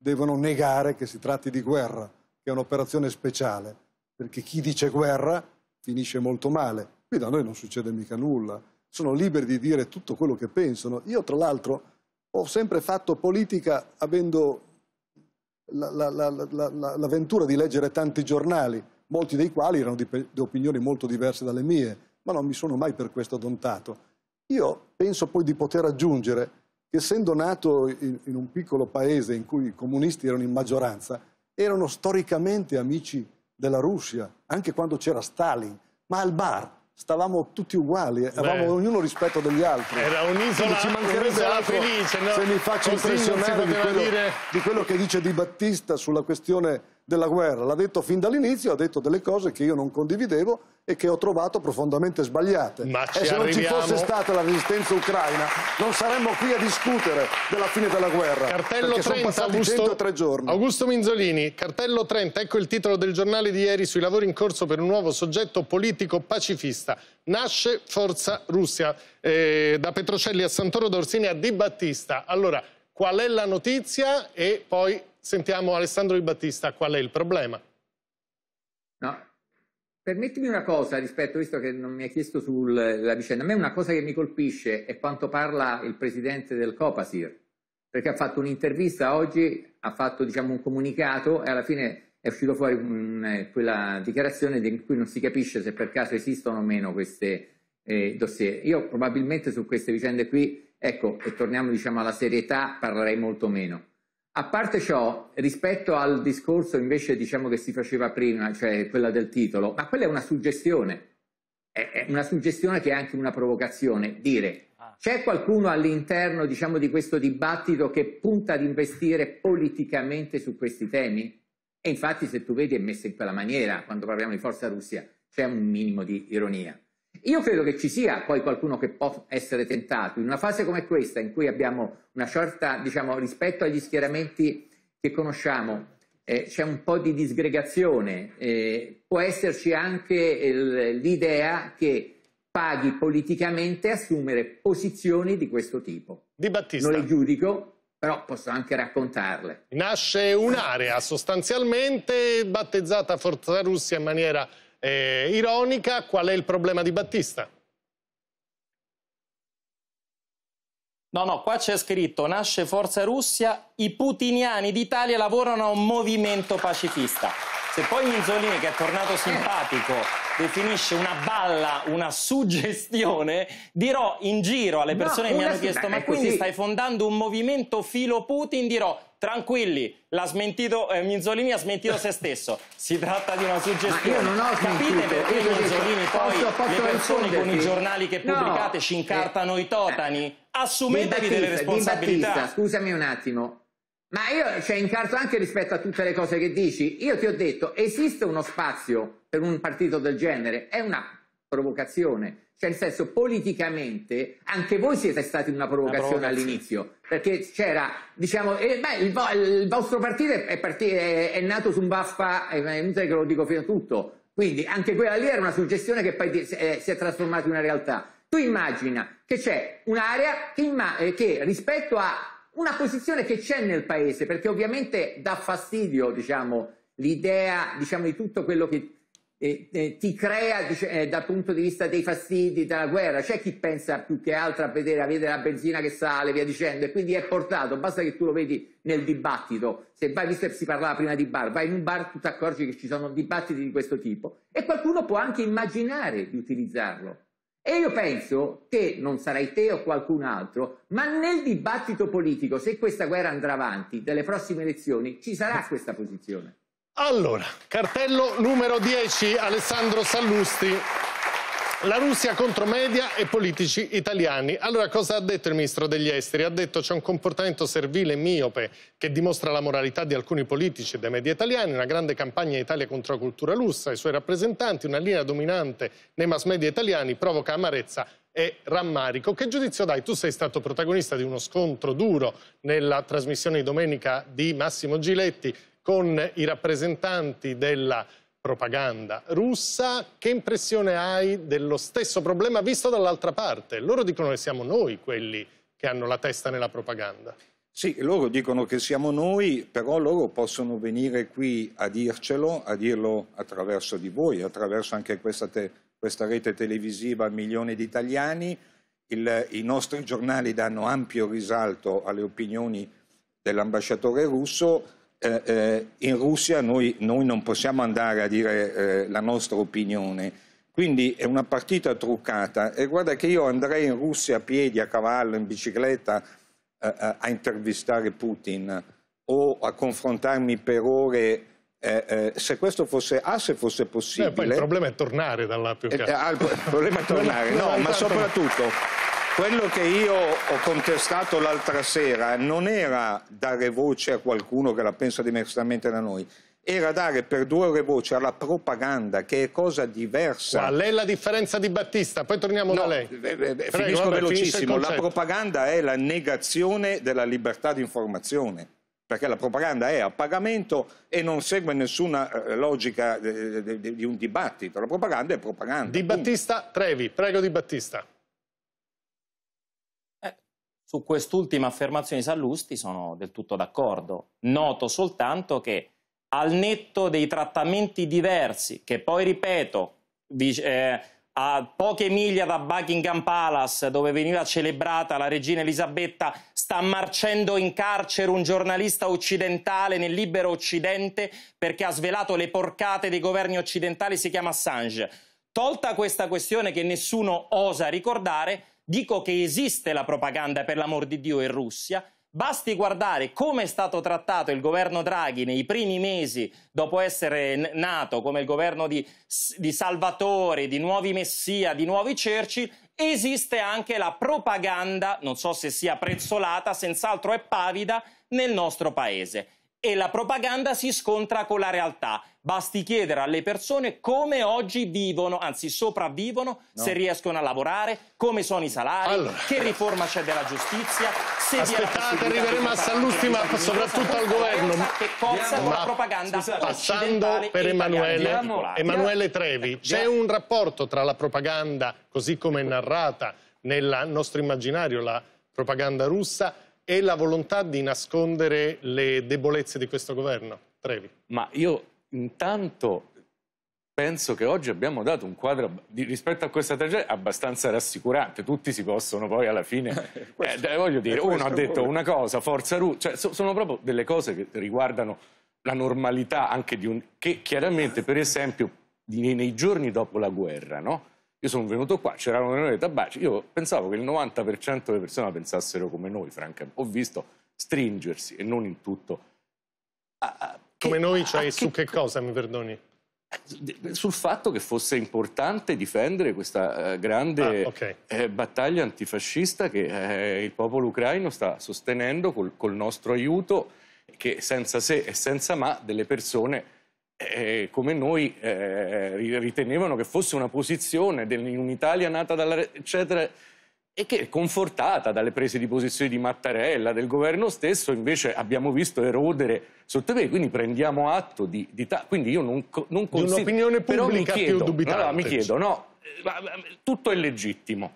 devono negare che si tratti di guerra, che è un'operazione speciale, perché chi dice guerra finisce molto male. Qui da noi non succede mica nulla, sono liberi di dire tutto quello che pensano. Io tra l'altro ho sempre fatto politica avendo l'avventura di leggere tanti giornali, molti dei quali erano di, di opinioni molto diverse dalle mie, ma non mi sono mai per questo adontato. Io penso poi di poter aggiungere che essendo nato in, in un piccolo paese in cui i comunisti erano in maggioranza, erano storicamente amici della Russia, anche quando c'era Stalin, ma al bar stavamo tutti uguali, avevamo Beh. ognuno rispetto degli altri. Era un'isola, ci mancherebbe un felice, no? se mi faccio impressionare di quello, dire... di quello che dice Di Battista sulla questione della guerra, l'ha detto fin dall'inizio, ha detto delle cose che io non condividevo e che ho trovato profondamente sbagliate. Ma e se arriviamo... non ci fosse stata la resistenza ucraina non saremmo qui a discutere della fine della guerra. Cartello 30, Augusto... Augusto Minzolini, cartello 30, ecco il titolo del giornale di ieri sui lavori in corso per un nuovo soggetto politico pacifista. Nasce Forza Russia, eh, da Petrocelli a Santoro d'Orsini a Di Battista. Allora, qual è la notizia e poi Sentiamo Alessandro Di Battista, qual è il problema? No. Permettimi una cosa rispetto, visto che non mi hai chiesto sulla vicenda, a me una cosa che mi colpisce è quanto parla il presidente del Copasir, perché ha fatto un'intervista oggi, ha fatto diciamo, un comunicato e alla fine è uscito fuori mh, eh, quella dichiarazione in cui non si capisce se per caso esistono o meno queste eh, dossier. Io probabilmente su queste vicende qui, ecco, e torniamo diciamo, alla serietà, parlerei molto meno a parte ciò, rispetto al discorso invece diciamo che si faceva prima, cioè quella del titolo, ma quella è una suggestione, è una suggestione che è anche una provocazione, dire ah. c'è qualcuno all'interno diciamo, di questo dibattito che punta ad investire politicamente su questi temi? E infatti se tu vedi è messo in quella maniera, quando parliamo di forza Russia, c'è un minimo di ironia. Io credo che ci sia poi qualcuno che può essere tentato. In una fase come questa, in cui abbiamo una sorta, diciamo, rispetto agli schieramenti che conosciamo, eh, c'è un po' di disgregazione, eh, può esserci anche l'idea che paghi politicamente assumere posizioni di questo tipo. Di Battista. Non le giudico, però posso anche raccontarle. Nasce un'area sostanzialmente battezzata Forza Russia in maniera eh, ironica, qual è il problema di Battista? No, no, qua c'è scritto, nasce Forza Russia, i putiniani d'Italia lavorano a un movimento pacifista. Se poi Minzolini, che è tornato simpatico, definisce una balla, una suggestione, dirò in giro alle persone no, che mi hanno chiesto ma quindi stai fondando un movimento filo Putin, dirò tranquilli, smentito, eh, Minzolini ha smentito se stesso. Si tratta di una suggestione. Capite perché Minzolini detto, poi posso, posso le persone con i giornali che pubblicate no. ci incartano eh. i totani? Eh, Assumetevi delle responsabilità. Battista, scusami un attimo, ma io cioè, incarto anche rispetto a tutte le cose che dici. Io ti ho detto, esiste uno spazio per un partito del genere? È una provocazione. Cioè, nel senso, politicamente, anche voi siete stati una provocazione, provocazione. all'inizio. Perché c'era, diciamo, eh, beh, il, vo- il, vostro partito è, partito, è, è nato su un baffa, è inutile che lo dico fino a tutto. Quindi anche quella lì era una suggestione che poi di- eh, si è trasformata in una realtà. Tu immagina che c'è un'area che, imma- eh, che rispetto a una posizione che c'è nel paese, perché ovviamente dà fastidio diciamo, l'idea diciamo, di tutto quello che eh, eh, ti crea eh, dal punto di vista dei fastidi della guerra. C'è chi pensa più che altro a vedere, a vedere la benzina che sale, via dicendo, e quindi è portato. Basta che tu lo vedi nel dibattito. Se vai, visto che si parlava prima di bar, vai in un bar, tu ti accorgi che ci sono dibattiti di questo tipo. E qualcuno può anche immaginare di utilizzarlo. E io penso che non sarai te o qualcun altro, ma nel dibattito politico, se questa guerra andrà avanti, delle prossime elezioni, ci sarà questa posizione. Allora, cartello numero 10, Alessandro Sallusti. La Russia contro media e politici italiani. Allora cosa ha detto il ministro degli esteri? Ha detto c'è un comportamento servile e miope che dimostra la moralità di alcuni politici e dei media italiani, una grande campagna in Italia contro la cultura russa, i suoi rappresentanti, una linea dominante nei mass media italiani provoca amarezza e rammarico. Che giudizio dai? Tu sei stato protagonista di uno scontro duro nella trasmissione di domenica di Massimo Giletti con i rappresentanti della Russia propaganda russa, che impressione hai dello stesso problema visto dall'altra parte? Loro dicono che siamo noi quelli che hanno la testa nella propaganda. Sì, loro dicono che siamo noi, però loro possono venire qui a dircelo, a dirlo attraverso di voi, attraverso anche questa, te, questa rete televisiva a milioni di italiani. Il, I nostri giornali danno ampio risalto alle opinioni dell'ambasciatore russo, eh, eh, in Russia noi, noi, non possiamo andare a dire eh, la nostra opinione. Quindi è una partita truccata e guarda che io andrei in Russia a piedi, a cavallo, in bicicletta eh, eh, a intervistare Putin o a confrontarmi per ore eh, eh, se questo fosse A, ah, se fosse possibile. Eh, eh il problema è tornare dall'Apica. Eh, ah, il problema è tornare, no, ma esatto. soprattutto quello che io ho contestato l'altra sera non era dare voce a qualcuno che la pensa diversamente da noi, era dare per due ore voce alla propaganda, che è cosa diversa. lei è la differenza di Battista? Poi torniamo no, da lei. Eh, eh, prego, finisco vabbè, velocissimo. La propaganda è la negazione della libertà di informazione, perché la propaganda è a pagamento e non segue nessuna eh, logica di un dibattito. La propaganda è propaganda. Di punto. Battista, Trevi, prego Di Battista. Su quest'ultima affermazione di Sallusti sono del tutto d'accordo. Noto soltanto che al netto dei trattamenti diversi, che poi ripeto, eh, a poche miglia da Buckingham Palace, dove veniva celebrata la regina Elisabetta, sta marcendo in carcere un giornalista occidentale nel libero occidente perché ha svelato le porcate dei governi occidentali, si chiama Assange. Tolta questa questione che nessuno osa ricordare, Dico che esiste la propaganda per l'amor di Dio in Russia, Basti guardare come è stato trattato il governo Draghi nei primi mesi dopo essere nato come il governo di, di Salvatore, di nuovi Messia, di nuovi Cerci. Esiste anche la propaganda, non so se sia prezzolata, senz'altro è pavida, nel nostro paese e la propaganda si scontra con la realtà. Basti chiedere alle persone come oggi vivono, anzi sopravvivono, no. se riescono a lavorare, come sono i salari, allora. che riforma c'è della giustizia, se Aspettate, arriveremo a Sallusti, ma soprattutto al governo. Che cozza con la propaganda scusate, Passando per Emanuele, Emanuele Trevi, c'è un rapporto tra la propaganda, così come è narrata nel nostro immaginario, la propaganda russa, e la volontà di nascondere le debolezze di questo governo? Trevi. Ma io intanto penso che oggi abbiamo dato un quadro di, rispetto a questa tragedia abbastanza rassicurante. Tutti si possono poi alla fine... Eh, eh, questo, eh, voglio dire, eh, uno ha detto pure. una cosa, forza Ru... Cioè, so, sono proprio delle cose che riguardano la normalità anche di un... che chiaramente, per esempio, nei giorni dopo la guerra, no? Io sono venuto qua, c'erano le dei tabacci, io pensavo che il 90% delle persone la pensassero come noi, francamente. Ho visto stringersi, e non in tutto. A, a, come che, noi, cioè che, su che cosa, mi perdoni? Eh, sul fatto che fosse importante difendere questa eh, grande ah, okay. Eh, battaglia antifascista che il popolo ucraino sta sostenendo col, col nostro aiuto, che senza se e senza ma delle persone eh, eh, come noi, eh, ritenevano che fosse una posizione in dell'Italia nata dalla... eccetera, e che confortata dalle prese di posizione di Mattarella, del governo stesso, invece abbiamo visto erodere sotto sottobene, quindi prendiamo atto di... di quindi io non, non considero... Un'opinione pubblica però mi chiedo, più dubitante. Allora, mi chiedo, no, eh, tutto è legittimo,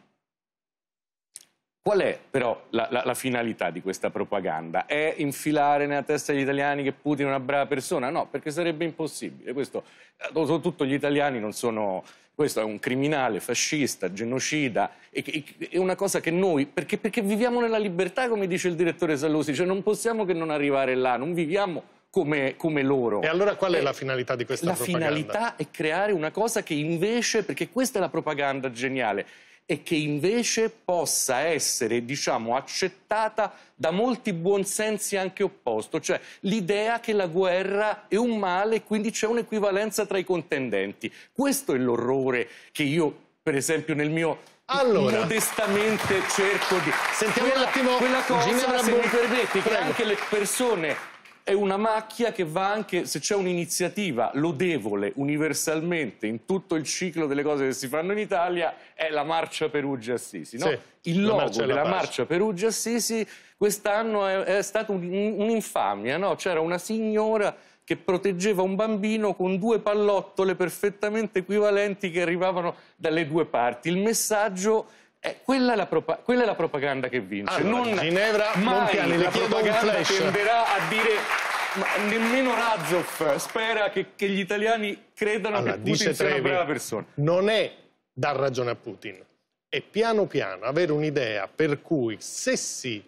Qual è però la, la, la, finalità di questa propaganda? È infilare nella testa degli italiani che Putin è una brava persona? No, perché sarebbe impossibile. Questo, eh, soprattutto gli italiani non sono... Questo è un criminale, fascista, genocida, è una cosa che noi... Perché, perché viviamo nella libertà, come dice il direttore Sallusi, cioè non possiamo che non arrivare là, non viviamo come, come, loro. E allora qual è eh, la finalità di questa la propaganda? La finalità è creare una cosa che invece, perché questa è la propaganda geniale, e che invece possa essere, diciamo, accettata da molti buonsensi anche opposto, cioè l'idea che la guerra è un male e quindi c'è un'equivalenza tra i contendenti. Questo è l'orrore che io, per esempio, nel mio allora, modestamente cerco di... Sentiamo quella, un attimo... Quella cosa, Ginevra se Bur mi permetti, Prego. che anche le persone è una macchia che va anche, se c'è un'iniziativa lodevole universalmente in tutto il ciclo delle cose che si fanno in Italia, è la marcia Perugia-Assisi. No? Sì, il logo marcia della marcia Perugia-Assisi quest'anno è, è stata un'infamia, un no? c'era una signora che proteggeva un bambino con due pallottole perfettamente equivalenti che arrivavano dalle due parti. Il messaggio eh, quella, è pro... quella, è la propaganda che vince. Allora, ah, non... Ginevra mai Montiani, la propaganda tenderà a dire ma nemmeno Razov spera che, che, gli italiani credano allora, che Putin sia Trevi, una brava persona. Non è dar ragione a Putin, è piano piano avere un'idea per cui se si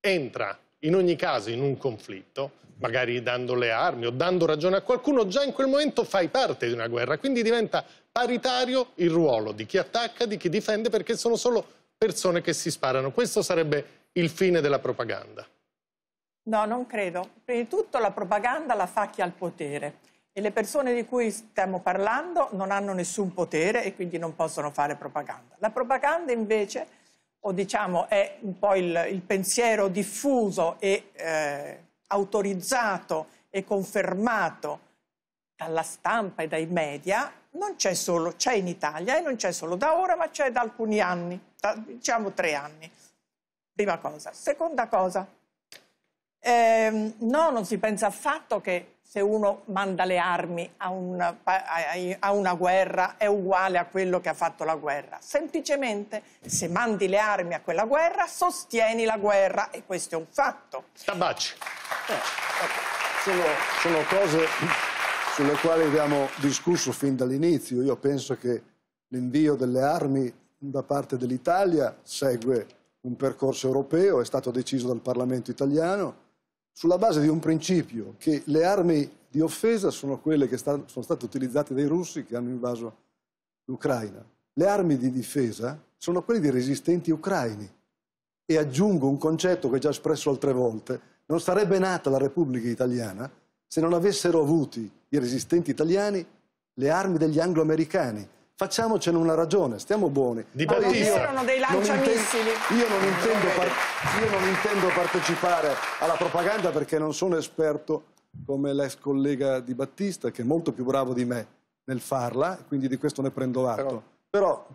entra in ogni caso in un conflitto, magari dando le armi o dando ragione a qualcuno, già in quel momento fai parte di una guerra, quindi diventa paritario il ruolo di chi attacca, di chi difende, perché sono solo persone che si sparano. Questo sarebbe il fine della propaganda. No, non credo. Prima di tutto la propaganda la fa chi ha il potere e le persone di cui stiamo parlando non hanno nessun potere e quindi non possono fare propaganda. La propaganda invece, o diciamo è un po' il, il pensiero diffuso e eh, autorizzato e confermato dalla stampa e dai media, non c'è solo, c'è in Italia e non c'è solo da ora, ma c'è da alcuni anni, da, diciamo tre anni. Prima cosa. Seconda cosa, eh, no, non si pensa affatto che se uno manda le armi a una, a una guerra è uguale a quello che ha fatto la guerra. Semplicemente se mandi le armi a quella guerra sostieni la guerra e questo è un fatto. Tabacci. Eh, sono, sono cose sulle quali abbiamo discusso fin dall'inizio. Io penso che l'invio delle armi da parte dell'Italia segue un percorso europeo, è stato deciso dal Parlamento italiano, sulla base di un principio che le armi di offesa sono quelle che sta, sono state utilizzate dai russi che hanno invaso l'Ucraina. Le armi di difesa sono quelle dei resistenti ucraini. E aggiungo un concetto che ho già espresso altre volte, non sarebbe nata la Repubblica Italiana se non avessero avuti i resistenti italiani le armi degli anglo-americani. Facciamocene una ragione, stiamo buoni. Di Poi Battista. Io, erano dei lanciamissili. Io non, intendo, io non intendo partecipare alla propaganda perché non sono esperto come l'ex collega Di Battista, che è molto più bravo di me nel farla, quindi di questo ne prendo atto. Però, Però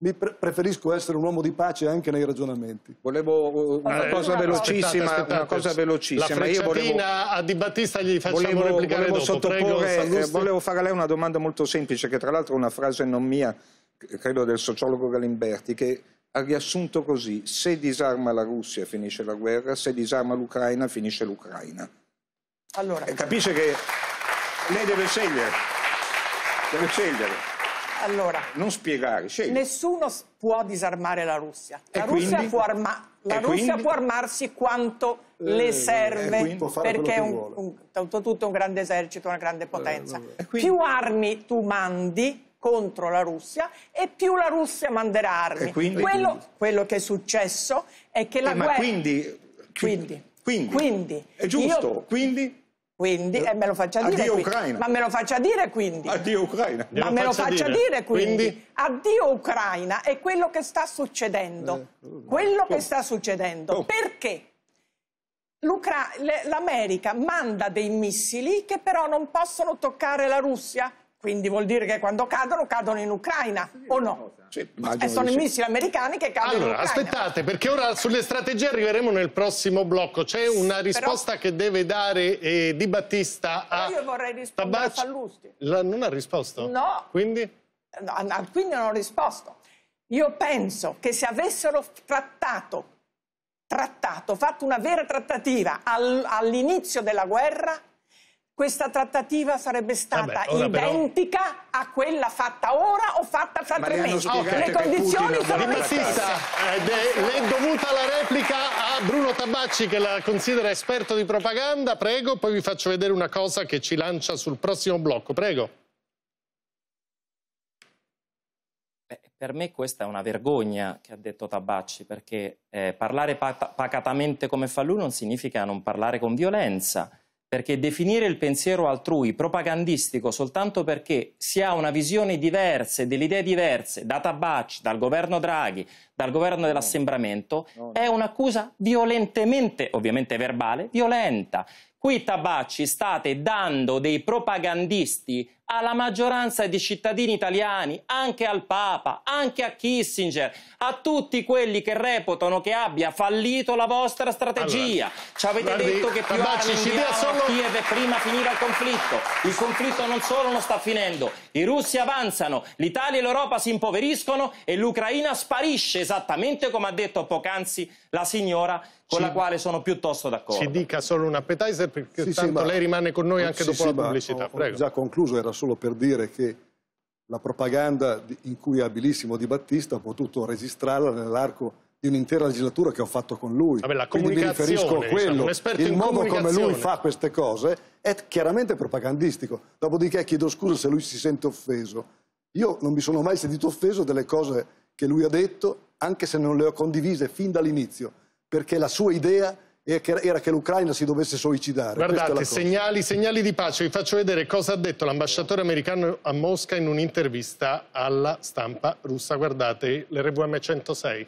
mi pre preferisco essere un uomo di pace anche nei ragionamenti. Volevo uh, una eh, cosa no, velocissima, aspettate, una cosa velocissima. La Io a Di Battista gli facciamo volevo, replicare volevo dopo. Sottoporre, Prego, eh, volevo fare a lei una domanda molto semplice, che tra l'altro è una frase non mia, credo del sociologo Galimberti, che ha riassunto così, se disarma la Russia finisce la guerra, se disarma l'Ucraina finisce l'Ucraina. Allora. Capisce che lei deve scegliere, deve scegliere. Allora, non spiegare, scegli. Nessuno può disarmare la Russia. La, Russia può, arma la Russia, può, armarsi quanto eh, le eh, serve perché è un, un, tutto un grande esercito, una grande eh, potenza. Eh, più armi tu mandi contro la Russia e più la Russia manderà armi. Quindi, quello, quello, che è successo è che la eh, guerra... Ma quindi, quindi, quindi, quindi, è giusto, io, quindi quindi, e eh, eh, me lo faccia dire. Addio quindi. Ucraina. Ma me lo faccia dire quindi. Addio Ucraina. Glielo ma me lo faccia dire, dire quindi. quindi. Addio Ucraina è quello che sta succedendo. Eh. Oh, quello oh. che sta succedendo. Oh. Perché? L'America manda dei missili che però non possono toccare la Russia quindi vuol dire che quando cadono, cadono in Ucraina, sì, o eh, no? Sì, e sono i missili americani che cadono allora, in Ucraina. Allora, aspettate, perché ora sulle strategie arriveremo nel prossimo blocco. C'è una risposta Però... che deve dare eh, Di Battista a... io vorrei rispondere Tabacci. a Sallusti. La... non ha risposto? No. Quindi? No, no, quindi non ho risposto. Io penso che se avessero trattato, trattato fatto una vera trattativa all'inizio della guerra questa trattativa sarebbe stata Vabbè, identica però... a quella fatta ora o fatta fra tre mesi. Le condizioni sono le stesse. Ed eh, è, è dovuta la replica a Bruno Tabacci che la considera esperto di propaganda. Prego, poi vi faccio vedere una cosa che ci lancia sul prossimo blocco. Prego. Beh, per me questa è una vergogna che ha detto Tabacci, perché eh, parlare pacatamente come fa lui non significa non parlare con violenza perché definire il pensiero altrui propagandistico soltanto perché si ha una visione diversa e delle idee diverse da Tabacci, dal governo Draghi, dal governo dell'assembramento, è un'accusa violentemente, ovviamente verbale, violenta. Qui Tabacci state dando dei propagandisti alla maggioranza di cittadini italiani, anche al Papa, anche a Kissinger, a tutti quelli che reputano che abbia fallito la vostra strategia. Allora, ci avete guardi, detto che più armi inviavano solo... a Kiev e prima finiva il conflitto. Il conflitto non solo non sta finendo, i russi avanzano, l'Italia e l'Europa si impoveriscono e l'Ucraina sparisce, esattamente come ha detto poc'anzi la signora con ci... la quale sono piuttosto d'accordo. Ci dica solo un appetizer perché sì, sì, ma... lei rimane con noi anche sì, dopo la pubblicità. Ho, ho già concluso, era solo per dire che la propaganda in cui è abilissimo Di Battista ho potuto registrarla nell'arco di un'intera legislatura che ho fatto con lui. Vabbè, la Quindi mi riferisco a diciamo, quello. Diciamo, Il modo come lui fa queste cose è chiaramente propagandistico. Dopodiché chiedo scusa se lui si sente offeso. Io non mi sono mai sentito offeso delle cose che lui ha detto, anche se non le ho condivise fin dall'inizio, perché la sua idea era che l'Ucraina si dovesse suicidare. Guardate, segnali, segnali di pace. Vi faccio vedere cosa ha detto l'ambasciatore americano a Mosca in un'intervista alla stampa russa. Guardate, l'RVM 106.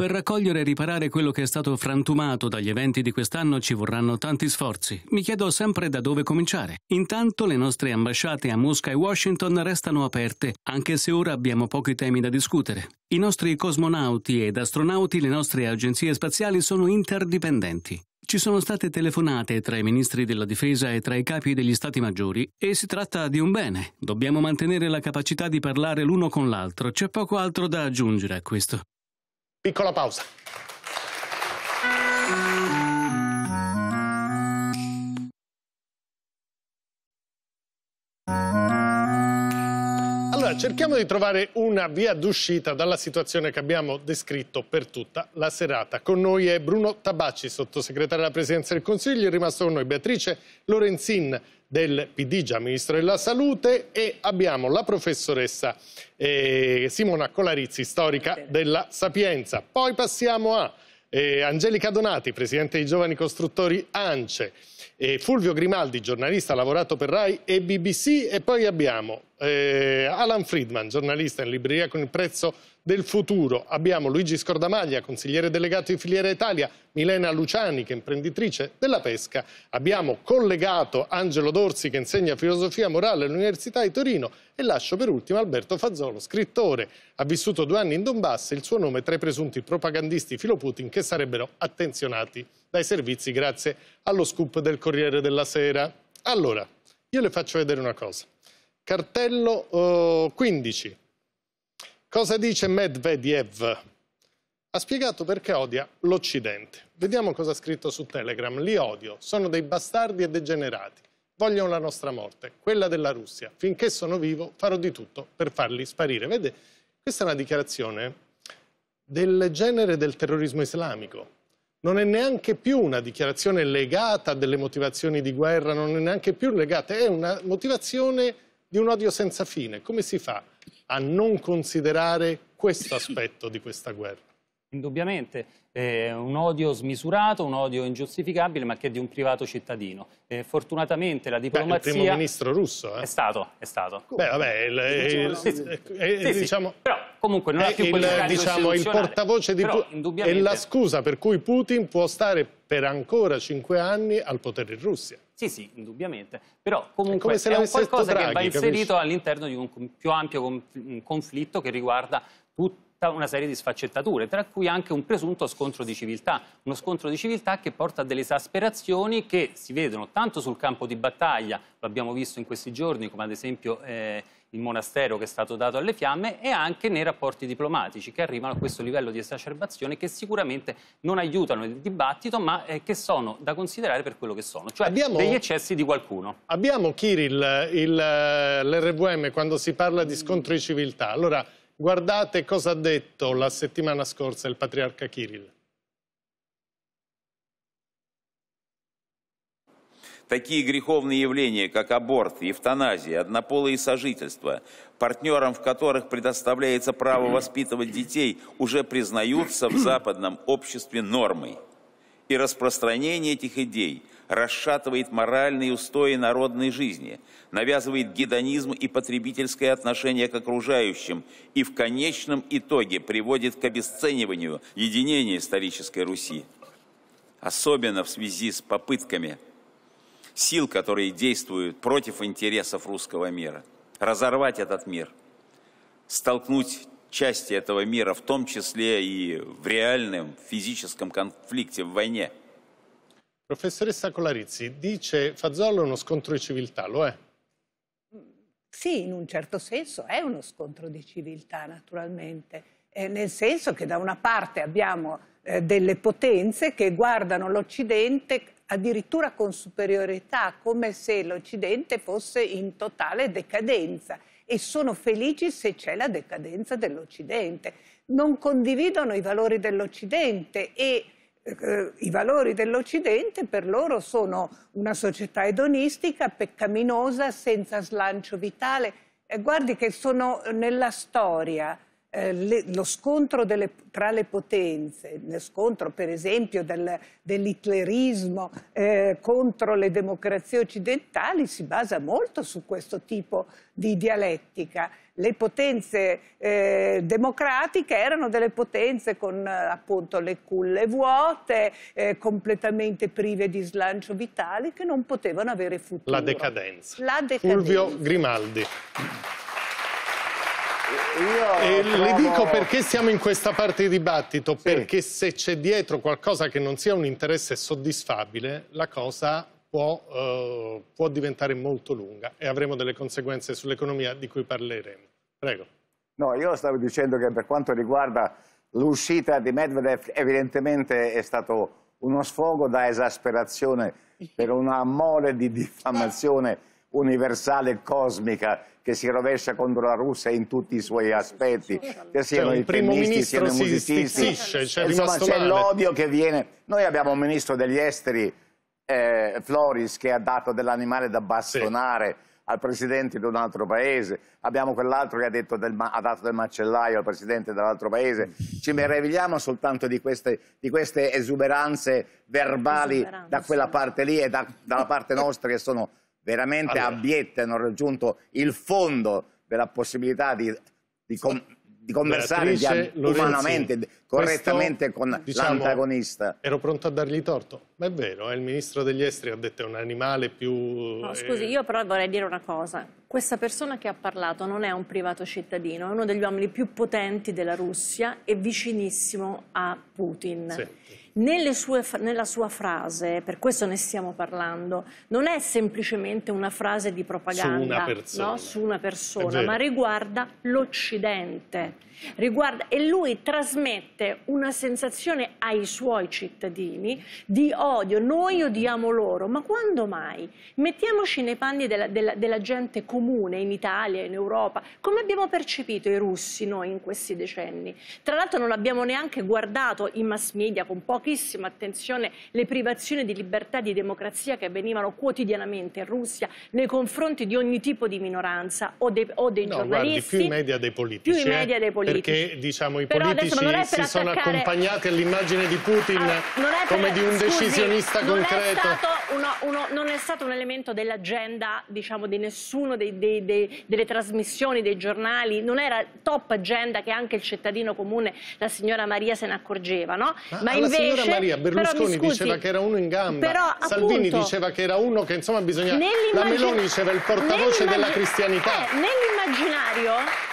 Per raccogliere e riparare quello che è stato frantumato dagli eventi di quest'anno ci vorranno tanti sforzi. Mi chiedo sempre da dove cominciare. Intanto le nostre ambasciate a Mosca e Washington restano aperte, anche se ora abbiamo pochi temi da discutere. I nostri cosmonauti ed astronauti, le nostre agenzie spaziali sono interdipendenti. Ci sono state telefonate tra i ministri della difesa e tra i capi degli stati maggiori e si tratta di un bene. Dobbiamo mantenere la capacità di parlare l'uno con l'altro. C'è poco altro da aggiungere a questo. Piccola pausa. Cerchiamo di trovare una via d'uscita dalla situazione che abbiamo descritto per tutta la serata. Con noi è Bruno Tabacci, sottosegretario della Presidenza del Consiglio, è rimasto con noi Beatrice Lorenzin del PD, già Ministro della Salute, e abbiamo la professoressa eh, Simona Colarizzi, storica della Sapienza. Poi passiamo a... Eh, Angelica Donati, presidente dei Giovani Costruttori ANCE, eh, Fulvio Grimaldi, giornalista, lavorato per RAI e BBC e poi abbiamo eh, Alan Friedman, giornalista in libreria con il prezzo del futuro. Abbiamo Luigi Scordamaglia, consigliere delegato di Filiera Italia, Milena Luciani, che è imprenditrice della pesca. Abbiamo collegato Angelo Dorsi, che insegna filosofia morale all'Università di Torino. E lascio per ultimo Alberto Fazzolo, scrittore. Ha vissuto due anni in Donbass e il suo nome tra i presunti propagandisti filoputin che sarebbero attenzionati dai servizi grazie allo scoop del Corriere della Sera. Allora, io le faccio vedere una cosa. Cartello uh, eh, 15. Cosa dice Medvedev? Ha spiegato perché odia l'Occidente. Vediamo cosa ha scritto su Telegram. Li odio, sono dei bastardi e degenerati. Vogliono la nostra morte, quella della Russia. Finché sono vivo farò di tutto per farli sparire. Vede, questa è una dichiarazione del genere del terrorismo islamico non è neanche più una dichiarazione legata a delle motivazioni di guerra, non è neanche più legata, è una motivazione di un odio senza fine. Come si fa a non considerare questo aspetto di questa guerra? Indubbiamente, eh, un odio smisurato, un odio ingiustificabile, ma che è di un privato cittadino. Eh, fortunatamente la diplomazia... Beh, il primo ministro russo, eh? È stato, è stato. Beh, vabbè, il, il, sì, È, eh, eh, sì, diciamo... Sì, però comunque non ha eh, più quel il, diciamo, il portavoce di Putin è la scusa per cui Putin può stare per ancora cinque anni al potere in Russia. Sì, sì, indubbiamente. Però comunque è, è un qualcosa Draghi, che va inserito all'interno di un più ampio conflitto che riguarda tutta una serie di sfaccettature, tra cui anche un presunto scontro di civiltà. Uno scontro di civiltà che porta a delle esasperazioni che si vedono tanto sul campo di battaglia, lo abbiamo visto in questi giorni, come ad esempio... Eh, il monastero che è stato dato alle fiamme e anche nei rapporti diplomatici che arrivano a questo livello di esacerbazione che sicuramente non aiutano il dibattito ma eh, che sono da considerare per quello che sono, cioè abbiamo, degli eccessi di qualcuno. Abbiamo, Kirill, l'RVM quando si parla di scontro di civiltà. Allora, guardate cosa ha detto la settimana scorsa il patriarca Kirill. Такие греховные явления, как аборт, эвтаназия, однополые сожительства, партнерам в которых предоставляется право воспитывать детей, уже признаются в западном обществе нормой. И распространение этих идей расшатывает моральные устои народной жизни, навязывает гедонизм и потребительское отношение к окружающим и в конечном итоге приводит к обесцениванию единения исторической Руси. Особенно в связи с попытками – сил, которые действуют против интересов русского мира. Разорвать этот мир, столкнуть части этого мира, в том числе и в реальном физическом конфликте, в войне. Professoressa Colarizzi, dice Fazzolo è uno scontro di civiltà, lo è? Sì, in un certo senso è uno scontro di civiltà, naturalmente, eh, nel senso che da una parte abbiamo eh, delle potenze che guardano l'Occidente addirittura con superiorità, come se l'Occidente fosse in totale decadenza e sono felici se c'è la decadenza dell'Occidente. Non condividono i valori dell'Occidente e eh, i valori dell'Occidente per loro sono una società edonistica, peccaminosa, senza slancio vitale. Eh, guardi che sono nella storia eh, le, lo scontro delle, tra le potenze, lo scontro per esempio del, dell'hitlerismo eh, contro le democrazie occidentali si basa molto su questo tipo di dialettica. Le potenze eh, democratiche erano delle potenze con eh, appunto le culle vuote, eh, completamente prive di slancio vitale, che non potevano avere futuro. La decadenza. La decadenza. Fulvio Grimaldi. Trovo... le dico perché siamo in questa parte di dibattito, sì. perché se c'è dietro qualcosa che non sia un interesse soddisfabile, la cosa può, eh, può diventare molto lunga e avremo delle conseguenze sull'economia di cui parleremo. Prego. No, io stavo dicendo che per quanto riguarda l'uscita di Medvedev, evidentemente è stato uno sfogo da esasperazione per una mole di diffamazione universale cosmica che si rovescia contro la Russia in tutti i suoi aspetti, che siano cioè, i tennisti, siano i musicisti, cioè, insomma c'è l'odio che viene. Noi abbiamo un ministro degli esteri, eh, Floris, che ha dato dell'animale da bastonare sì. al presidente di un altro paese, abbiamo quell'altro che ha, del, ha, dato del macellaio al presidente dell'altro paese, ci meravigliamo soltanto di queste, di queste esuberanze verbali Esuberanza. da quella parte lì e da, dalla parte nostra che sono veramente allora. abiette hanno raggiunto il fondo della possibilità di, di, com di conversare di umanamente, correttamente Questo, con diciamo, l'antagonista. Ero pronto a dargli torto, ma è vero, eh, il ministro degli esteri ha detto che è un animale più... No, eh... scusi, io però vorrei dire una cosa. Questa persona che ha parlato non è un privato cittadino, è uno degli uomini più potenti della Russia e vicinissimo a Putin. Sì sue, nella sua frase, per questo ne stiamo parlando, non è semplicemente una frase di propaganda su una persona, no? su una persona ma riguarda l'Occidente Riguarda, e lui trasmette una sensazione ai suoi cittadini di odio. Noi odiamo loro, ma quando mai? Mettiamoci nei panni della, della, della gente comune in Italia, in Europa. Come abbiamo percepito i russi noi in questi decenni? Tra l'altro non abbiamo neanche guardato i mass media con pochissima attenzione le privazioni di libertà e di democrazia che avvenivano quotidianamente in Russia nei confronti di ogni tipo di minoranza o dei, o dei no, giornalisti. Guardi, più i media dei politici. Più i media eh. dei politici perché diciamo, i Però politici per si sono accompagnati all'immagine di Putin allora, per... come di un Scusi, decisionista non concreto. È uno, uno, non è stato un elemento dell'agenda diciamo, di nessuno dei, dei, dei, delle trasmissioni, dei giornali, non era top agenda che anche il cittadino comune, la signora Maria, se ne accorgeva. No? Ah, Ma, Ma ah, invece... signora Maria Berlusconi scusi, diceva che era uno in gamba, però, Salvini appunto, diceva che era uno che insomma bisogna... La Meloni diceva il portavoce della cristianità. Eh,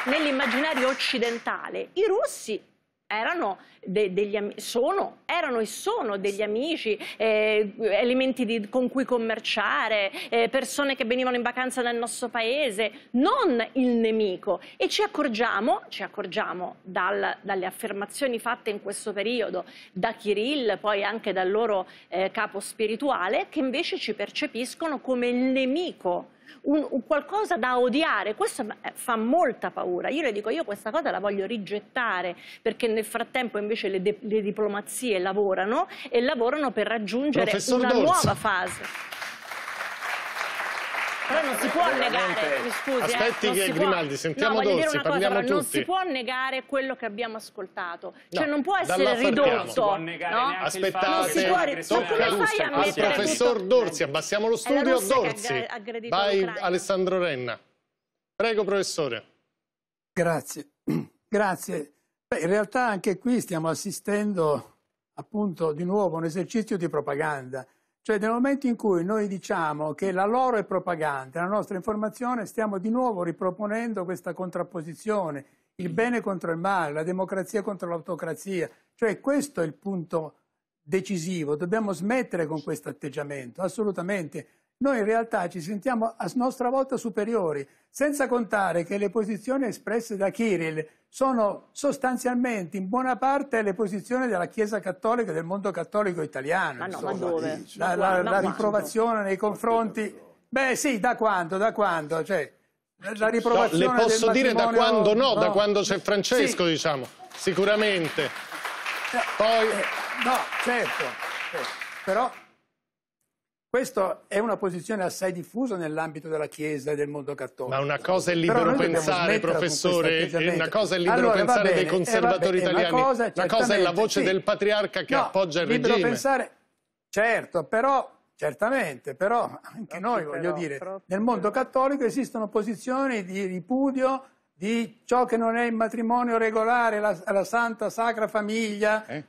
nell'immaginario nell occidentale Natale i russi erano, de, degli, sono, erano e sono degli amici, eh, elementi di, con cui commerciare, eh, persone che venivano in vacanza nel nostro paese, non il nemico. E ci accorgiamo, ci accorgiamo dal, dalle affermazioni fatte in questo periodo da Kirill, poi anche dal loro eh, capo spirituale, che invece ci percepiscono come il nemico un, un qualcosa da odiare, questo eh, fa molta paura. Io le dico, io questa cosa la voglio rigettare perché nel frattempo invece le, le diplomazie lavorano e lavorano per raggiungere Professor una Dorza. nuova fase. Però non si può negare, mi scusi. Eh. Aspetti eh, che Grimaldi, può... sentiamo no, Dozzi, parliamo tutti. Non si può negare quello che abbiamo ascoltato. Cioè no, non può essere ridotto. Non si può negare no? Aspettate, non si può... come fai a mettere tutto... Professor Dorsi, abbassiamo lo studio, Dorsi. Vai Alessandro Renna. Prego, professore. Grazie. Grazie. Beh, in realtà anche qui stiamo assistendo appunto di nuovo a un esercizio di propaganda cioè nel momento in cui noi diciamo che la loro è propaganda, la nostra informazione, stiamo di nuovo riproponendo questa contrapposizione, il bene contro il male, la democrazia contro l'autocrazia. Cioè questo è il punto decisivo, dobbiamo smettere con questo atteggiamento, assolutamente noi in realtà ci sentiamo a nostra volta superiori, senza contare che le posizioni espresse da Kirill sono sostanzialmente in buona parte le posizioni della Chiesa cattolica, e del mondo cattolico italiano. Ma ah, no, ma dove? La, la, la, la riprovazione nei confronti... Beh sì, da quando, da quando, cioè, la riprovazione no, Le posso dire da quando no, no, da quando c'è Francesco, sì. diciamo, sicuramente. Eh, Poi... Eh, no, certo, certo. però questa è una posizione assai diffusa nell'ambito della Chiesa e del mondo cattolico. Ma una cosa è libero pensare, professore, una cosa è libero allora, pensare bene, dei eh, conservatori eh, bene, italiani, una cosa, una cosa, è la voce sì. del patriarca che no, appoggia il libero regime. Pensare, certo, però, certamente, però anche noi, però, voglio dire, troppo. nel mondo cattolico esistono posizioni di ripudio di ciò che non è il matrimonio regolare, la, la santa, sacra famiglia, eh?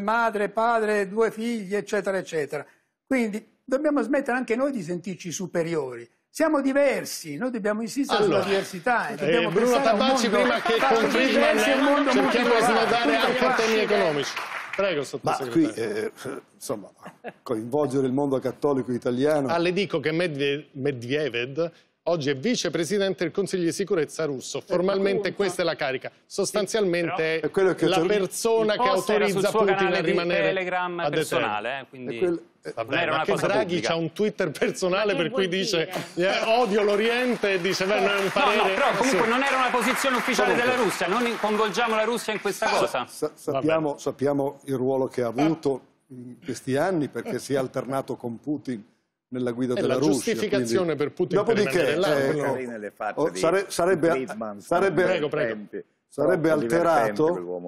madre, padre, due figli, eccetera, eccetera. Quindi dobbiamo smettere anche noi di sentirci superiori. Siamo diversi, noi dobbiamo insistere allora, sulla diversità. E eh, dobbiamo eh, Bruno Tabacci, prima che con Friedman cerchiamo di snodare anche i temi economici. Prego, sottosegretario. Ma qui, eh, insomma, coinvolgere il mondo cattolico italiano... Ah, le dico che Medvedev oggi è vicepresidente del Consiglio di sicurezza russo. Eh, Formalmente questa è la carica. Sostanzialmente è la persona che autorizza Putin a rimanere... Telegram personale, eh, quindi... Eh, Vabbè, ma che Draghi ha un Twitter personale per cui dice eh, odio l'Oriente e dice beh, non è un parere... No, no, però eh, comunque sì. non era una posizione ufficiale comunque. della Russia, non coinvolgiamo la Russia in questa ah, cosa. Sa sappiamo, sappiamo, il ruolo che ha ah. avuto in questi anni perché eh. si è alternato con Putin nella guida è della Russia. giustificazione quindi... per Putin Dopodiché, per eh, oh, sare sarebbe, sarebbe, prego, prego. sarebbe alterato,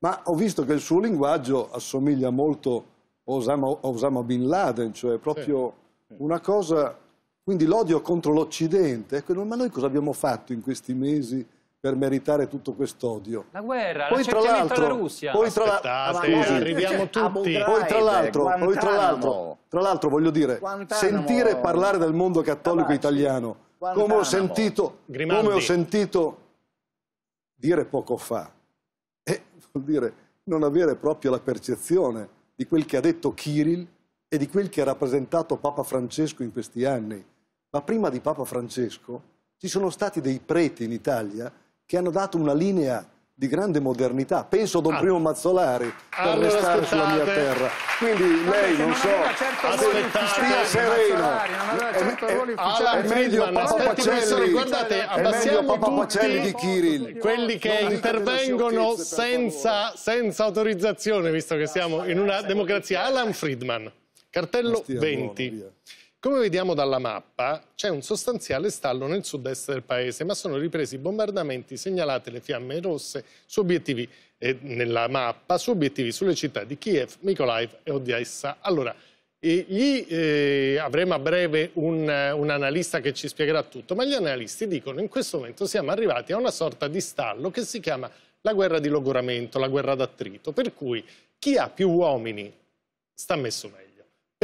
ma ho visto che il suo linguaggio assomiglia molto Osama, Osama Bin Laden, cioè proprio sì. una cosa... Quindi l'odio contro l'Occidente, ecco, ma noi cosa abbiamo fatto in questi mesi per meritare tutto quest'odio. La guerra, poi, l'accerchiamento della Russia. Poi tra cioè, l'altro, tra l'altro, voglio dire, Guantanamo. sentire parlare del mondo cattolico Guantanamo. italiano, come ho, sentito, come ho, sentito, dire poco fa, eh, vuol dire non avere proprio la percezione di quel che ha detto Kirill e di quel che ha rappresentato Papa Francesco in questi anni. Ma prima di Papa Francesco ci sono stati dei preti in Italia che hanno dato una linea di grande modernità. Penso a Don ah. Primo Mazzolari per allora, restare aspettate. sulla mia terra. Quindi lei, no, non, non so, certo stia serena. Certo è, è, eh, è meglio Papa Pacelli, guardate, abbassiamo Papa Pacelli di Kirill. Quelli che non intervengono senza, senza autorizzazione, visto che siamo in una democrazia. Alan Friedman, cartello 20. Come vediamo dalla mappa, c'è un sostanziale stallo nel sud-est del paese, ma sono ripresi i bombardamenti, segnalate le fiamme rosse su obiettivi eh, nella mappa, su obiettivi sulle città di Kiev, Mykolaiv e Odessa. Allora, eh, gli, eh, avremo a breve un, un analista che ci spiegherà tutto, ma gli analisti dicono che in questo momento siamo arrivati a una sorta di stallo che si chiama la guerra di logoramento, la guerra d'attrito, per cui chi ha più uomini sta messo meglio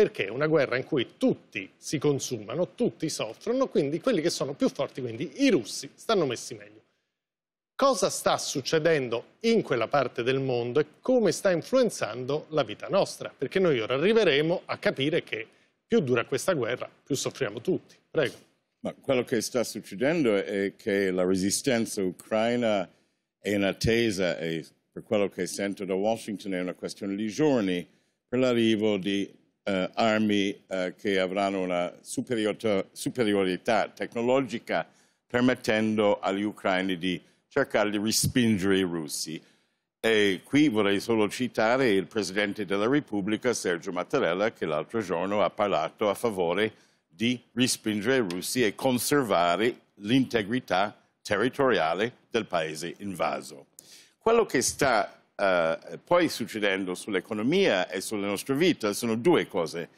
perché è una guerra in cui tutti si consumano, tutti soffrono, quindi quelli che sono più forti, quindi i russi, stanno messi meglio. Cosa sta succedendo in quella parte del mondo e come sta influenzando la vita nostra? Perché noi ora arriveremo a capire che più dura questa guerra, più soffriamo tutti. Prego. Ma quello che sta succedendo è che la resistenza ucraina è in attesa e per quello che sento da Washington è una questione di giorni per l'arrivo di eh, armi eh, che avranno una superiorità tecnologica permettendo agli ucraini di cercare di rispingere i russi. E qui vorrei solo citare il Presidente della Repubblica, Sergio Mattarella, che l'altro giorno ha parlato a favore di rispingere i russi e conservare l'integrità territoriale del paese invaso. Quello che sta eh, poi succedendo sull'economia e sulla nostra vita sono due cose.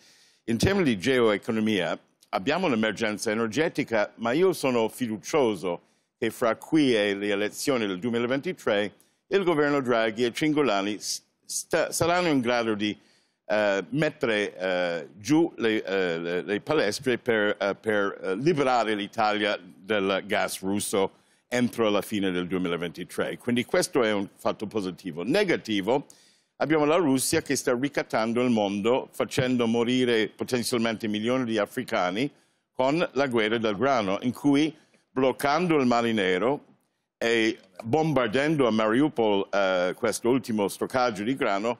In termini di geoeconomia abbiamo un'emergenza energetica, ma io sono fiducioso che fra qui e le elezioni del 2023 il governo Draghi e Cingolani saranno in grado di eh, mettere eh, giù le, eh, le, palestre per, eh, per eh, liberare l'Italia dal gas russo entro la fine del 2023. Quindi questo è un fatto positivo. Negativo, abbiamo la Russia che sta ricattando il mondo, facendo morire potenzialmente milioni di africani con la guerra del grano, in cui bloccando il Mali Nero e bombardando a Mariupol eh, questo ultimo stoccaggio di grano,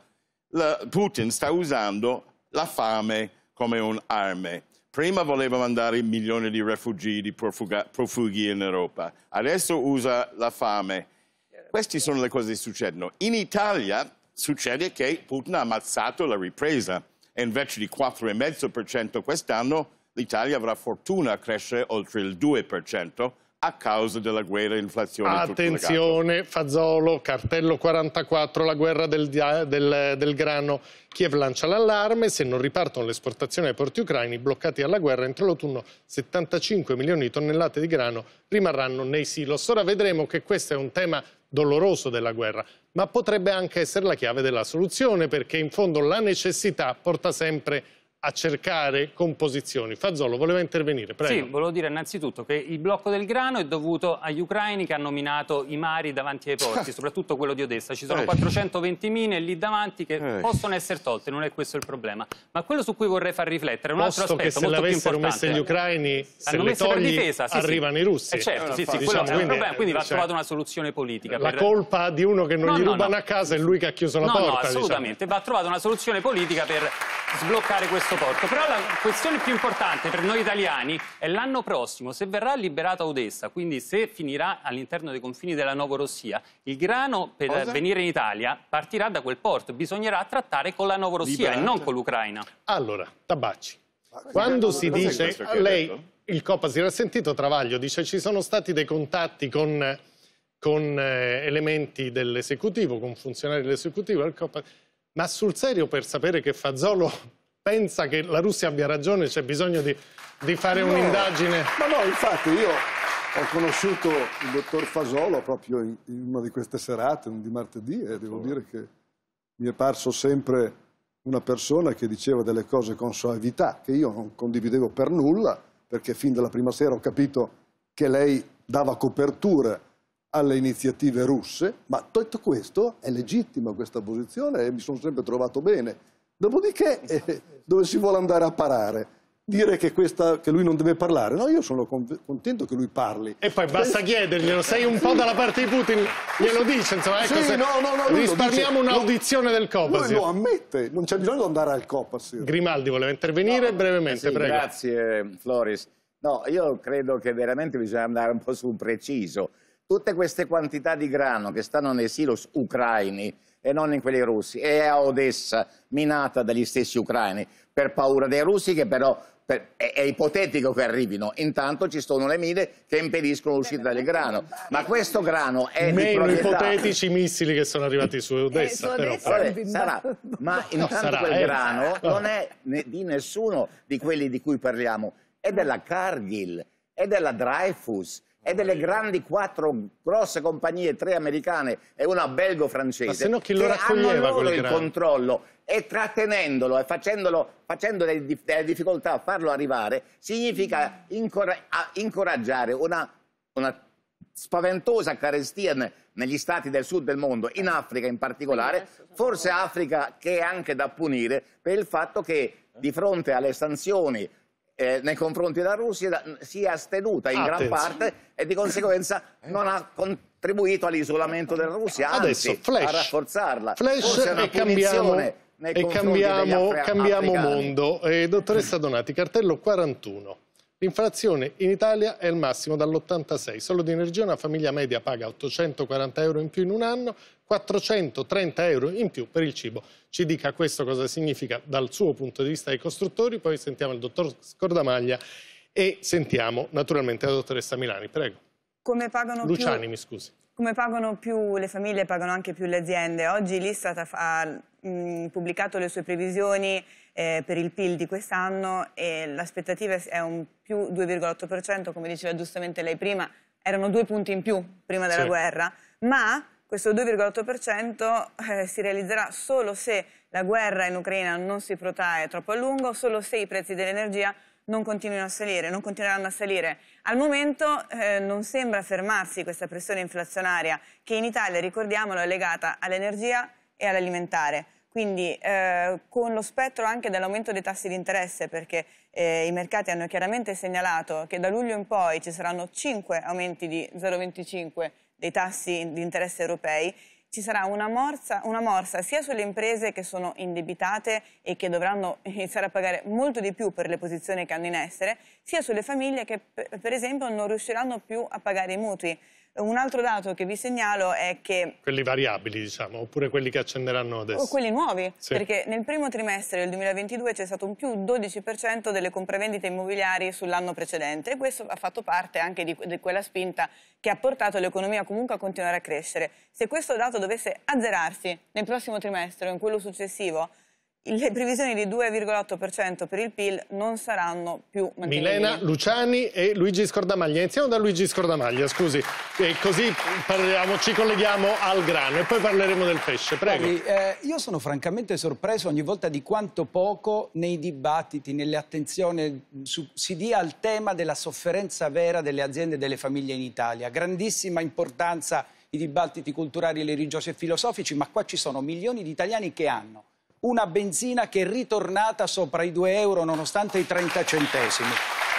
la, Putin sta usando la fame come un'arma. Prima voleva mandare milioni di rifugiati, profughi in Europa. Adesso usa la fame. Queste sono le cose che succedono. In Italia succede che Putin ha ammazzato la ripresa e invece di 4,5% quest'anno l'Italia avrà fortuna a crescere oltre il 2%, a causa della guerra, inflazione. Attenzione, Fazzolo, cartello 44, la guerra del, del, del grano. Kiev lancia l'allarme, se non ripartono le esportazioni ai porti ucraini bloccati alla guerra, entro l'autunno 75 milioni di tonnellate di grano rimarranno nei silos. Ora vedremo che questo è un tema doloroso della guerra, ma potrebbe anche essere la chiave della soluzione, perché in fondo la necessità porta sempre a a cercare composizioni. Fazzolo voleva intervenire, prego. Sì, volevo dire innanzitutto che il blocco del grano è dovuto agli ucraini che hanno minato i mari davanti ai porti, soprattutto quello di Odessa. Ci sono eh. 420 mine lì davanti che eh. possono essere tolte, non è questo il problema. Ma quello su cui vorrei far riflettere è un Posto altro aspetto molto più importante. Posto che se l'avessero messe gli ucraini, ah, se le togli, difesa, sì, arrivano sì. i russi. Eh certo, sì, sì, diciamo, quello è un problema, quindi va cioè, trovata una soluzione politica. La per... colpa di uno che non no, gli rubano no, a casa è lui che ha chiuso la porta. No, diciamo. assolutamente, diciamo. va trovata una soluzione politica per sbloccare questo questo porto. Però la questione più importante per noi italiani è l'anno prossimo, se verrà liberata Odessa, quindi se finirà all'interno dei confini della Novorossia, il grano per Cosa? venire in Italia partirà da quel porto. Bisognerà trattare con la Novorossia e non con l'Ucraina. Allora, Tabacci, quando si dice... A lei, il Coppa si era sentito, Travaglio dice ci sono stati dei contatti con, con eh, elementi dell'esecutivo, con funzionari dell'esecutivo, ma sul serio per sapere che Fazzolo pensa che la Russia abbia ragione, c'è bisogno di, di fare no, un'indagine? Ma no, infatti io ho conosciuto il dottor Fasolo proprio in, in una di queste serate, di martedì, e devo oh. dire che mi è parso sempre una persona che diceva delle cose con soavità, che io non condividevo per nulla, perché fin dalla prima sera ho capito che lei dava copertura alle iniziative russe, ma detto questo è legittima questa posizione e mi sono sempre trovato bene Dopodiché, eh, dove si vuole andare a parare? Dire che, questa, che lui non deve parlare. No, io sono con, contento che lui parli. E poi basta eh, chiederglielo. Sei un sì. po' dalla parte di Putin, glielo dice. Insomma, ecco, sì, no, no, no, risparmiamo un'audizione del Copasir. Lui lo ammette, non c'è bisogno di andare al Copasir. Grimaldi voleva intervenire no, brevemente, sì, prego. Grazie, Floris. No, io credo che veramente bisogna andare un po' sul preciso. Tutte queste quantità di grano che stanno nei silos ucraini e non in quelli russi. E a Odessa, minata dagli stessi ucraini, per paura dei russi che però per, è, è, ipotetico che arrivino. Intanto ci sono le mine che impediscono l'uscita del grano. Ma questo grano è Meno ipotetici missili che sono arrivati su Odessa. Eh, su Odessa sarà, ma intanto sarà, quel eh. grano non è di nessuno di quelli di cui parliamo. È della Cargill, è della Dreyfus, e delle grandi quattro grosse compagnie, tre americane e una belgo-francese. Ma se no chi lo raccoglieva hanno loro il grande. controllo e trattenendolo e facendolo, facendo delle, delle difficoltà a farlo arrivare, significa incora incoraggiare una, una spaventosa carestia negli stati del sud del mondo, in Africa in particolare, forse Africa che è anche da punire per il fatto che di fronte alle sanzioni eh, nei confronti della Russia si è astenuta in Attenzione. Ah, gran parte e di conseguenza non ha contribuito all'isolamento della Russia, Adesso, anzi flash. a rafforzarla. Flash Forse è una punizione e cambiamo, cambiamo mondo. Eh, dottoressa Donati, cartello 41. L'inflazione in Italia è al massimo dall'86, solo di energia una famiglia media paga 840 euro in più in un anno, 430 euro in più per il cibo. Ci dica questo cosa significa dal suo punto di vista ai costruttori, poi sentiamo il dottor Scordamaglia e sentiamo naturalmente la dottoressa Milani, prego. Come pagano Luciani, più... mi scusi. Come pagano più le famiglie, pagano anche più le aziende. Oggi l'Istat ha mh, pubblicato le sue previsioni eh, per il PIL di quest'anno e l'aspettativa è un più 2,8%, come diceva giustamente lei prima, erano due punti in più prima della sì. guerra, ma questo 2,8% eh, si realizzerà solo se la guerra in Ucraina non si protrae troppo a lungo, solo se i prezzi dell'energia non continuano a salire, non continueranno a salire. Al momento eh, non sembra fermarsi questa pressione inflazionaria che in Italia, ricordiamolo, è legata all'energia e all'alimentare. Quindi eh, con lo spettro anche dell'aumento dei tassi di interesse, perché eh, i mercati hanno chiaramente segnalato che da luglio in poi ci saranno 5 aumenti di 0,25 dei tassi di interesse europei, ci sarà una morsa, una morsa, sia sulle imprese che sono indebitate e che dovranno iniziare a pagare molto di più per le posizioni che hanno in essere, sia sulle famiglie che per esempio non riusciranno più a pagare i mutui. Un altro dato che vi segnalo è che... Quelli variabili, diciamo, oppure quelli che accenderanno adesso. O quelli nuovi, sì. perché nel primo trimestre del 2022 c'è stato un più 12% delle compravendite immobiliari sull'anno precedente e questo ha fatto parte anche di, di quella spinta che ha portato l'economia comunque a continuare a crescere. Se questo dato dovesse azzerarsi nel prossimo trimestre o in quello successivo, le previsioni di 2,8% per il PIL non saranno più mantenute. Milena Luciani e Luigi Scordamaglia. Iniziamo da Luigi Scordamaglia, scusi, e così parliamo, ci colleghiamo al grano e poi parleremo del pesce. Prego. Poi, eh, io sono francamente sorpreso ogni volta di quanto poco nei dibattiti, nelle attenzioni su, si dia al tema della sofferenza vera delle aziende e delle famiglie in Italia. Grandissima importanza i dibattiti culturali, religiosi e filosofici, ma qua ci sono milioni di italiani che hanno una benzina che è ritornata sopra i 2 euro nonostante i 30 centesimi.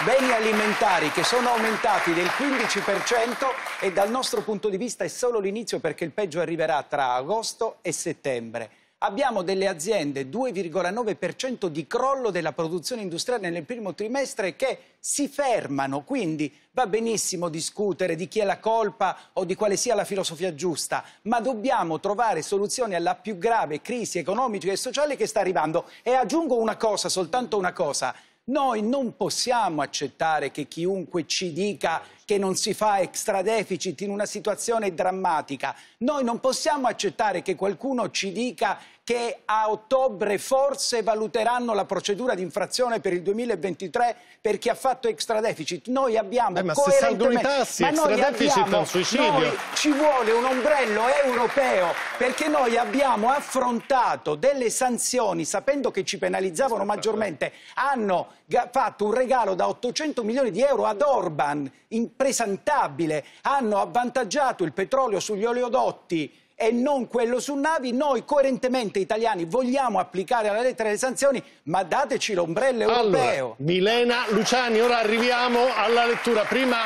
Beni alimentari che sono aumentati del 15% e dal nostro punto di vista è solo l'inizio perché il peggio arriverà tra agosto e settembre abbiamo delle aziende 2,9% di crollo della produzione industriale nel primo trimestre che si fermano, quindi va benissimo discutere di chi è la colpa o di quale sia la filosofia giusta, ma dobbiamo trovare soluzioni alla più grave crisi economica e sociale che sta arrivando. E aggiungo una cosa, soltanto una cosa. Noi non possiamo accettare che chiunque ci dica che non si fa extra deficit in una situazione drammatica. Noi non possiamo accettare che qualcuno ci dica che a ottobre forse valuteranno la procedura di infrazione per il 2023 per chi ha fatto extra deficit. Noi abbiamo eh, ma coerentemente... Tassi, ma noi abbiamo... Noi ci vuole un ombrello europeo perché noi abbiamo affrontato delle sanzioni sapendo che ci penalizzavano maggiormente. Hanno fatto un regalo da 800 milioni di euro ad Orban in impresentabile, hanno avvantaggiato il petrolio sugli oleodotti e non quello su navi, noi coerentemente italiani vogliamo applicare alla lettera le sanzioni, ma dateci l'ombrello europeo. Allora, Milena Luciani, ora arriviamo alla lettura. Prima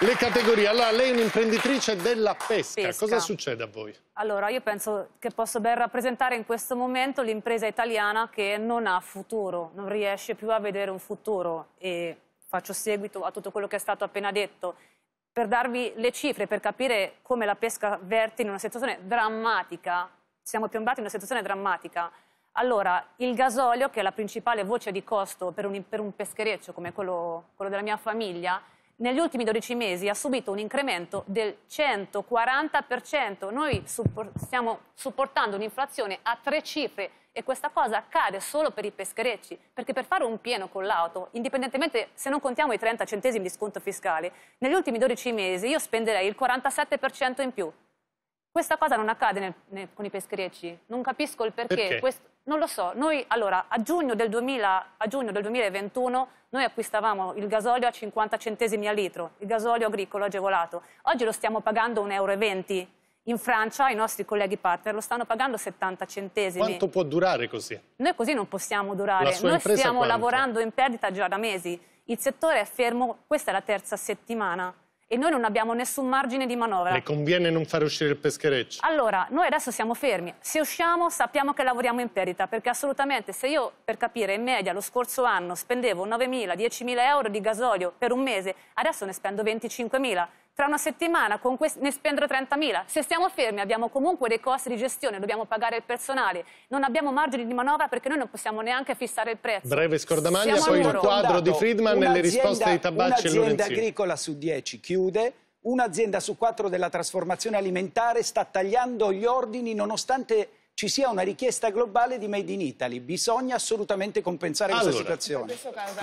le categorie. Allora, lei è un'imprenditrice della pesca. pesca. Cosa succede a voi? Allora, io penso che posso ben rappresentare in questo momento l'impresa italiana che non ha futuro, non riesce più a vedere un futuro e faccio seguito a tutto quello che è stato appena detto, per darvi le cifre, per capire come la pesca verte in una situazione drammatica, siamo piombati in una situazione drammatica. Allora, il gasolio, che è la principale voce di costo per un, per un peschereccio come quello, quello della mia famiglia, negli ultimi 12 mesi ha subito un incremento del 140%. Noi support, stiamo supportando un'inflazione a tre cifre e questa cosa accade solo per i pescherecci, perché per fare un pieno con l'auto, indipendentemente se non contiamo i 30 centesimi di sconto fiscale, negli ultimi 12 mesi io spenderei il 47% in più. Questa cosa non accade nel, nel, con i pescherecci, non capisco il perché. perché? Questo, non lo so, noi allora a giugno, 2000, a giugno, del 2021 noi acquistavamo il gasolio a 50 centesimi a litro, il gasolio agricolo agevolato, oggi lo stiamo pagando 1,20 euro in Francia i nostri colleghi partner lo stanno pagando 70 centesimi. Quanto può durare così? Noi così non possiamo durare. Noi stiamo quanto? lavorando in perdita già da mesi. Il settore è fermo, questa è la terza settimana e noi non abbiamo nessun margine di manovra. Le conviene non fare uscire il peschereccio? Allora, noi adesso siamo fermi. Se usciamo sappiamo che lavoriamo in perdita, perché assolutamente se io, per capire, in media lo scorso anno spendevo 9.000, 10.000 euro di gasolio per un mese, adesso ne spendo 25.000 tra una settimana ne spendere 30.000. Se stiamo fermi abbiamo comunque dei costi di gestione, dobbiamo pagare il personale, non abbiamo margini di manovra perché noi non possiamo neanche fissare il prezzo. Breve scordamaglia, poi il quadro di Friedman e le risposte di Tabacci e Lorenzini. Un'azienda agricola su 10 chiude, un'azienda su quattro della trasformazione alimentare sta tagliando gli ordini nonostante ci sia una richiesta globale di Made in Italy. Bisogna assolutamente compensare allora, questa situazione.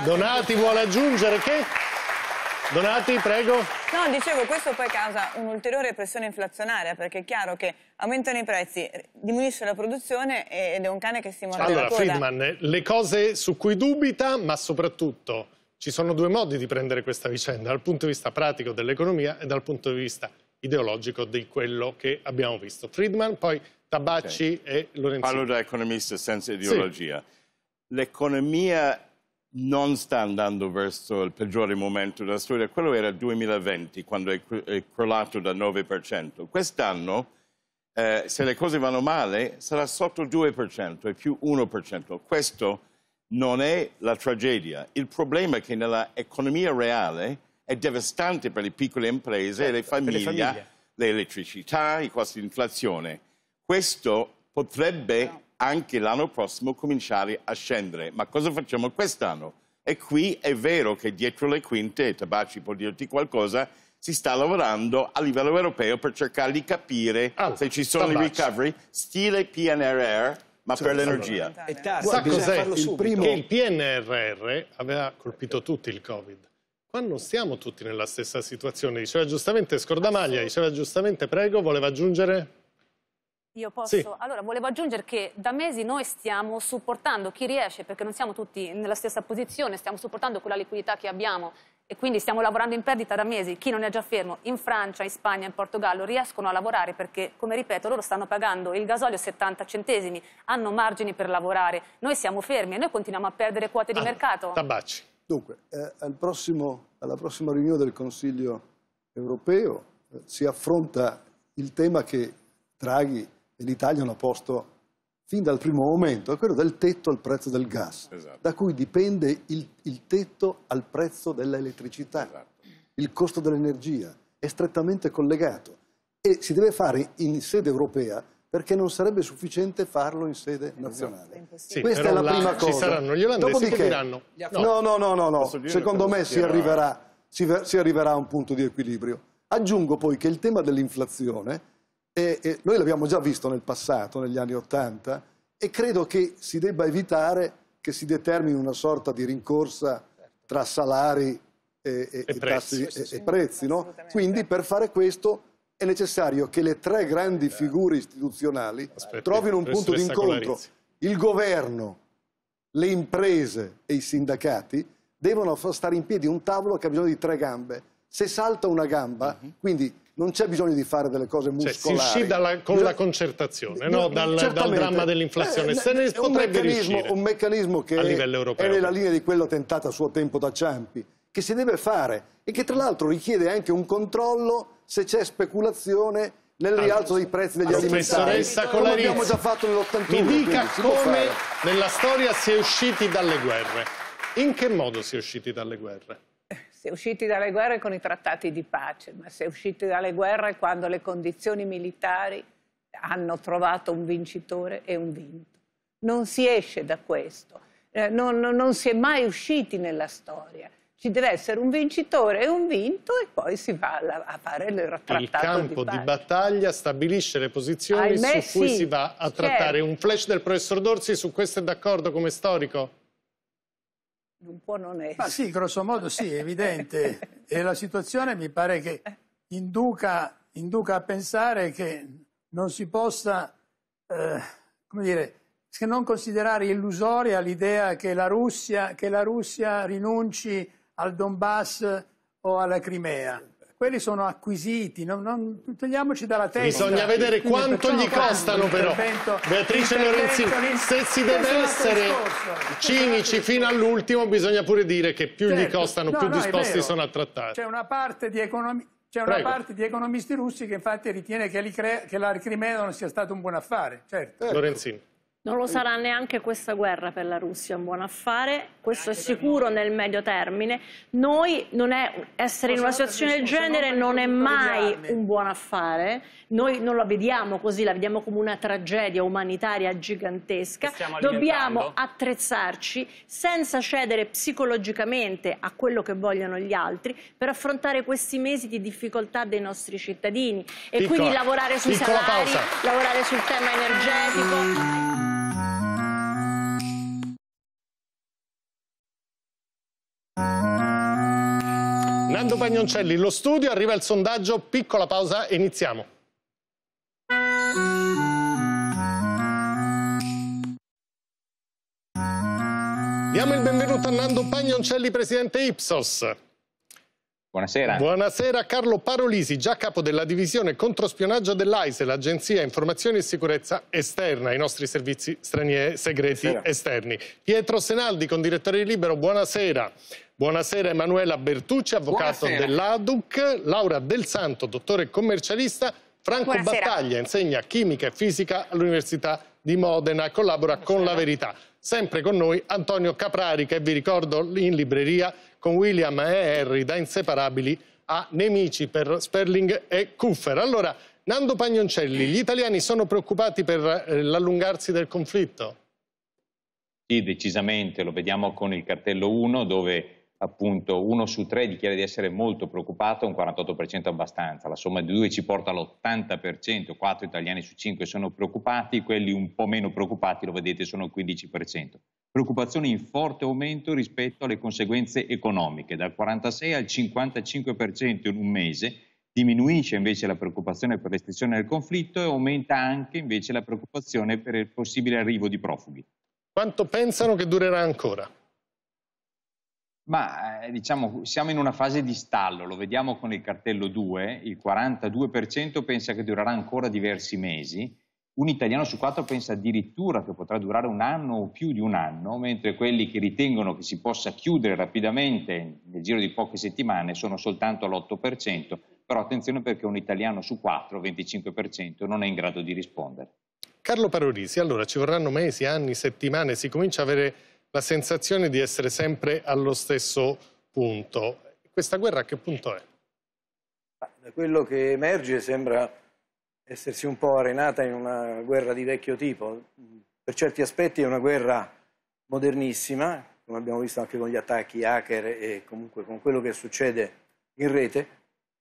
Donati vuole aggiungere che... Donati, prego. No, dicevo, questo poi causa un'ulteriore pressione inflazionaria perché è chiaro che aumentano i prezzi, diminuisce la produzione ed è un cane che si morde allora, la coda. Allora, Friedman, le cose su cui dubita, ma soprattutto ci sono due modi di prendere questa vicenda, dal punto di vista pratico dell'economia e dal punto di vista ideologico di quello che abbiamo visto. Friedman, poi Tabacci okay. e Lorenzo. Parlo da economista senza ideologia. Sì. L'economia non sta andando verso il peggiore momento della storia, quello era il 2020 quando è, è crollato dal 9%. Quest'anno, eh, se le cose vanno male, sarà sotto 2% e più 1%. Questo non è la tragedia. Il problema è che nell'economia reale è devastante per le piccole imprese e le certo, famiglie, l'elettricità, i costi di inflazione. Questo potrebbe no anche l'anno prossimo cominciare a scendere. Ma cosa facciamo quest'anno? E qui è vero che dietro le quinte, e Tabacci può dirti qualcosa, si sta lavorando a livello europeo per cercare di capire allora, se ci sono i recovery, stile PNRR, ma cioè, per l'energia. Allora, è tardi, Sa cos'è? Il, il PNRR aveva colpito tutti il Covid. Ma non siamo tutti nella stessa situazione. Diceva giustamente Scordamaglia, diceva giustamente Prego, voleva aggiungere... Io posso? Sì. Allora, volevo aggiungere che da mesi noi stiamo supportando chi riesce, perché non siamo tutti nella stessa posizione, stiamo supportando quella liquidità che abbiamo e quindi stiamo lavorando in perdita da mesi. Chi non è già fermo in Francia, in Spagna, in Portogallo riescono a lavorare perché, come ripeto, loro stanno pagando il gasolio 70 centesimi, hanno margini per lavorare. Noi siamo fermi e noi continuiamo a perdere quote di ah, mercato. Tabacci. Dunque, eh, al prossimo, alla prossima riunione del Consiglio europeo eh, si affronta il tema che Draghi e l'Italia hanno posto fin dal primo momento, è quello del tetto al prezzo del gas, esatto. da cui dipende il, il, tetto al prezzo dell'elettricità. Esatto. Il costo dell'energia è strettamente collegato e si deve fare in sede europea perché non sarebbe sufficiente farlo in sede esatto. nazionale. Sì, Questa è la prima cosa. Ci saranno gli olandesi che diranno... No, no, no, no, no. secondo me si arriverà, si, si arriverà a un punto di equilibrio. Aggiungo poi che il tema dell'inflazione e, e noi l'abbiamo già visto nel passato, negli anni Ottanta, e credo che si debba evitare che si determini una sorta di rincorsa tra salari e, e, e prezzi. Tassi, prezzi no? Quindi per fare questo è necessario che le tre grandi eh. figure istituzionali Aspetta, trovino un eh, punto di incontro. Il governo, le imprese e i sindacati devono stare in piedi un tavolo che ha bisogno di tre gambe. Se salta una gamba, uh mhm. -huh. quindi non c'è bisogno di fare delle cose muscolari. Cioè, si uscì dalla, con la concertazione, no? dal, dal, dramma dell'inflazione. Eh, Se ne eh, potrebbe un uscire. Un meccanismo che è nella linea di quello tentato a suo tempo da Ciampi, che si deve fare e che tra l'altro richiede anche un controllo se c'è speculazione nel rialzo dei prezzi degli alimentari. Come abbiamo già fatto nell'81. Mi dica come nella storia si è usciti dalle guerre. In che modo si è usciti dalle guerre? Si è usciti dalle guerre con i trattati di pace, ma si è usciti dalle guerre quando le condizioni militari hanno trovato un vincitore e un vinto. Non si esce da questo, eh, non, non si è mai usciti nella storia ci deve essere un vincitore e un vinto e poi si va a fare il trattato di pace. Il campo di, di battaglia stabilisce le posizioni Ahimè, su cui sì, si va a trattare. Certo. Un flash del professor Dorsi, su questo è d'accordo come storico? un po' non è. Ma sì, grosso modo sì, è evidente. e la situazione mi pare che induca, induca a pensare che non si possa, eh, come dire, se non considerare illusoria l'idea che, che la Russia rinunci al Donbass o alla Crimea quelli sono acquisiti, non, non, togliamoci dalla testa. Bisogna vedere Quindi quanto gli costano però. Beatrice Lorenzini, se si deve essere cinici fino all'ultimo bisogna pure dire che più certo. gli costano, no, più no, disposti sono a trattare. C'è una parte di economia... C'è una parte di economisti russi che infatti ritiene che, che la Crimea non sia stato un buon affare, certo. Lorenzini. Non lo sarà neanche questa guerra per la Russia un buon affare, questo è sicuro nel medio termine. Noi è, essere in una situazione del genere non è mai un buon affare, noi non la vediamo così, la vediamo come una tragedia umanitaria gigantesca. Dobbiamo attrezzarci senza cedere psicologicamente a quello che vogliono gli altri per affrontare questi mesi di difficoltà dei nostri cittadini e piccola, quindi lavorare sui salari, pausa. lavorare sul tema energetico. Nando Pagnoncelli, lo studio, arriva il sondaggio, piccola pausa, iniziamo. Diamo il benvenuto a Nando Pagnoncelli, presidente Ipsos. Buonasera. Buonasera Carlo Parolisi, già capo della divisione controspionaggio dell'AISE, l'Agenzia Informazione e Sicurezza Esterna, i nostri servizi stranieri segreti buonasera. esterni. Pietro Senaldi, con direttore di Libero, buonasera. Buonasera Emanuela Bertucci, avvocato dell'ADUC, Laura Del Santo, dottore commercialista, Franco buonasera. Battaglia, insegna chimica e fisica all'Università di Modena, e collabora buonasera. con La Verità. Sempre con noi Antonio Caprari che vi ricordo in libreria con William e Harry da Inseparabili a Nemici per Sperling e Kuffer. Allora, Nando Pagnoncelli, gli italiani sono preoccupati per eh, l'allungarsi del conflitto? Sì, decisamente, lo vediamo con il cartello 1 dove appunto uno su tre dichiara di essere molto preoccupato, un 48% abbastanza, la somma di due ci porta all'80%, quattro italiani su cinque sono preoccupati, quelli un po' meno preoccupati, lo vedete, sono 15%. Preoccupazione in forte aumento rispetto alle conseguenze economiche, dal 46 al 55% in un mese, diminuisce invece la preoccupazione per l'estensione del conflitto e aumenta anche invece la preoccupazione per il possibile arrivo di profughi. Quanto pensano che durerà ancora? Ma eh, diciamo siamo in una fase di stallo, lo vediamo con il cartello 2, il 42% pensa che durerà ancora diversi mesi, un italiano su quattro pensa addirittura che potrà durare un anno o più di un anno, mentre quelli che ritengono che si possa chiudere rapidamente nel giro di poche settimane sono soltanto l'8%, però attenzione perché un italiano su quattro, 25%, non è in grado di rispondere. Carlo Parolisi, allora ci vorranno mesi, anni, settimane, si comincia a avere la sensazione di essere sempre allo stesso punto. Questa guerra a che punto è? Da quello che emerge sembra essersi un po' arenata in una guerra di vecchio tipo. Per certi aspetti è una guerra modernissima, come abbiamo visto anche con gli attacchi hacker e comunque con quello che succede in rete,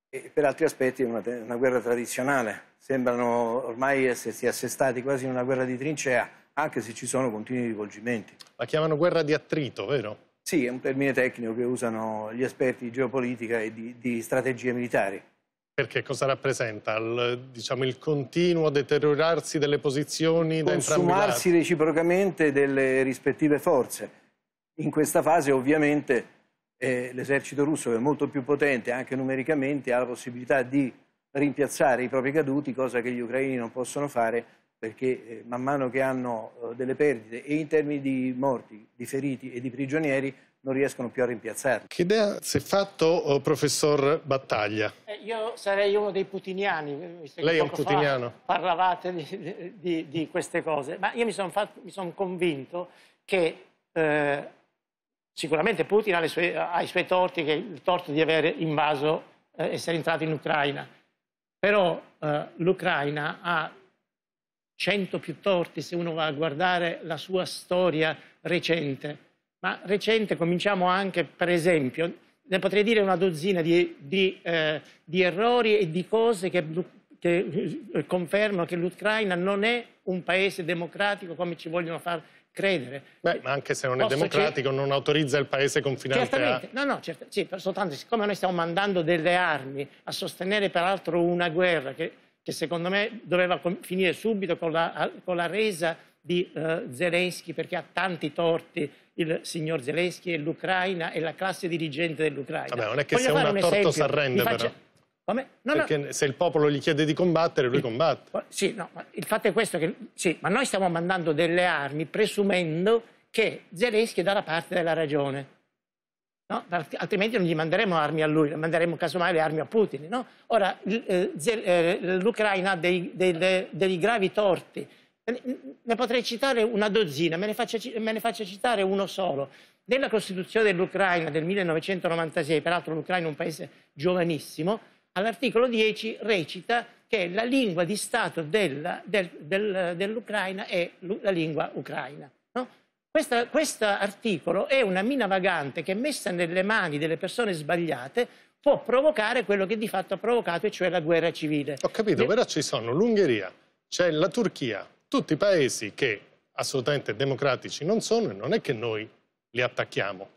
e per altri aspetti è una, una guerra tradizionale. Sembrano ormai essersi assestati quasi in una guerra di trincea anche se ci sono continui rivolgimenti. La chiamano guerra di attrito, vero? Sì, è un termine tecnico che usano gli esperti di geopolitica e di, di strategie militari. Perché cosa rappresenta? Il, diciamo, il continuo deteriorarsi delle posizioni Consumarsi reciprocamente delle rispettive forze. In questa fase ovviamente eh, l'esercito russo, che è molto più potente anche numericamente, ha la possibilità di rimpiazzare i propri caduti, cosa che gli ucraini non possono fare perché eh, man mano che hanno eh, delle perdite e in termini di morti, di feriti e di prigionieri non riescono più a rimpiazzarli. Che idea si è fatto, eh, professor Battaglia? Eh, io sarei uno dei putiniani. Lei è un putiniano? parlavate di, di, di, queste cose, ma io mi sono son convinto che eh, sicuramente Putin ha, sue, ha, i suoi torti, che è il torto di aver invaso, eh, essere entrato in Ucraina, però l'Ucraina ha 100 più torti se uno va a guardare la sua storia recente. Ma recente cominciamo anche, per esempio, ne potrei dire una dozzina di, di, eh, di errori e di cose che, che eh, confermano che l'Ucraina non è un paese democratico come ci vogliono far credere. Beh, ma anche se non è democratico non autorizza il paese confinante a... No, no, certo, sì, soltanto siccome noi stiamo mandando delle armi a sostenere peraltro una guerra che che secondo me doveva finire subito con la, con la resa di eh, Zelensky perché ha tanti torti il signor Zelensky e l'Ucraina e la classe dirigente dell'Ucraina. Vabbè, non è che Voglio se uno un torto si arrende faccio... però. No, perché no. se il popolo gli chiede di combattere, lui combatte. Sì, no, il fatto è questo che... Sì, ma noi stiamo mandando delle armi presumendo che Zelensky è dalla parte della ragione. No? Altrimenti non gli manderemo armi a lui, manderemo casomai le armi a Putin. No? Ora, eh, eh, l'Ucraina ha dei, dei, dei, gravi torti. Ne potrei citare una dozzina, me ne faccio, me ne faccio citare uno solo. Nella Costituzione dell'Ucraina del 1996, peraltro l'Ucraina è un paese giovanissimo, all'articolo 10 recita che la lingua di Stato dell'Ucraina del, del, dell è la lingua ucraina. Questo articolo è una mina vagante che messa nelle mani delle persone sbagliate può provocare quello che di fatto ha provocato, e cioè la guerra civile. Ho capito, Le... però ci sono l'Ungheria, c'è la Turchia, tutti paesi che assolutamente democratici non sono e non è che noi li attacchiamo.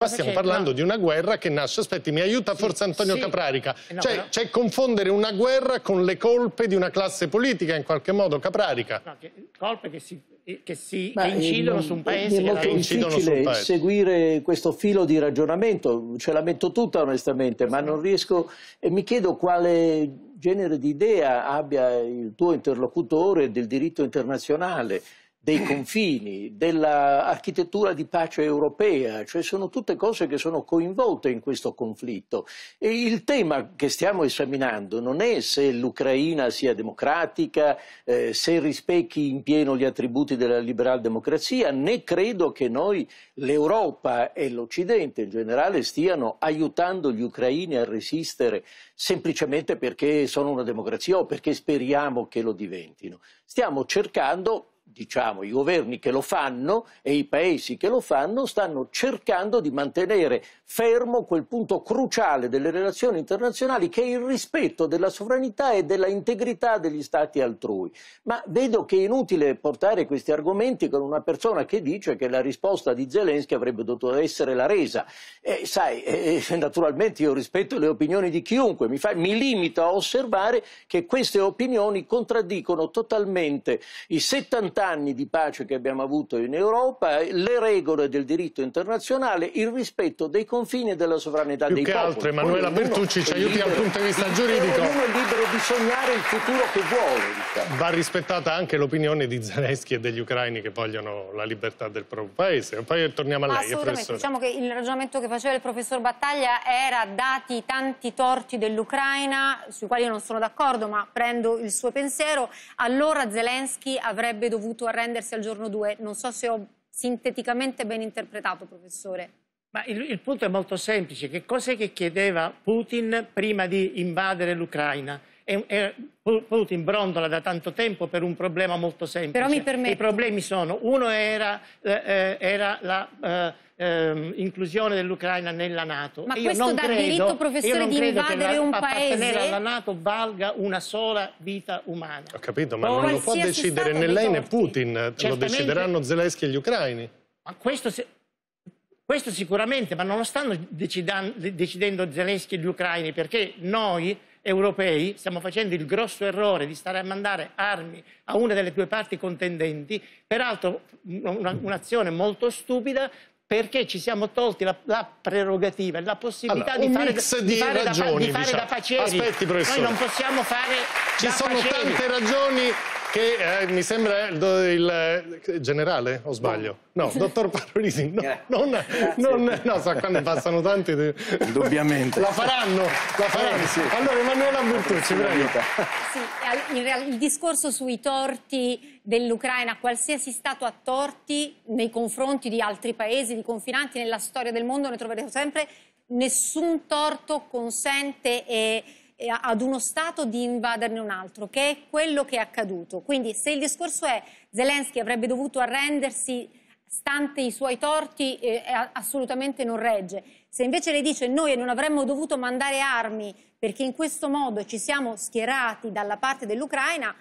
Ma stiamo parlando no. di una guerra che nasce, aspetti, mi aiuta sì, Forza Antonio sì. Caprarica. Eh, no, cioè, però... c'è confondere una guerra con le colpe di una classe politica, in qualche modo, Caprarica. No, che, colpe che si che, si, che incidono è, ehm, su un paese. È molto difficile seguire questo filo di ragionamento, ce la metto tutta onestamente, ma non riesco e mi chiedo quale genere di idea abbia il tuo interlocutore del diritto internazionale dei confini, dell'architettura di pace europea, cioè sono tutte cose che sono coinvolte in questo conflitto. E il tema che stiamo esaminando non è se l'Ucraina sia democratica, eh, se rispecchi in pieno gli attributi della liberal democrazia, né credo che noi, l'Europa e l'Occidente in generale, stiano aiutando gli ucraini a resistere semplicemente perché sono una democrazia o perché speriamo che lo diventino. Stiamo cercando diciamo, i governi che lo fanno e i paesi che lo fanno stanno cercando di mantenere fermo quel punto cruciale delle relazioni internazionali che è il rispetto della sovranità e della integrità degli stati altrui. Ma vedo che è inutile portare questi argomenti con una persona che dice che la risposta di Zelensky avrebbe dovuto essere la resa. Eh, sai, eh, naturalmente io rispetto le opinioni di chiunque, mi, fa, mi limito a osservare che queste opinioni contraddicono totalmente i 70 vent'anni di pace che abbiamo avuto in Europa, le regole del diritto internazionale, il rispetto dei confini e della sovranità Più dei popoli. Più che altro, Emanuela Bertucci ci aiuti dal punto di vista giuridico. Ognuno è libero di sognare il futuro che vuole. Diciamo. Va rispettata anche l'opinione di Zelensky e degli ucraini che vogliono la libertà del proprio paese. Poi torniamo a lei, Assolutamente, diciamo che il ragionamento che faceva il professor Battaglia era dati i tanti torti dell'Ucraina, sui quali io non sono d'accordo, ma prendo il suo pensiero, allora Zelensky avrebbe dovuto dovuto arrendersi al giorno 2. Non so se ho sinteticamente ben interpretato, professore. Ma il, il punto è molto semplice. Che cosa è che chiedeva Putin prima di invadere l'Ucraina? Putin brondola da tanto tempo per un problema molto semplice. Però mi permette. I problemi sono, uno era, eh, eh era la... Eh, ehm, inclusione dell'Ucraina nella Nato. Ma io questo dà credo, diritto, professore, di invadere un paese? alla Nato valga una sola vita umana. Ho capito, ma Poi, non lo può decidere né lei né Putin, Certamente, lo decideranno Zelensky e gli ucraini. Ma questo... Se... Questo sicuramente, ma non lo stanno decidendo Zelensky e gli ucraini, perché noi europei stiamo facendo il grosso errore di stare a mandare armi a una delle due parti contendenti, peraltro un'azione molto stupida perché ci siamo tolti la, la prerogativa e la possibilità allora, di, fare, di, di, fare ragioni, da, di fare diciamo. da faceri. Aspetti, professore. Noi non possiamo fare Ci sono faceri. tante ragioni che eh, mi sembra il, il, eh, generale, o sbaglio? No, dottor Parolisi, no, non, non, no, so, quando passano tanti... Indubbiamente. La faranno, la faranno. Eh, sì. Allora, Emanuela Bertucci, prego. Sì, in realtà il discorso sui torti dell'Ucraina, qualsiasi Stato ha torti nei confronti di altri paesi, di confinanti, nella storia del mondo ne troveremo sempre, nessun torto consente... E, ad uno Stato di invaderne un altro, che è quello che è accaduto. Quindi se il discorso è Zelensky avrebbe dovuto arrendersi stante i suoi torti, eh, assolutamente non regge. Se invece le dice noi non avremmo dovuto mandare armi perché in questo modo ci siamo schierati dalla parte dell'Ucraina,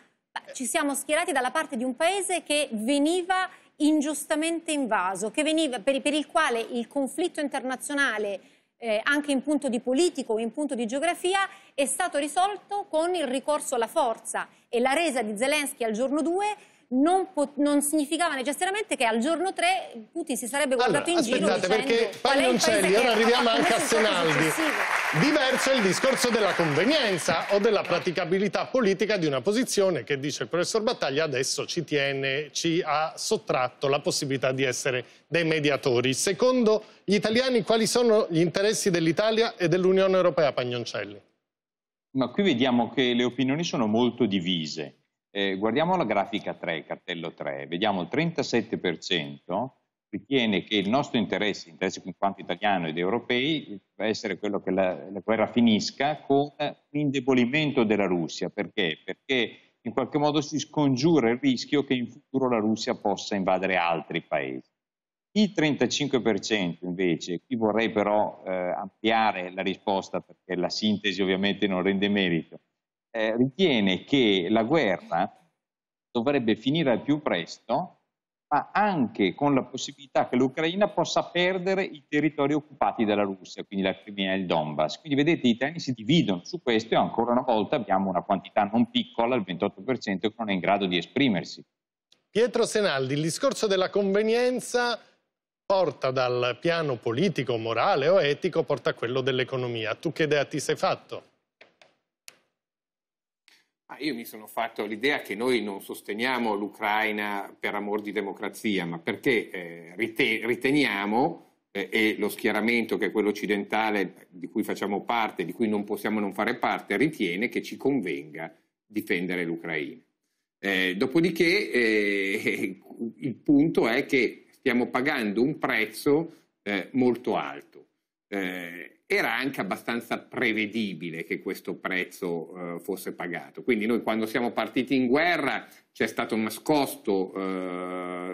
ci siamo schierati dalla parte di un paese che veniva ingiustamente invaso, veniva, per, per il quale il conflitto internazionale eh, anche in punto di politico o in punto di geografia, è stato risolto con il ricorso alla forza e la resa di Zelensky al giorno 2 non, non, significava necessariamente che al giorno 3 Putin si sarebbe guardato allora, in giro dicendo perché Pagnoncelli ora arriviamo anche a Senaldi. Diverso è il discorso della convenienza o della praticabilità politica di una posizione che dice il professor Battaglia adesso ci tiene, ci ha sottratto la possibilità di essere dei mediatori. Secondo gli italiani quali sono gli interessi dell'Italia e dell'Unione Europea, Pagnoncelli? ma qui vediamo che le opinioni sono molto divise. Eh, guardiamo la grafica 3, cartello 3, vediamo il 37% ritiene che il nostro interesse, interesse in quanto italiano ed europei, deve essere quello che la, la guerra finisca con l'indebolimento della Russia. Perché? Perché in qualche modo si scongiura il rischio che in futuro la Russia possa invadere altri paesi. Il 35% invece, qui vorrei però eh, ampliare la risposta perché la sintesi ovviamente non rende merito, eh, ritiene che la guerra dovrebbe finire al più presto, ma anche con la possibilità che l'Ucraina possa perdere i territori occupati dalla Russia, quindi la Crimea e il Donbass. Quindi vedete i italiani si dividono su questo e ancora una volta abbiamo una quantità non piccola, il 28%, che non è in grado di esprimersi. Pietro Senaldi, il discorso della convenienza porta dal piano politico, morale o etico, porta a quello dell'economia. Tu che idea ti sei fatto? Ah, io mi sono fatto l'idea che noi non sosteniamo l'Ucraina per amor di democrazia, ma perché eh, rite- riteniamo, eh, e lo schieramento che è quello occidentale di cui facciamo parte, di cui non possiamo non fare parte, ritiene che ci convenga difendere l'Ucraina. Eh, dopodiché eh, il punto è che stiamo pagando un prezzo eh, molto alto. Eh, era anche abbastanza prevedibile che questo prezzo eh, fosse pagato. Quindi noi quando siamo partiti in guerra c'è stato nascosto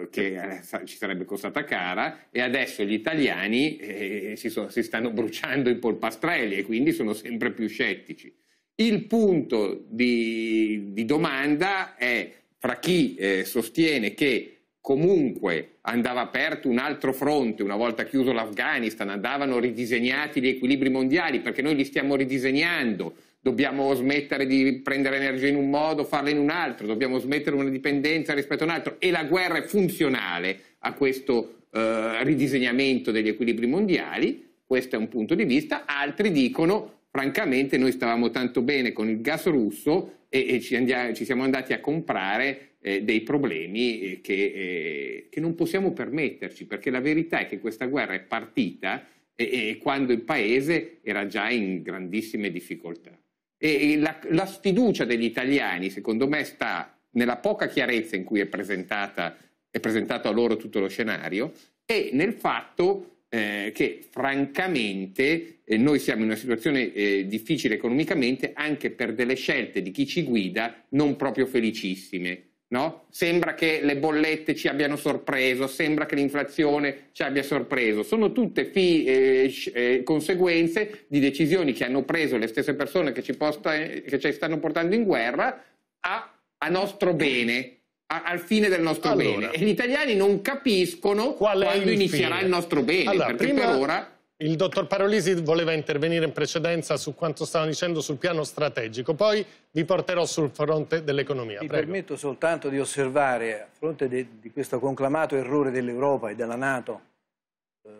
eh, che eh, ci sarebbe costata cara e adesso gli italiani eh, si, so, si stanno bruciando i polpastrelli e quindi sono sempre più scettici. Il punto di, di domanda è fra chi eh, sostiene che comunque andava aperto un altro fronte, una volta chiuso l'Afghanistan, andavano ridisegnati gli equilibri mondiali, perché noi li stiamo ridisegnando, dobbiamo smettere di prendere energia in un modo, farla in un altro, dobbiamo smettere una dipendenza rispetto a un altro e la guerra è funzionale a questo eh, ridisegnamento degli equilibri mondiali, questo è un punto di vista, altri dicono francamente noi stavamo tanto bene con il gas russo e, e ci, andiamo, ci siamo andati a comprare eh, dei problemi eh, che, eh, che, non possiamo permetterci, perché la verità è che questa guerra è partita eh, eh quando il paese era già in grandissime difficoltà. E, la, la sfiducia degli italiani, secondo me, sta nella poca chiarezza in cui è, è presentato a loro tutto lo scenario e nel fatto eh, che francamente eh, noi siamo in una situazione eh, difficile economicamente anche per delle scelte di chi ci guida non proprio felicissime. No? Sembra che le bollette ci abbiano sorpreso, sembra che l'inflazione ci abbia sorpreso. Sono tutte fi, eh, eh, conseguenze di decisioni che hanno preso le stesse persone che ci, posta, eh, che ci stanno portando in guerra a, a nostro bene, al fine del nostro allora, bene. E gli italiani non capiscono quando inizierà il nostro bene, allora, perché prima... per ora il dottor Parolisi voleva intervenire in precedenza su quanto stavano dicendo sul piano strategico, poi vi porterò sul fronte dell'economia. Mi permetto soltanto di osservare, a fronte de, di questo conclamato errore dell'Europa e della Nato eh,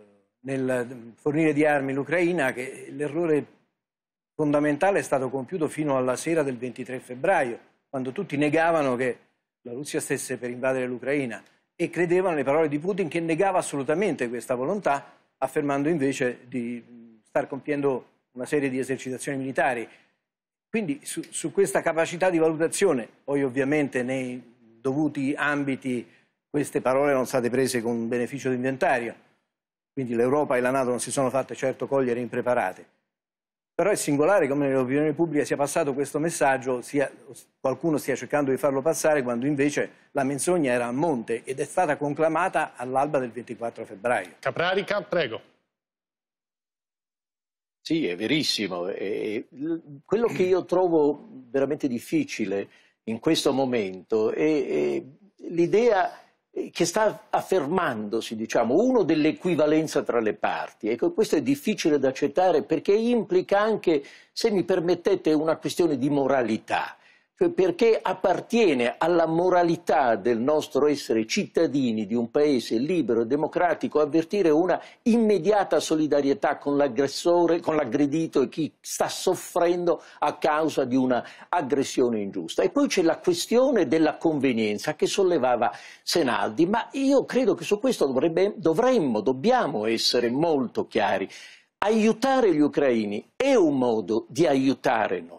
nel fornire di armi l'Ucraina, che l'errore fondamentale è stato compiuto fino alla sera del 23 febbraio, quando tutti negavano che la Russia stesse per invadere l'Ucraina e credevano alle parole di Putin che negava assolutamente questa volontà affermando invece di star compiendo una serie di esercitazioni militari. Quindi su, su questa capacità di valutazione, poi ovviamente nei dovuti ambiti queste parole non state prese con beneficio d'inventario, quindi l'Europa e la Nato non si sono fatte certo cogliere impreparate. Però è singolare come nell'opinione pubblica sia passato questo messaggio, sia, qualcuno stia cercando di farlo passare quando invece la menzogna era a monte ed è stata conclamata all'alba del 24 febbraio. Caprarica, prego. Sì, è verissimo. E quello che io trovo veramente difficile in questo momento è, è l'idea che sta affermandosi, diciamo, uno dell'equivalenza tra le parti. Ecco, questo è difficile da accettare perché implica anche, se mi permettete, una questione di moralità cioè perché appartiene alla moralità del nostro essere cittadini di un paese libero e democratico avvertire una immediata solidarietà con l'aggressore, con l'aggredito e chi sta soffrendo a causa di un'aggressione ingiusta. E poi c'è la questione della convenienza che sollevava Senaldi, ma io credo che su questo dovrebbe, dovremmo, dobbiamo essere molto chiari. Aiutare gli ucraini è un modo di aiutare noi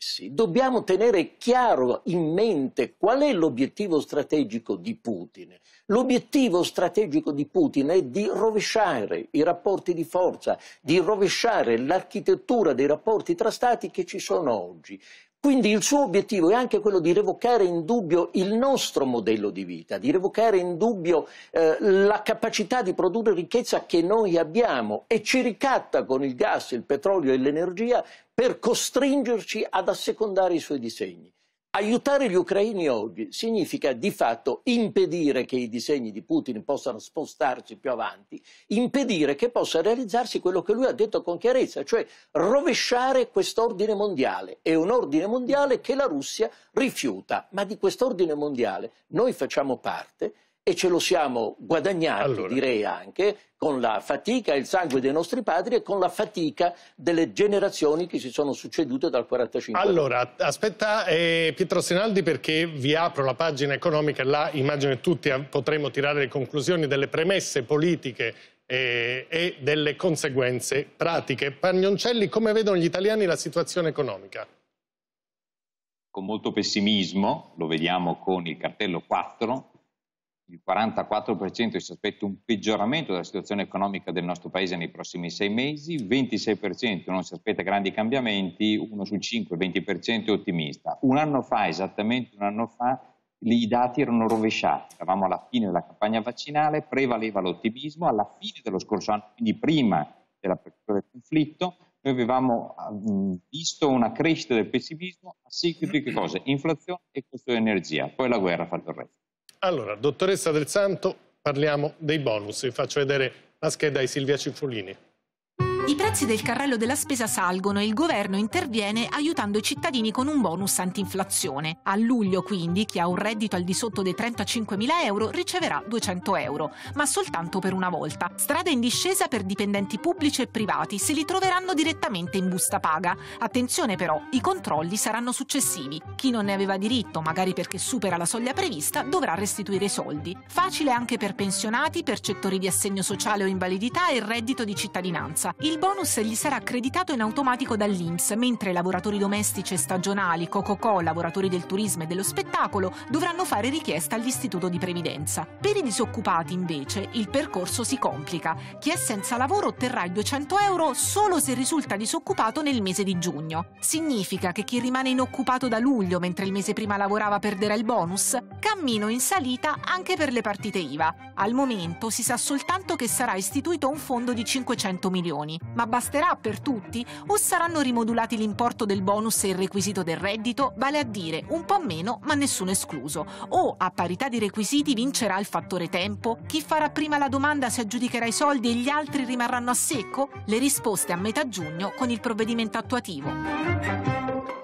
stessi. Dobbiamo tenere chiaro in mente qual è l'obiettivo strategico di Putin, L'obiettivo strategico di Putin è di rovesciare i rapporti di forza, di rovesciare l'architettura dei rapporti tra stati che ci sono oggi. Quindi il suo obiettivo è anche quello di revocare in dubbio il nostro modello di vita, di revocare in dubbio eh, la capacità di produrre ricchezza che noi abbiamo e ci ricatta con il gas, il petrolio e l'energia per costringerci ad assecondare i suoi disegni. Aiutare gli ucraini oggi significa di fatto impedire che i disegni di Putin possano spostarsi più avanti, impedire che possa realizzarsi quello che lui ha detto con chiarezza, cioè rovesciare quest'ordine mondiale. È un ordine mondiale che la Russia rifiuta, ma di quest'ordine mondiale noi facciamo parte e ce lo siamo guadagnato, allora. direi anche, con la fatica e il sangue dei nostri padri e con la fatica delle generazioni che si sono succedute dal 45. Allora, aspetta eh, Pietro Sinaldi perché vi apro la pagina economica, là immagino tutti potremo tirare le conclusioni delle premesse politiche eh, e delle conseguenze pratiche. Pagnoncelli, come vedono gli italiani la situazione economica? Con molto pessimismo, lo vediamo con il cartello 4, il 44% si aspetta un peggioramento della situazione economica del nostro Paese nei prossimi sei mesi, il 26% non si aspetta grandi cambiamenti, uno su 5, 20% è ottimista. Un anno fa, esattamente un anno fa, i dati erano rovesciati, eravamo alla fine della campagna vaccinale, prevaleva l'ottimismo, alla fine dello scorso anno, quindi prima dell'apertura del conflitto, noi avevamo mm, visto una crescita del pessimismo a seguito di che cosa? Inflazione e costo energia, poi la guerra ha fatto il resto. Allora, dottoressa Del Santo, parliamo dei bonus. Vi faccio vedere la scheda di Silvia Cifolini. I prezzi del carrello della spesa salgono e il governo interviene aiutando i cittadini con un bonus antinflazione. A luglio, quindi, chi ha un reddito al di sotto dei 35.000 euro riceverà 200 euro, ma soltanto per una volta. Strada in discesa per dipendenti pubblici e privati, se li troveranno direttamente in busta paga. Attenzione però, i controlli saranno successivi. Chi non ne aveva diritto, magari perché supera la soglia prevista, dovrà restituire i soldi. Facile anche per pensionati, percettori di assegno sociale o invalidità e reddito di cittadinanza. Il bonus gli sarà accreditato in automatico dall'Inps, mentre lavoratori domestici e stagionali, Cococò, lavoratori del turismo e dello spettacolo dovranno fare richiesta all'Istituto di Previdenza. Per i disoccupati, invece, il percorso si complica. Chi è senza lavoro otterrà i 200 euro solo se risulta disoccupato nel mese di giugno. Significa che chi rimane inoccupato da luglio, mentre il mese prima lavorava, perderà il bonus? Cammino in salita anche per le partite IVA. Al momento si sa soltanto che sarà istituito un fondo di 500 milioni ma basterà per tutti o saranno rimodulati l'importo del bonus e il requisito del reddito, vale a dire un po' meno ma nessuno escluso, o a parità di requisiti vincerà il fattore tempo, chi farà prima la domanda si aggiudicherà i soldi e gli altri rimarranno a secco? Le risposte a metà giugno con il provvedimento attuativo.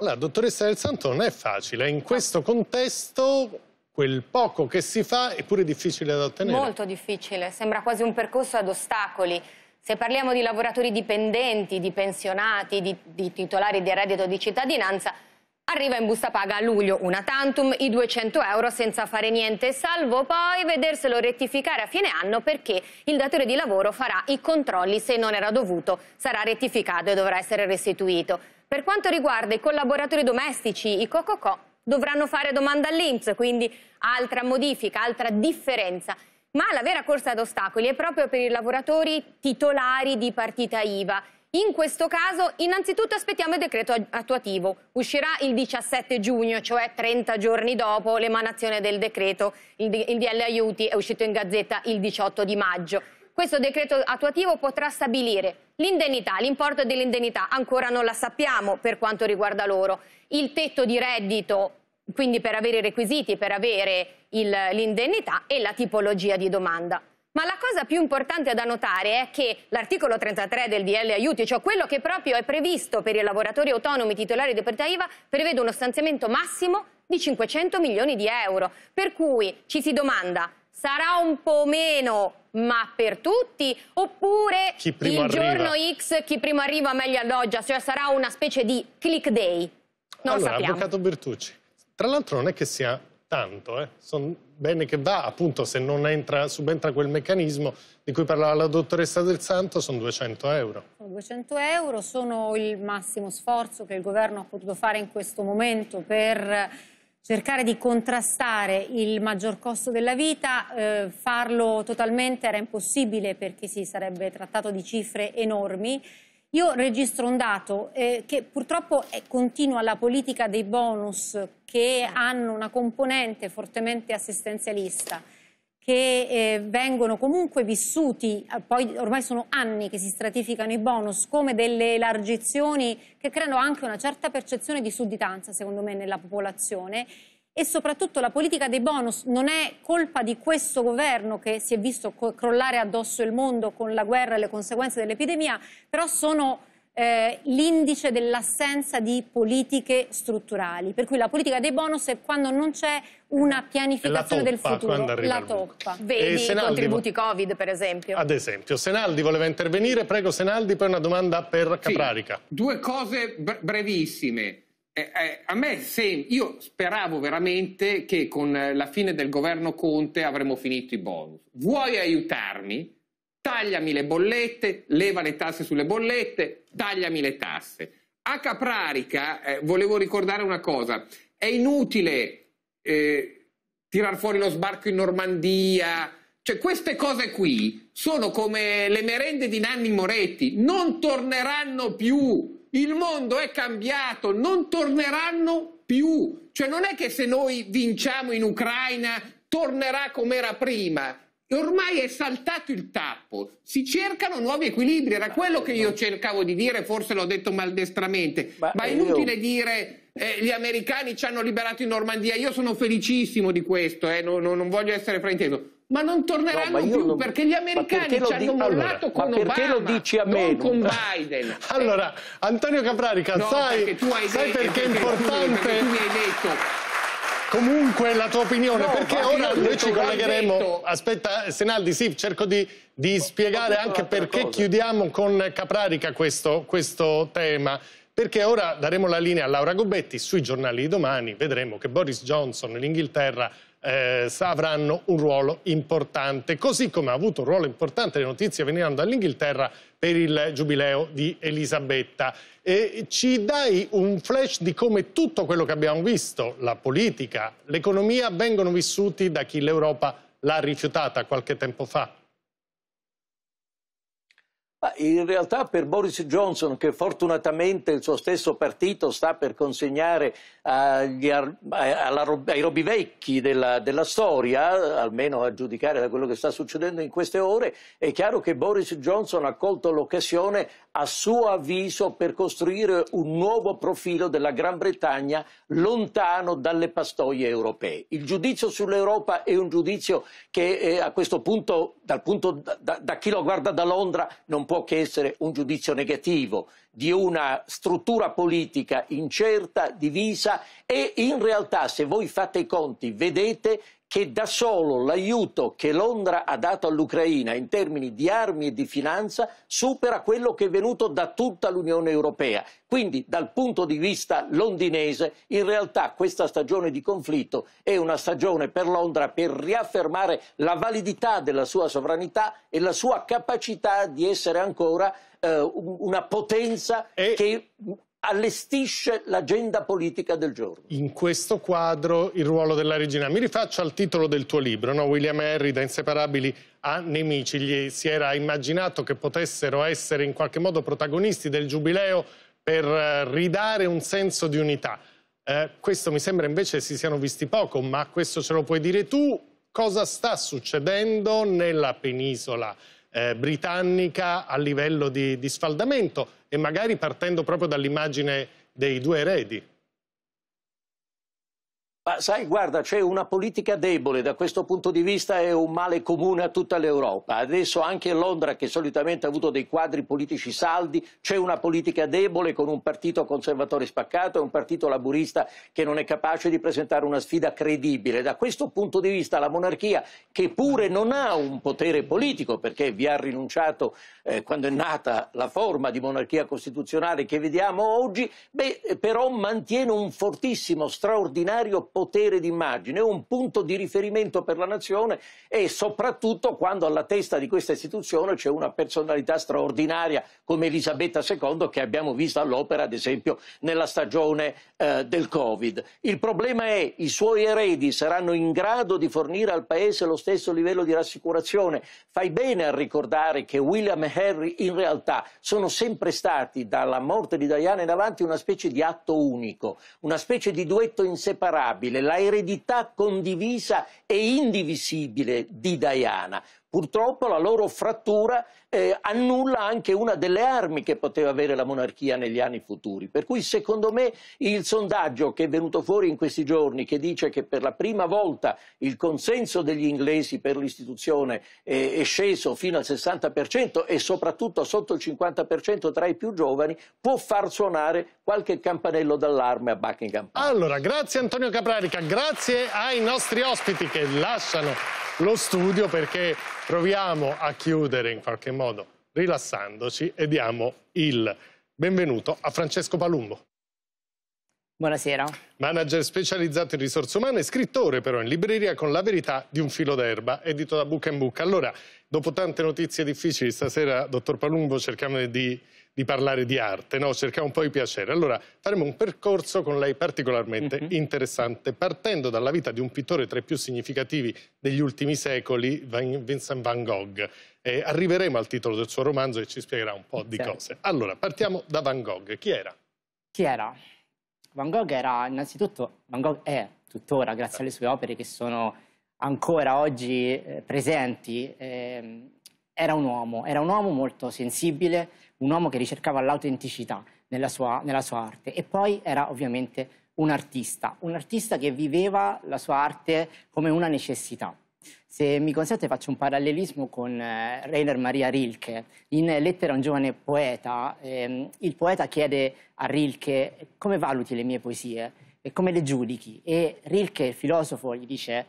La dottoressa del Santo non è facile, in questo contesto quel poco che si fa è pure difficile da ottenere. Molto difficile, sembra quasi un percorso ad ostacoli. Se parliamo di lavoratori dipendenti, di pensionati, di, di titolari di reddito di cittadinanza, Arriva in busta paga a luglio una tantum, i 200 euro senza fare niente, salvo poi vederselo rettificare a fine anno perché il datore di lavoro farà i controlli, se non era dovuto sarà rettificato e dovrà essere restituito. Per quanto riguarda i collaboratori domestici, i cococò, dovranno fare domanda all'Inps, quindi altra modifica, altra differenza. Ma la vera corsa ad ostacoli è proprio per i lavoratori titolari di partita IVA. In questo caso innanzitutto aspettiamo il decreto attuativo. Uscirà il 17 giugno, cioè 30 giorni dopo l'emanazione del decreto. Il, il DL Aiuti è uscito in gazzetta il 18 di maggio. Questo decreto attuativo potrà stabilire l'indennità, l'importo dell'indennità, ancora non la sappiamo per quanto riguarda loro, il tetto di reddito quindi per avere i requisiti, per avere l'indennità e la tipologia di domanda. Ma la cosa più importante da notare è che l'articolo 33 del DL Aiuti, cioè quello che proprio è previsto per i lavoratori autonomi titolari di partita IVA, prevede uno stanziamento massimo di 500 milioni di euro. Per cui ci si domanda, sarà un po' meno ma per tutti? Oppure il arriva. giorno X chi prima arriva meglio alloggia, cioè sarà una specie di click day? Non allora, sappiamo. Avvocato Bertucci. Tra l'altro non è che sia tanto, eh? sono bene che va, appunto se non entra, subentra quel meccanismo di cui parlava la dottoressa Del Santo, sono 200 euro. Sono 200 euro, sono il massimo sforzo che il governo ha potuto fare in questo momento per cercare di contrastare il maggior costo della vita, eh, farlo totalmente era impossibile perché si sarebbe trattato di cifre enormi. Io registro un dato eh, che purtroppo è, eh, continua la politica dei bonus che hanno una componente fortemente assistenzialista che eh, vengono comunque vissuti, eh, poi ormai sono anni che si stratificano i bonus, come delle elargizioni che creano anche una certa percezione di sudditanza, secondo me, nella popolazione e soprattutto la politica dei bonus non è colpa di questo governo che si è visto crollare addosso il mondo con la guerra e le conseguenze dell'epidemia, però sono eh, l'indice dell'assenza di politiche strutturali. Per cui la politica dei bonus è quando non c'è una pianificazione del futuro, la toppa. Vedi i contributi Covid, per esempio. Ad esempio. Senaldi voleva intervenire. Prego, Senaldi, poi una domanda per Caprarica. Sì, due cose brevissime eh, eh, a me se io speravo veramente che con eh, la fine del governo Conte avremmo finito i bonus. Vuoi aiutarmi? Tagliami le bollette, leva le tasse sulle bollette, tagliami le tasse. A Caprarica eh, volevo ricordare una cosa, è inutile eh, tirar fuori lo sbarco in Normandia, cioè queste cose qui sono come le merende di Nanni Moretti, non torneranno più il mondo è cambiato, non torneranno più. Cioè non è che se noi vinciamo in Ucraina tornerà come era prima. Ormai è saltato il tappo, si cercano nuovi equilibri, era quello che io cercavo di dire, forse l'ho detto maldestramente, ma, ma è eh, inutile io... dire eh, gli americani ci hanno liberato in Normandia, io sono felicissimo di questo, eh, non, non voglio essere frainteso, ma non torneranno no, ma più non... perché gli americani perché ci hanno di... mollato allora, con ma perché lo dici a me? con Biden. allora, Antonio Caprarica, no, sai, perché, detto, sai perché, perché è importante... Perché tu mi hai detto comunque la tua opinione, no, perché ora noi ci collegheremo. Aspetta, Senaldi, sì, cerco di, di spiegare anche perché cosa. chiudiamo con Caprarica questo, questo, tema. Perché ora daremo la linea a Laura Gobetti sui giornali di domani. Vedremo che Boris Johnson, in l'Inghilterra, eh, avranno un ruolo importante, così come ha avuto un ruolo importante le notizie venivano dall'Inghilterra per il giubileo di Elisabetta. E ci dai un flash di come tutto quello che abbiamo visto, la politica, l'economia, vengono vissuti da chi l'Europa l'ha rifiutata qualche tempo fa? Ma in realtà per Boris Johnson, che fortunatamente il suo stesso partito sta per consegnare agli, ai robi vecchi della, della, storia, almeno a giudicare da quello che sta succedendo in queste ore, è chiaro che Boris Johnson ha colto l'occasione a suo avviso per costruire un nuovo profilo della Gran Bretagna lontano dalle pastoie europee. Il giudizio sull'Europa è un giudizio che eh, a questo punto, punto da, da chi lo guarda da Londra, non può che essere un giudizio negativo di una struttura politica incerta, divisa e in realtà se voi fate i conti vedete che da solo l'aiuto che Londra ha dato all'Ucraina in termini di armi e di finanza supera quello che è venuto da tutta l'Unione Europea. Quindi dal punto di vista londinese in realtà questa stagione di conflitto è una stagione per Londra per riaffermare la validità della sua sovranità e la sua capacità di essere ancora eh, una potenza e... che allestisce l'agenda politica del giorno. In questo quadro il ruolo della regina. Mi rifaccio al titolo del tuo libro, no? William Harry da inseparabili a nemici. Gli si era immaginato che potessero essere in qualche modo protagonisti del giubileo per eh, ridare un senso di unità. Eh, questo mi sembra invece si siano visti poco, ma questo ce lo puoi dire tu. Cosa sta succedendo nella penisola eh, britannica a livello di, di sfaldamento? e magari partendo proprio dall'immagine dei due eredi, ma sai, guarda, c'è una politica debole, da questo punto di vista è un male comune a tutta l'Europa. Adesso anche Londra, che solitamente ha avuto dei quadri politici saldi, c'è una politica debole con un partito conservatore spaccato e un partito laburista che non è capace di presentare una sfida credibile. Da questo punto di vista la monarchia, che pure non ha un potere politico, perché vi ha rinunciato eh, quando è nata la forma di monarchia costituzionale che vediamo oggi, beh, però mantiene un fortissimo, straordinario potere d'immagine, un punto di riferimento per la nazione e soprattutto quando alla testa di questa istituzione c'è una personalità straordinaria come Elisabetta II che abbiamo visto all'opera ad esempio nella stagione eh, del Covid. Il problema è i suoi eredi saranno in grado di fornire al Paese lo stesso livello di rassicurazione. Fai bene a ricordare che William e Harry in realtà sono sempre stati dalla morte di Diana in avanti una specie di atto unico, una specie di duetto inseparabile intoccabile, la eredità condivisa e indivisibile di Diana. Purtroppo la loro frattura eh, annulla anche una delle armi che poteva avere la monarchia negli anni futuri. Per cui secondo me il sondaggio che è venuto fuori in questi giorni, che dice che per la prima volta il consenso degli inglesi per l'istituzione eh, è sceso fino al 60% e soprattutto sotto il 50% tra i più giovani, può far suonare qualche campanello d'allarme a Buckingham. Allora, grazie Antonio Caprarica, grazie ai nostri ospiti che lasciano lo studio perché proviamo a chiudere in qualche modo modo rilassandoci e diamo il benvenuto a Francesco Palumbo. Buonasera. Manager specializzato in risorse umane, scrittore però in libreria con La verità di un filo d'erba, edito da Buca in Buca. Allora, dopo tante notizie difficili stasera, dottor Palumbo, cerchiamo di di parlare di arte, no? cercare un po' di piacere. Allora faremo un percorso con lei particolarmente mm -hmm. interessante, partendo dalla vita di un pittore tra i più significativi degli ultimi secoli, Vincent van Gogh. Eh, arriveremo al titolo del suo romanzo e ci spiegherà un po' di sì. Certo. cose. Allora, partiamo da Van Gogh. Chi era? Chi era? Van Gogh era innanzitutto, Van Gogh è tuttora, grazie alle sue opere che sono ancora oggi eh, presenti, eh, era un uomo, era un uomo molto sensibile, un uomo che ricercava l'autenticità nella, nella sua arte e poi era ovviamente un artista, un artista che viveva la sua arte come una necessità. Se mi consente faccio un parallelismo con eh, Rainer Maria Rilke. In Lettera a un giovane poeta, ehm, il poeta chiede a Rilke come valuti le mie poesie e come le giudichi. E Rilke, il filosofo, gli dice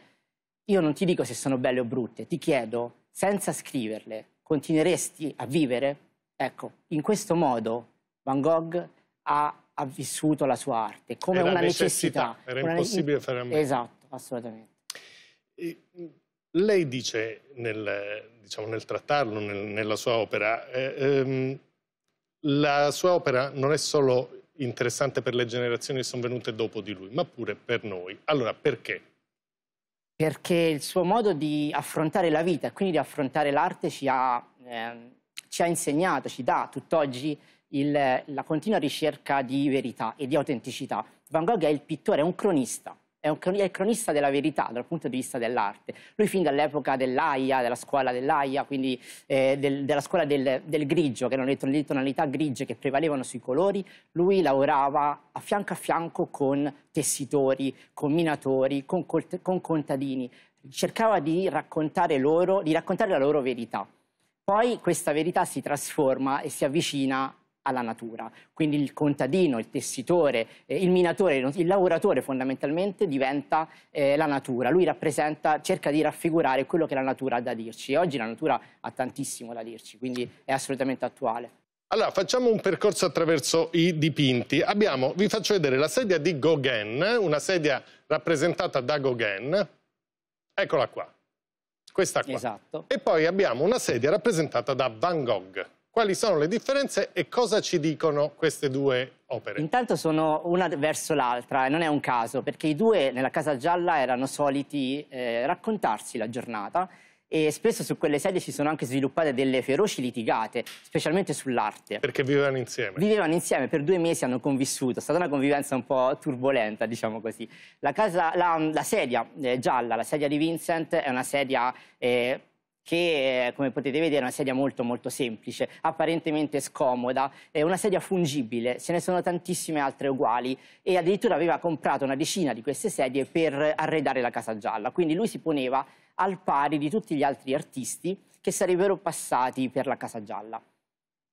io non ti dico se sono belle o brutte, ti chiedo, senza scriverle, continueresti a vivere? Ecco, in questo modo Van Gogh ha, ha vissuto la sua arte come era una necessità. necessità. Era una impossibile fare a meno. Esatto, assolutamente. E, lei dice nel, diciamo, nel trattarlo, nel, nella sua opera, eh, ehm, la sua opera non è solo interessante per le generazioni che sono venute dopo di lui, ma pure per noi. Allora, perché? Perché il suo modo di affrontare la vita, quindi di affrontare l'arte, ci ha... Ehm, ci ha insegnato, ci dà tutt'oggi il, la continua ricerca di verità e di autenticità. Van Gogh è il pittore, è un cronista, è, un, è il cronista della verità dal punto di vista dell'arte. Lui fin dall'epoca dell'AIA, della scuola dell'AIA, quindi eh, del, della scuola del, del, grigio, che erano le, tonalità grigie che prevalevano sui colori, lui lavorava a fianco a fianco con tessitori, con minatori, con, con contadini. Cercava di raccontare, loro, di raccontare la loro verità poi questa verità si trasforma e si avvicina alla natura. Quindi il contadino, il tessitore, eh, il minatore, il lavoratore fondamentalmente diventa eh, la natura. Lui rappresenta, cerca di raffigurare quello che la natura ha da dirci. E oggi la natura ha tantissimo da dirci, quindi è assolutamente attuale. Allora, facciamo un percorso attraverso i dipinti. Abbiamo, vi faccio vedere la sedia di Gauguin, una sedia rappresentata da Gauguin. Eccola qua questa qua. Esatto. E poi abbiamo una sedia rappresentata da Van Gogh. Quali sono le differenze e cosa ci dicono queste due opere? Intanto sono una verso l'altra e eh, non è un caso, perché i due nella Casa Gialla erano soliti eh, raccontarsi la giornata e spesso su quelle sedie si sono anche sviluppate delle feroci litigate, specialmente sull'arte. Perché vivevano insieme? Vivevano insieme, per due mesi hanno convissuto, è stata una convivenza un po' turbolenta, diciamo così. La, casa, la, la sedia eh, gialla, la sedia di Vincent, è una sedia... Eh, che eh, come potete vedere è una sedia molto molto semplice, apparentemente scomoda, è una sedia fungibile, ce ne sono tantissime altre uguali e addirittura aveva comprato una decina di queste sedie per arredare la casa gialla, quindi lui si poneva al pari di tutti gli altri artisti che sarebbero passati per la Casa Gialla.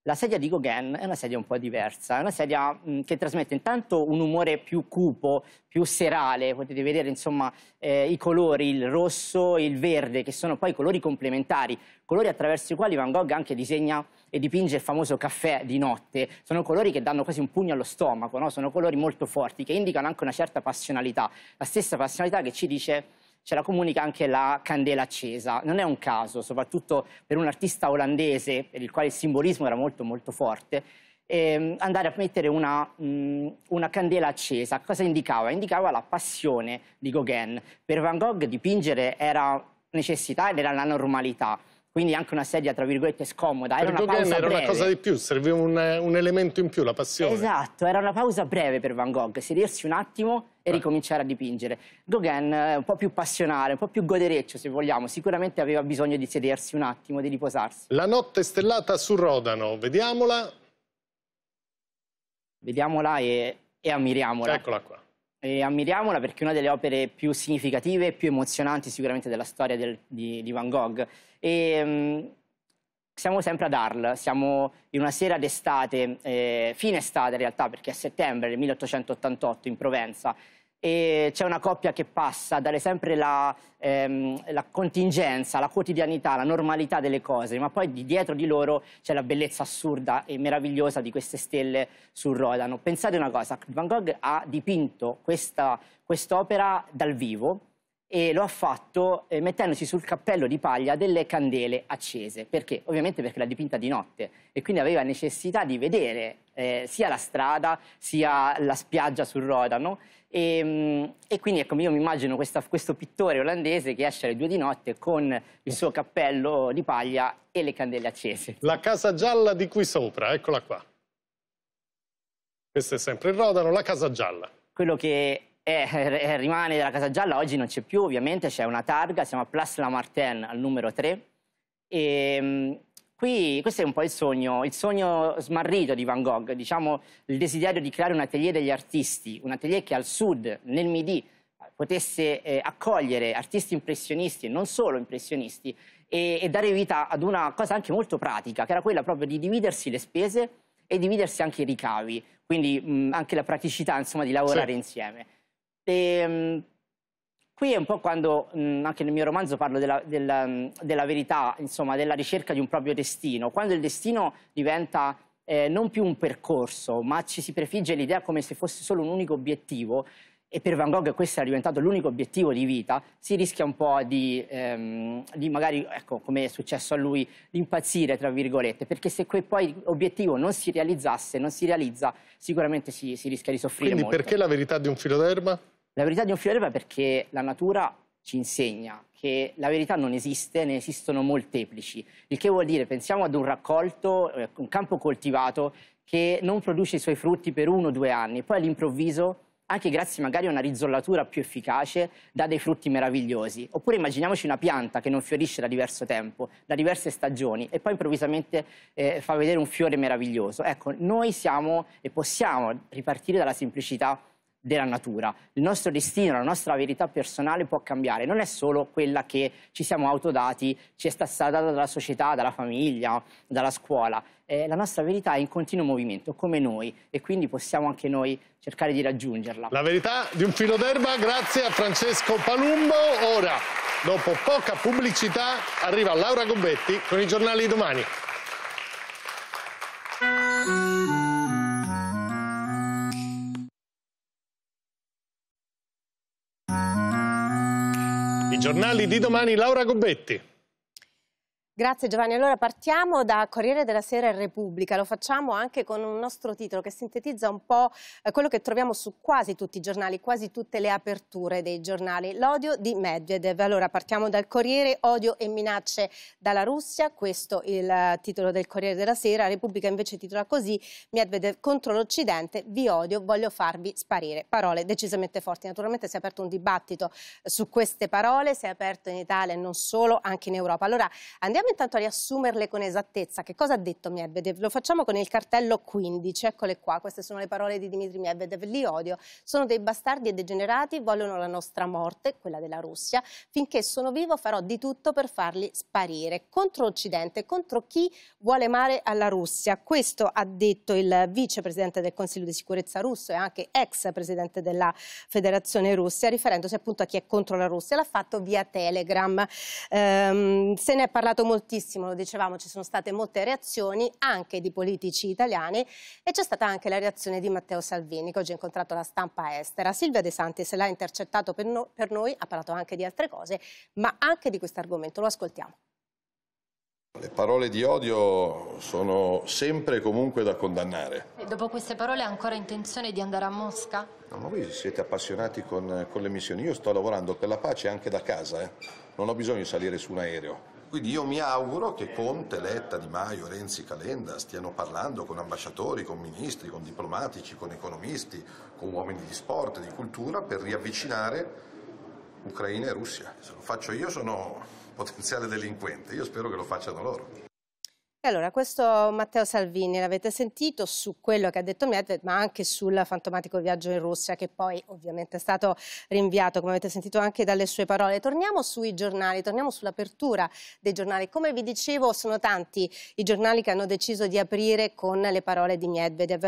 La sedia di Gauguin è una sedia un po' diversa, è una sedia che trasmette intanto un umore più cupo, più serale, potete vedere insomma eh, i colori, il rosso e il verde, che sono poi colori complementari, colori attraverso i quali Van Gogh anche disegna e dipinge il famoso caffè di notte, sono colori che danno quasi un pugno allo stomaco, no? sono colori molto forti, che indicano anche una certa passionalità, la stessa passionalità che ci dice ce la comunica anche la candela accesa. Non è un caso, soprattutto per un artista olandese, per il quale il simbolismo era molto molto forte, ehm, andare a mettere una, mh, mm, una, candela accesa. Cosa indicava? Indicava la passione di Gauguin. Per Van Gogh dipingere era necessità ed era la normalità quindi anche una sedia tra virgolette scomoda. Era una pausa era breve. una cosa di più, serviva un, un, elemento in più, la passione. Esatto, era una pausa breve per Van Gogh, sedersi un attimo e eh. ricominciare a dipingere. Gauguin è eh, un po' più passionale, un po' più godereccio se vogliamo, sicuramente aveva bisogno di sedersi un attimo, di riposarsi. La notte stellata su Rodano, vediamola. Vediamola e, e ammiriamola. Eccola qua. E ammiriamola perché è una delle opere più significative e più emozionanti sicuramente della storia del, di, di, Van Gogh. E, mh, mm, siamo sempre ad Arles, siamo in una sera d'estate, eh, fine estate in realtà perché è settembre del 1888 in Provenza, e c'è una coppia che passa dare sempre la, ehm, la, contingenza, la quotidianità, la normalità delle cose, ma poi di dietro di loro c'è la bellezza assurda e meravigliosa di queste stelle sul Rodano. Pensate una cosa, Van Gogh ha dipinto questa, quest'opera dal vivo e lo ha fatto eh, mettendosi sul cappello di paglia delle candele accese. Perché? Ovviamente perché l'ha dipinta di notte e quindi aveva necessità di vedere eh, sia la strada sia la spiaggia sul Rodano e, ehm, e quindi ecco, io mi immagino questa, questo pittore olandese che esce alle due di notte con il suo cappello di paglia e le candele accese. La casa gialla di qui sopra, eccola qua. Questo è sempre il Rodano, la casa gialla. Quello che è, rimane della Casa Gialla, oggi non c'è più ovviamente, c'è una targa, si chiama Place Lamartine al numero 3 e ehm, Qui, questo è un po' il sogno, il sogno smarrito di Van Gogh, diciamo il desiderio di creare un atelier degli artisti, un atelier che al sud, nel Midi, potesse eh, accogliere artisti impressionisti e non solo impressionisti e, e, dare vita ad una cosa anche molto pratica, che era quella proprio di dividersi le spese e dividersi anche i ricavi, quindi mh, anche la praticità insomma, di lavorare sì. insieme. E, ehm, mh, Qui è un po' quando, anche nel mio romanzo, parlo della, della, della, verità, insomma, della ricerca di un proprio destino. Quando il destino diventa eh, non più un percorso, ma ci si prefigge l'idea come se fosse solo un unico obiettivo, e per Van Gogh questo era diventato l'unico obiettivo di vita, si rischia un po' di, ehm, di magari, ecco, come è successo a lui, di impazzire, tra virgolette, perché se quel poi obiettivo non si realizzasse, non si realizza, sicuramente si, si rischia di soffrire Quindi molto. perché la verità di un filo d'erba? La verità di un non Fioreva perché la natura ci insegna che la verità non esiste, ne esistono molteplici, il che vuol dire, pensiamo ad un raccolto, eh, un campo coltivato che non produce i suoi frutti per uno o due anni, poi all'improvviso anche grazie magari a una rizzollatura più efficace, dà dei frutti meravigliosi. Oppure immaginiamoci una pianta che non fiorisce da diverso tempo, da diverse stagioni, e poi improvvisamente eh, fa vedere un fiore meraviglioso. Ecco, noi siamo e possiamo ripartire dalla semplicità della natura. Il nostro destino, la nostra verità personale può cambiare, non è solo quella che ci siamo autodati, ci è stata data dalla società, dalla famiglia, dalla scuola. Eh, la nostra verità è in continuo movimento, come noi, e quindi possiamo anche noi cercare di raggiungerla. La verità di un filo d'erba, grazie a Francesco Palumbo. Ora, dopo poca pubblicità, arriva Laura Gobetti con i giornali di domani. giornali di domani Laura Gobetti. Grazie Giovanni. Allora partiamo da Corriere della Sera e Repubblica. Lo facciamo anche con un nostro titolo che sintetizza un po' eh, quello che troviamo su quasi tutti i giornali, quasi tutte le aperture dei giornali. L'odio di Medvedev. Allora partiamo dal Corriere, odio e minacce dalla Russia. Questo è il eh, titolo del Corriere della Sera. Repubblica invece titola così Medvedev contro l'Occidente. Vi odio, voglio farvi sparire. Parole decisamente forti. Naturalmente si è aperto un dibattito eh, su queste parole, si è aperto in Italia e non solo, anche in Europa. Allora andiamo Andiamo intanto a riassumerle con esattezza. Che cosa ha detto Medvedev? Lo facciamo con il cartello 15, eccole qua, queste sono le parole di Dmitry Medvedev, li odio. Sono dei bastardi e degenerati, vogliono la nostra morte, quella della Russia. Finché sono vivo farò di tutto per farli sparire. Contro l'Occidente, contro chi vuole male alla Russia. Questo ha detto il vicepresidente del Consiglio di sicurezza russo e anche ex presidente della Federazione Russia, riferendosi appunto a chi è contro la Russia. L'ha fatto via Telegram. Ehm, se ne è parlato molto moltissimo, lo dicevamo, ci sono state molte reazioni anche di politici italiani e c'è stata anche la reazione di Matteo Salvini che oggi ha incontrato la stampa estera. Silvia De Santi se l'ha intercettato per, no, per noi, ha parlato anche di altre cose, ma anche di questo argomento, lo ascoltiamo. Le parole di odio sono sempre e comunque da condannare. E dopo queste parole ha ancora intenzione di andare a Mosca? No, ma voi siete appassionati con, con, le missioni. Io sto lavorando per la pace anche da casa, eh. non ho bisogno di salire su un aereo. Quindi io mi auguro che Conte, Letta, Di Maio, Renzi, Calenda stiano parlando con ambasciatori, con ministri, con diplomatici, con economisti, con uomini di sport, di cultura per riavvicinare Ucraina e Russia. Se lo faccio io sono potenziale delinquente, io spero che lo facciano loro. Allora, questo Matteo Salvini l'avete sentito su quello che ha detto Medved, ma anche sul fantomatico viaggio in Russia, che poi ovviamente è stato rinviato, come avete sentito anche dalle sue parole. Torniamo sui giornali, torniamo sull'apertura dei giornali. Come vi dicevo, sono tanti i giornali che hanno deciso di aprire con le parole di Medvedev.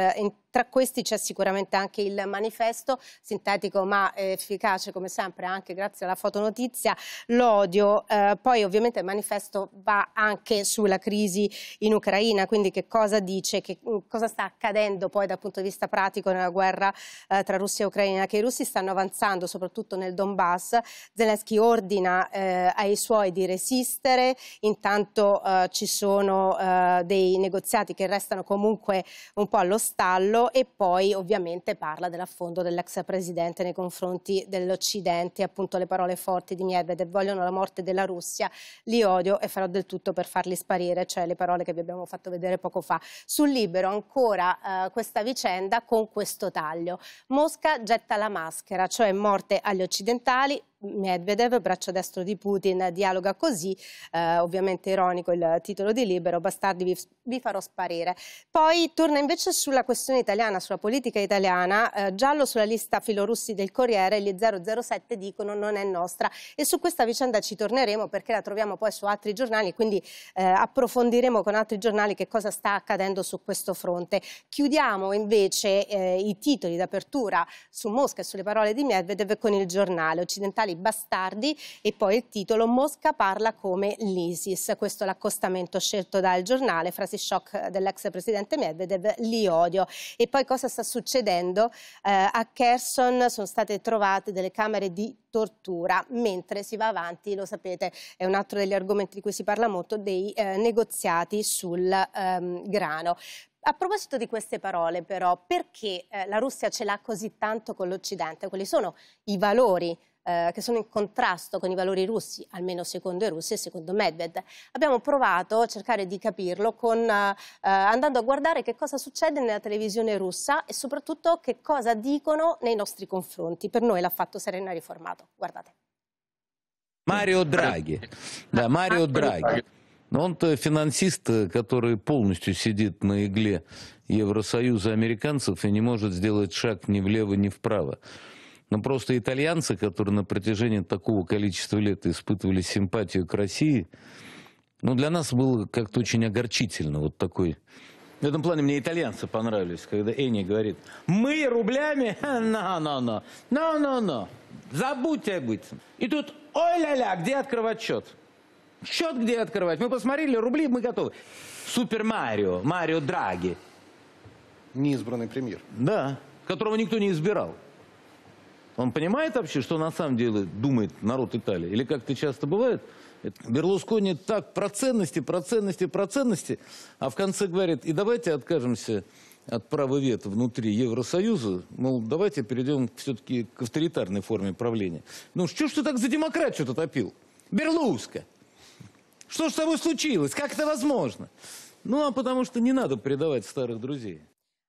Tra questi c'è sicuramente anche il manifesto, sintetico ma eh, efficace come sempre, anche grazie alla fotonotizia, l'odio. Eh, poi ovviamente il manifesto va anche sulla crisi in Ucraina, quindi che cosa dice, che mm, cosa sta accadendo poi dal punto di vista pratico nella guerra eh, tra Russia e Ucraina, che i russi stanno avanzando soprattutto nel Donbass. Zelensky ordina eh, ai suoi di resistere, intanto eh, ci sono eh, dei negoziati che restano comunque un po' allo stallo e poi ovviamente parla dell'affondo dell'ex presidente nei confronti dell'Occidente, appunto le parole forti di Medvedev vogliono la morte della Russia, li odio e farò del tutto per farli sparire, cioè le parole che vi abbiamo fatto vedere poco fa. Sul Libero ancora eh, questa vicenda con questo taglio. Mosca getta la maschera, cioè morte agli occidentali, Medvedev, braccio destro di Putin, dialoga così, eh, ovviamente ironico il titolo di libero, bastardi vi, vi, farò sparire. Poi torna invece sulla questione italiana, sulla politica italiana, eh, giallo sulla lista filorussi del Corriere, gli 007 dicono non è nostra e su questa vicenda ci torneremo perché la troviamo poi su altri giornali, quindi eh, approfondiremo con altri giornali che cosa sta accadendo su questo fronte. Chiudiamo invece eh, i titoli d'apertura su Mosca e sulle parole di Medvedev con il giornale occidentali bastardi e poi il titolo Mosca parla come l'ISIS. Questo è l'accostamento scelto dal giornale, frasi shock dell'ex presidente Medvedev, li odio. E poi cosa sta succedendo? Eh, a Kherson sono state trovate delle camere di tortura, mentre si va avanti, lo sapete, è un altro degli argomenti di cui si parla molto, dei eh, negoziati sul ehm, grano. A proposito di queste parole però, perché eh, la Russia ce l'ha così tanto con l'Occidente? Quali sono i valori eh, che sono in contrasto con i valori russi, almeno secondo i russi e secondo Medved. Abbiamo provato a cercare di capirlo con, eh, eh, andando a guardare che cosa succede nella televisione russa e soprattutto che cosa dicono nei nostri confronti. Per noi l'ha fatto Serena Riformato. Guardate. Марио Драги. Да, Марио Драги. Он-то финансист, который полностью сидит на игле Евросоюза американцев и не может сделать шаг ни влево, ни вправо. Но просто итальянцы, которые на протяжении такого количества лет испытывали симпатию к России, ну, для нас было как-то очень огорчительно вот такой... В этом плане мне итальянцы понравились, когда Эни говорит, мы рублями, на-на-на, на-на-на, забудьте об этом. И тут, ой-ля-ля, где открывать счет? Счет где открывать? Мы посмотрели, рубли, мы готовы. Супер Марио, Марио Драги. Неизбранный премьер. Да, которого никто не избирал. Он понимает вообще, что на самом деле думает народ Италии? Или как это часто бывает, Берлускони так про ценности, про ценности, про ценности, а в конце говорит, и давайте откажемся от права вето внутри Евросоюза, мол, давайте перейдем все-таки к авторитарной форме правления. Ну, что ж ты так за демократию-то топил? Берлуска! Что ж с тобой случилось? Как это возможно? Ну, а потому что не надо предавать старых друзей.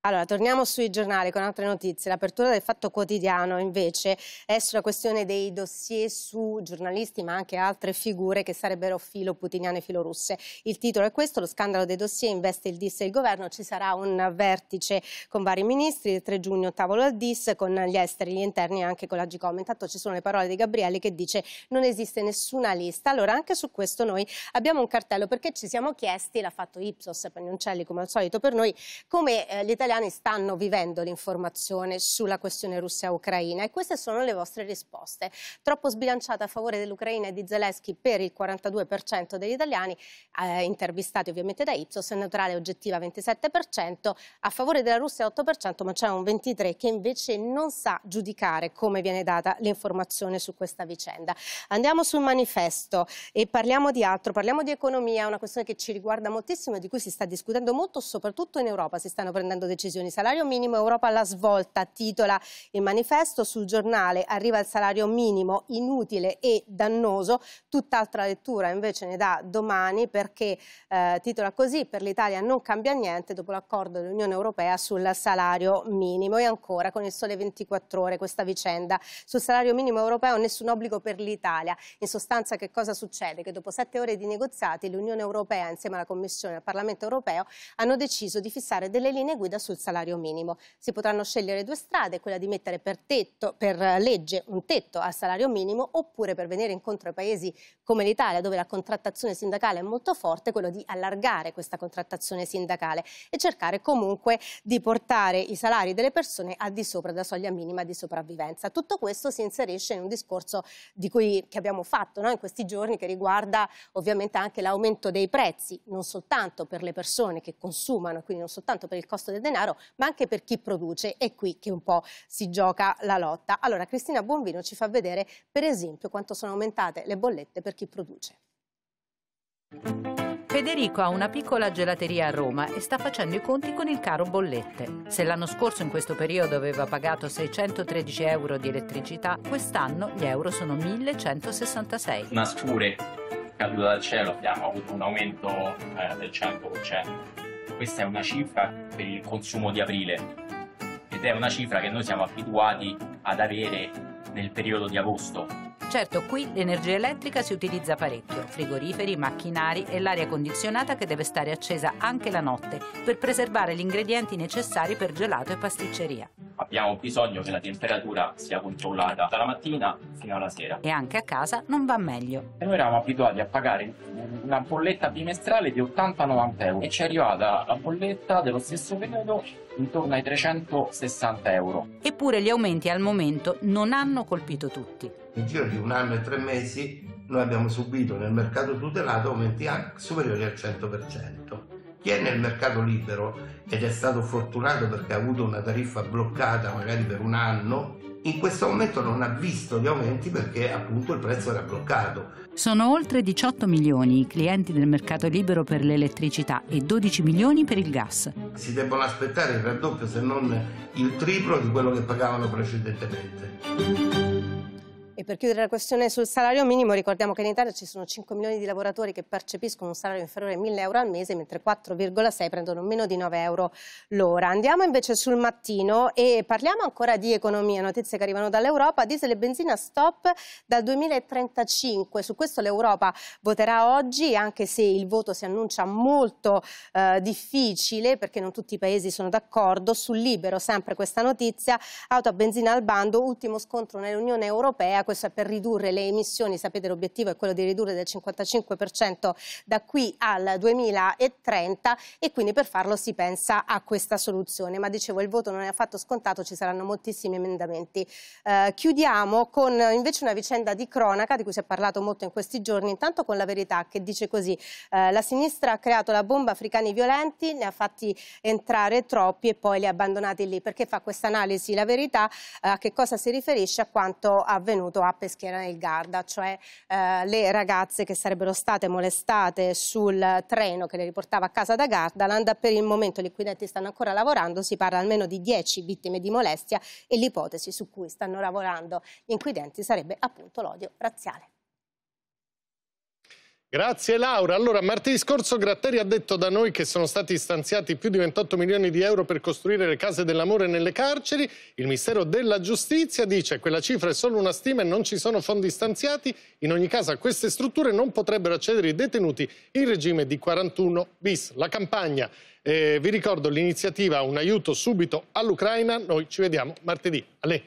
Allora, torniamo sui giornali con altre notizie. L'apertura del Fatto Quotidiano invece è sulla questione dei dossier su giornalisti ma anche altre figure che sarebbero filo putiniane e filo russe. Il titolo è questo, lo scandalo dei dossier investe il DIS e il governo. Ci sarà un vertice con vari ministri, il 3 giugno tavolo al DIS con gli esteri, gli interni e anche con la GCOM. Intanto ci sono le parole di Gabriele che dice non esiste nessuna lista. Allora anche su questo noi abbiamo un cartello perché ci siamo chiesti, l'ha fatto Ipsos Pagnoncelli come al solito per noi, come eh, gli italiani italiani stanno vivendo l'informazione sulla questione Russia-Ucraina e queste sono le vostre risposte. Troppo sbilanciata a favore dell'Ucraina e di Zelensky per il 42% degli italiani, eh, intervistati ovviamente da Ipsos, neutrale e oggettiva 27%, a favore della Russia 8%, ma c'è un 23% che invece non sa giudicare come viene data l'informazione su questa vicenda. Andiamo sul manifesto e parliamo di altro, parliamo di economia, una questione che ci riguarda moltissimo e di cui si sta discutendo molto, soprattutto in Europa si stanno prendendo decisioni decisioni. Salario minimo Europa alla svolta, titola il manifesto sul giornale arriva il salario minimo inutile e dannoso, tutt'altra lettura invece ne dà domani perché eh, titola così per l'Italia non cambia niente dopo l'accordo dell'Unione Europea sul salario minimo e ancora con il sole 24 ore questa vicenda sul salario minimo europeo nessun obbligo per l'Italia. In sostanza che cosa succede? Che dopo sette ore di negoziati l'Unione Europea insieme alla Commissione e al Parlamento Europeo hanno deciso di fissare delle linee guida sul salario minimo. Si potranno scegliere due strade, quella di mettere per, tetto, per eh, legge un tetto al salario minimo oppure per venire incontro ai paesi come l'Italia dove la contrattazione sindacale è molto forte, quello di allargare questa contrattazione sindacale e cercare comunque di portare i salari delle persone al di sopra della soglia minima di sopravvivenza. Tutto questo si inserisce in un discorso di cui, che abbiamo fatto no? in questi giorni che riguarda ovviamente anche l'aumento dei prezzi, non soltanto per le persone che consumano, quindi non soltanto per il costo del denaro, denaro, ma anche per chi produce. È qui che un po' si gioca la lotta. Allora, Cristina Buonvino ci fa vedere, per esempio, quanto sono aumentate le bollette per chi produce. Federico ha una piccola gelateria a Roma e sta facendo i conti con il caro bollette. Se l'anno scorso in questo periodo aveva pagato 613 euro di elettricità, quest'anno gli euro sono 1166. Una scure caduta dal cielo abbiamo avuto un aumento eh, del 100% questa è una cifra per il consumo di aprile ed è una cifra che noi siamo abituati ad avere nel periodo di agosto Certo, qui l'energia elettrica si utilizza parecchio, frigoriferi, macchinari e l'aria condizionata che deve stare accesa anche la notte per preservare gli ingredienti necessari per gelato e pasticceria. Abbiamo bisogno che la temperatura sia controllata dalla mattina fino alla sera. E anche a casa non va meglio. E noi eravamo abituati a pagare una bolletta bimestrale di 80-90 euro e ci è arrivata la bolletta dello stesso periodo intorno ai 360 euro. Eppure gli aumenti al momento non hanno colpito tutti nel giro di un anno e tre mesi noi abbiamo subito nel mercato tutelato aumenti superiori al 100%. Chi è nel mercato libero ed è stato fortunato perché ha avuto una tariffa bloccata magari per un anno, in questo momento non ha visto gli aumenti perché appunto il prezzo era bloccato. Sono oltre 18 milioni i clienti del mercato libero per l'elettricità e 12 milioni per il gas. Si debbono aspettare il raddoppio se non il triplo di quello che pagavano precedentemente. E per chiudere la questione sul salario minimo, ricordiamo che in Italia ci sono 5 milioni di lavoratori che percepiscono un salario inferiore a 1.000 euro al mese, mentre 4,6 prendono meno di 9 euro l'ora. Andiamo invece sul mattino e parliamo ancora di economia, notizie che arrivano dall'Europa, diesel e benzina stop dal 2035. Su questo l'Europa voterà oggi, anche se il voto si annuncia molto eh, difficile, perché non tutti i paesi sono d'accordo. Sul libero, sempre questa notizia, auto a benzina al bando, ultimo scontro nell'Unione Europea questo è per ridurre le emissioni, sapete l'obiettivo è quello di ridurre del 55% da qui al 2030 e quindi per farlo si pensa a questa soluzione, ma dicevo il voto non è affatto scontato, ci saranno moltissimi emendamenti. Eh, chiudiamo con invece una vicenda di cronaca di cui si è parlato molto in questi giorni, intanto con la verità che dice così, eh, la sinistra ha creato la bomba africani violenti, ne ha fatti entrare troppi e poi li ha abbandonati lì, perché fa questa analisi la verità, eh, a eh, che cosa si riferisce a quanto avvenuto accaduto a Peschiera del Garda, cioè eh, le ragazze che sarebbero state molestate sul treno che le riportava a casa da Gardaland. Per il momento gli inquirenti stanno ancora lavorando, si parla almeno di 10 vittime di molestia e l'ipotesi su cui stanno lavorando gli inquirenti sarebbe appunto l'odio razziale. Grazie Laura. Allora, martedì scorso Gratteri ha detto da noi che sono stati stanziati più di 28 milioni di euro per costruire le case dell'amore nelle carceri. Il Ministero della Giustizia dice che quella cifra è solo una stima e non ci sono fondi stanziati. In ogni caso a queste strutture non potrebbero accedere i detenuti in regime di 41 bis. La campagna, eh, vi ricordo l'iniziativa Un aiuto subito all'Ucraina. Noi ci vediamo martedì. A lei.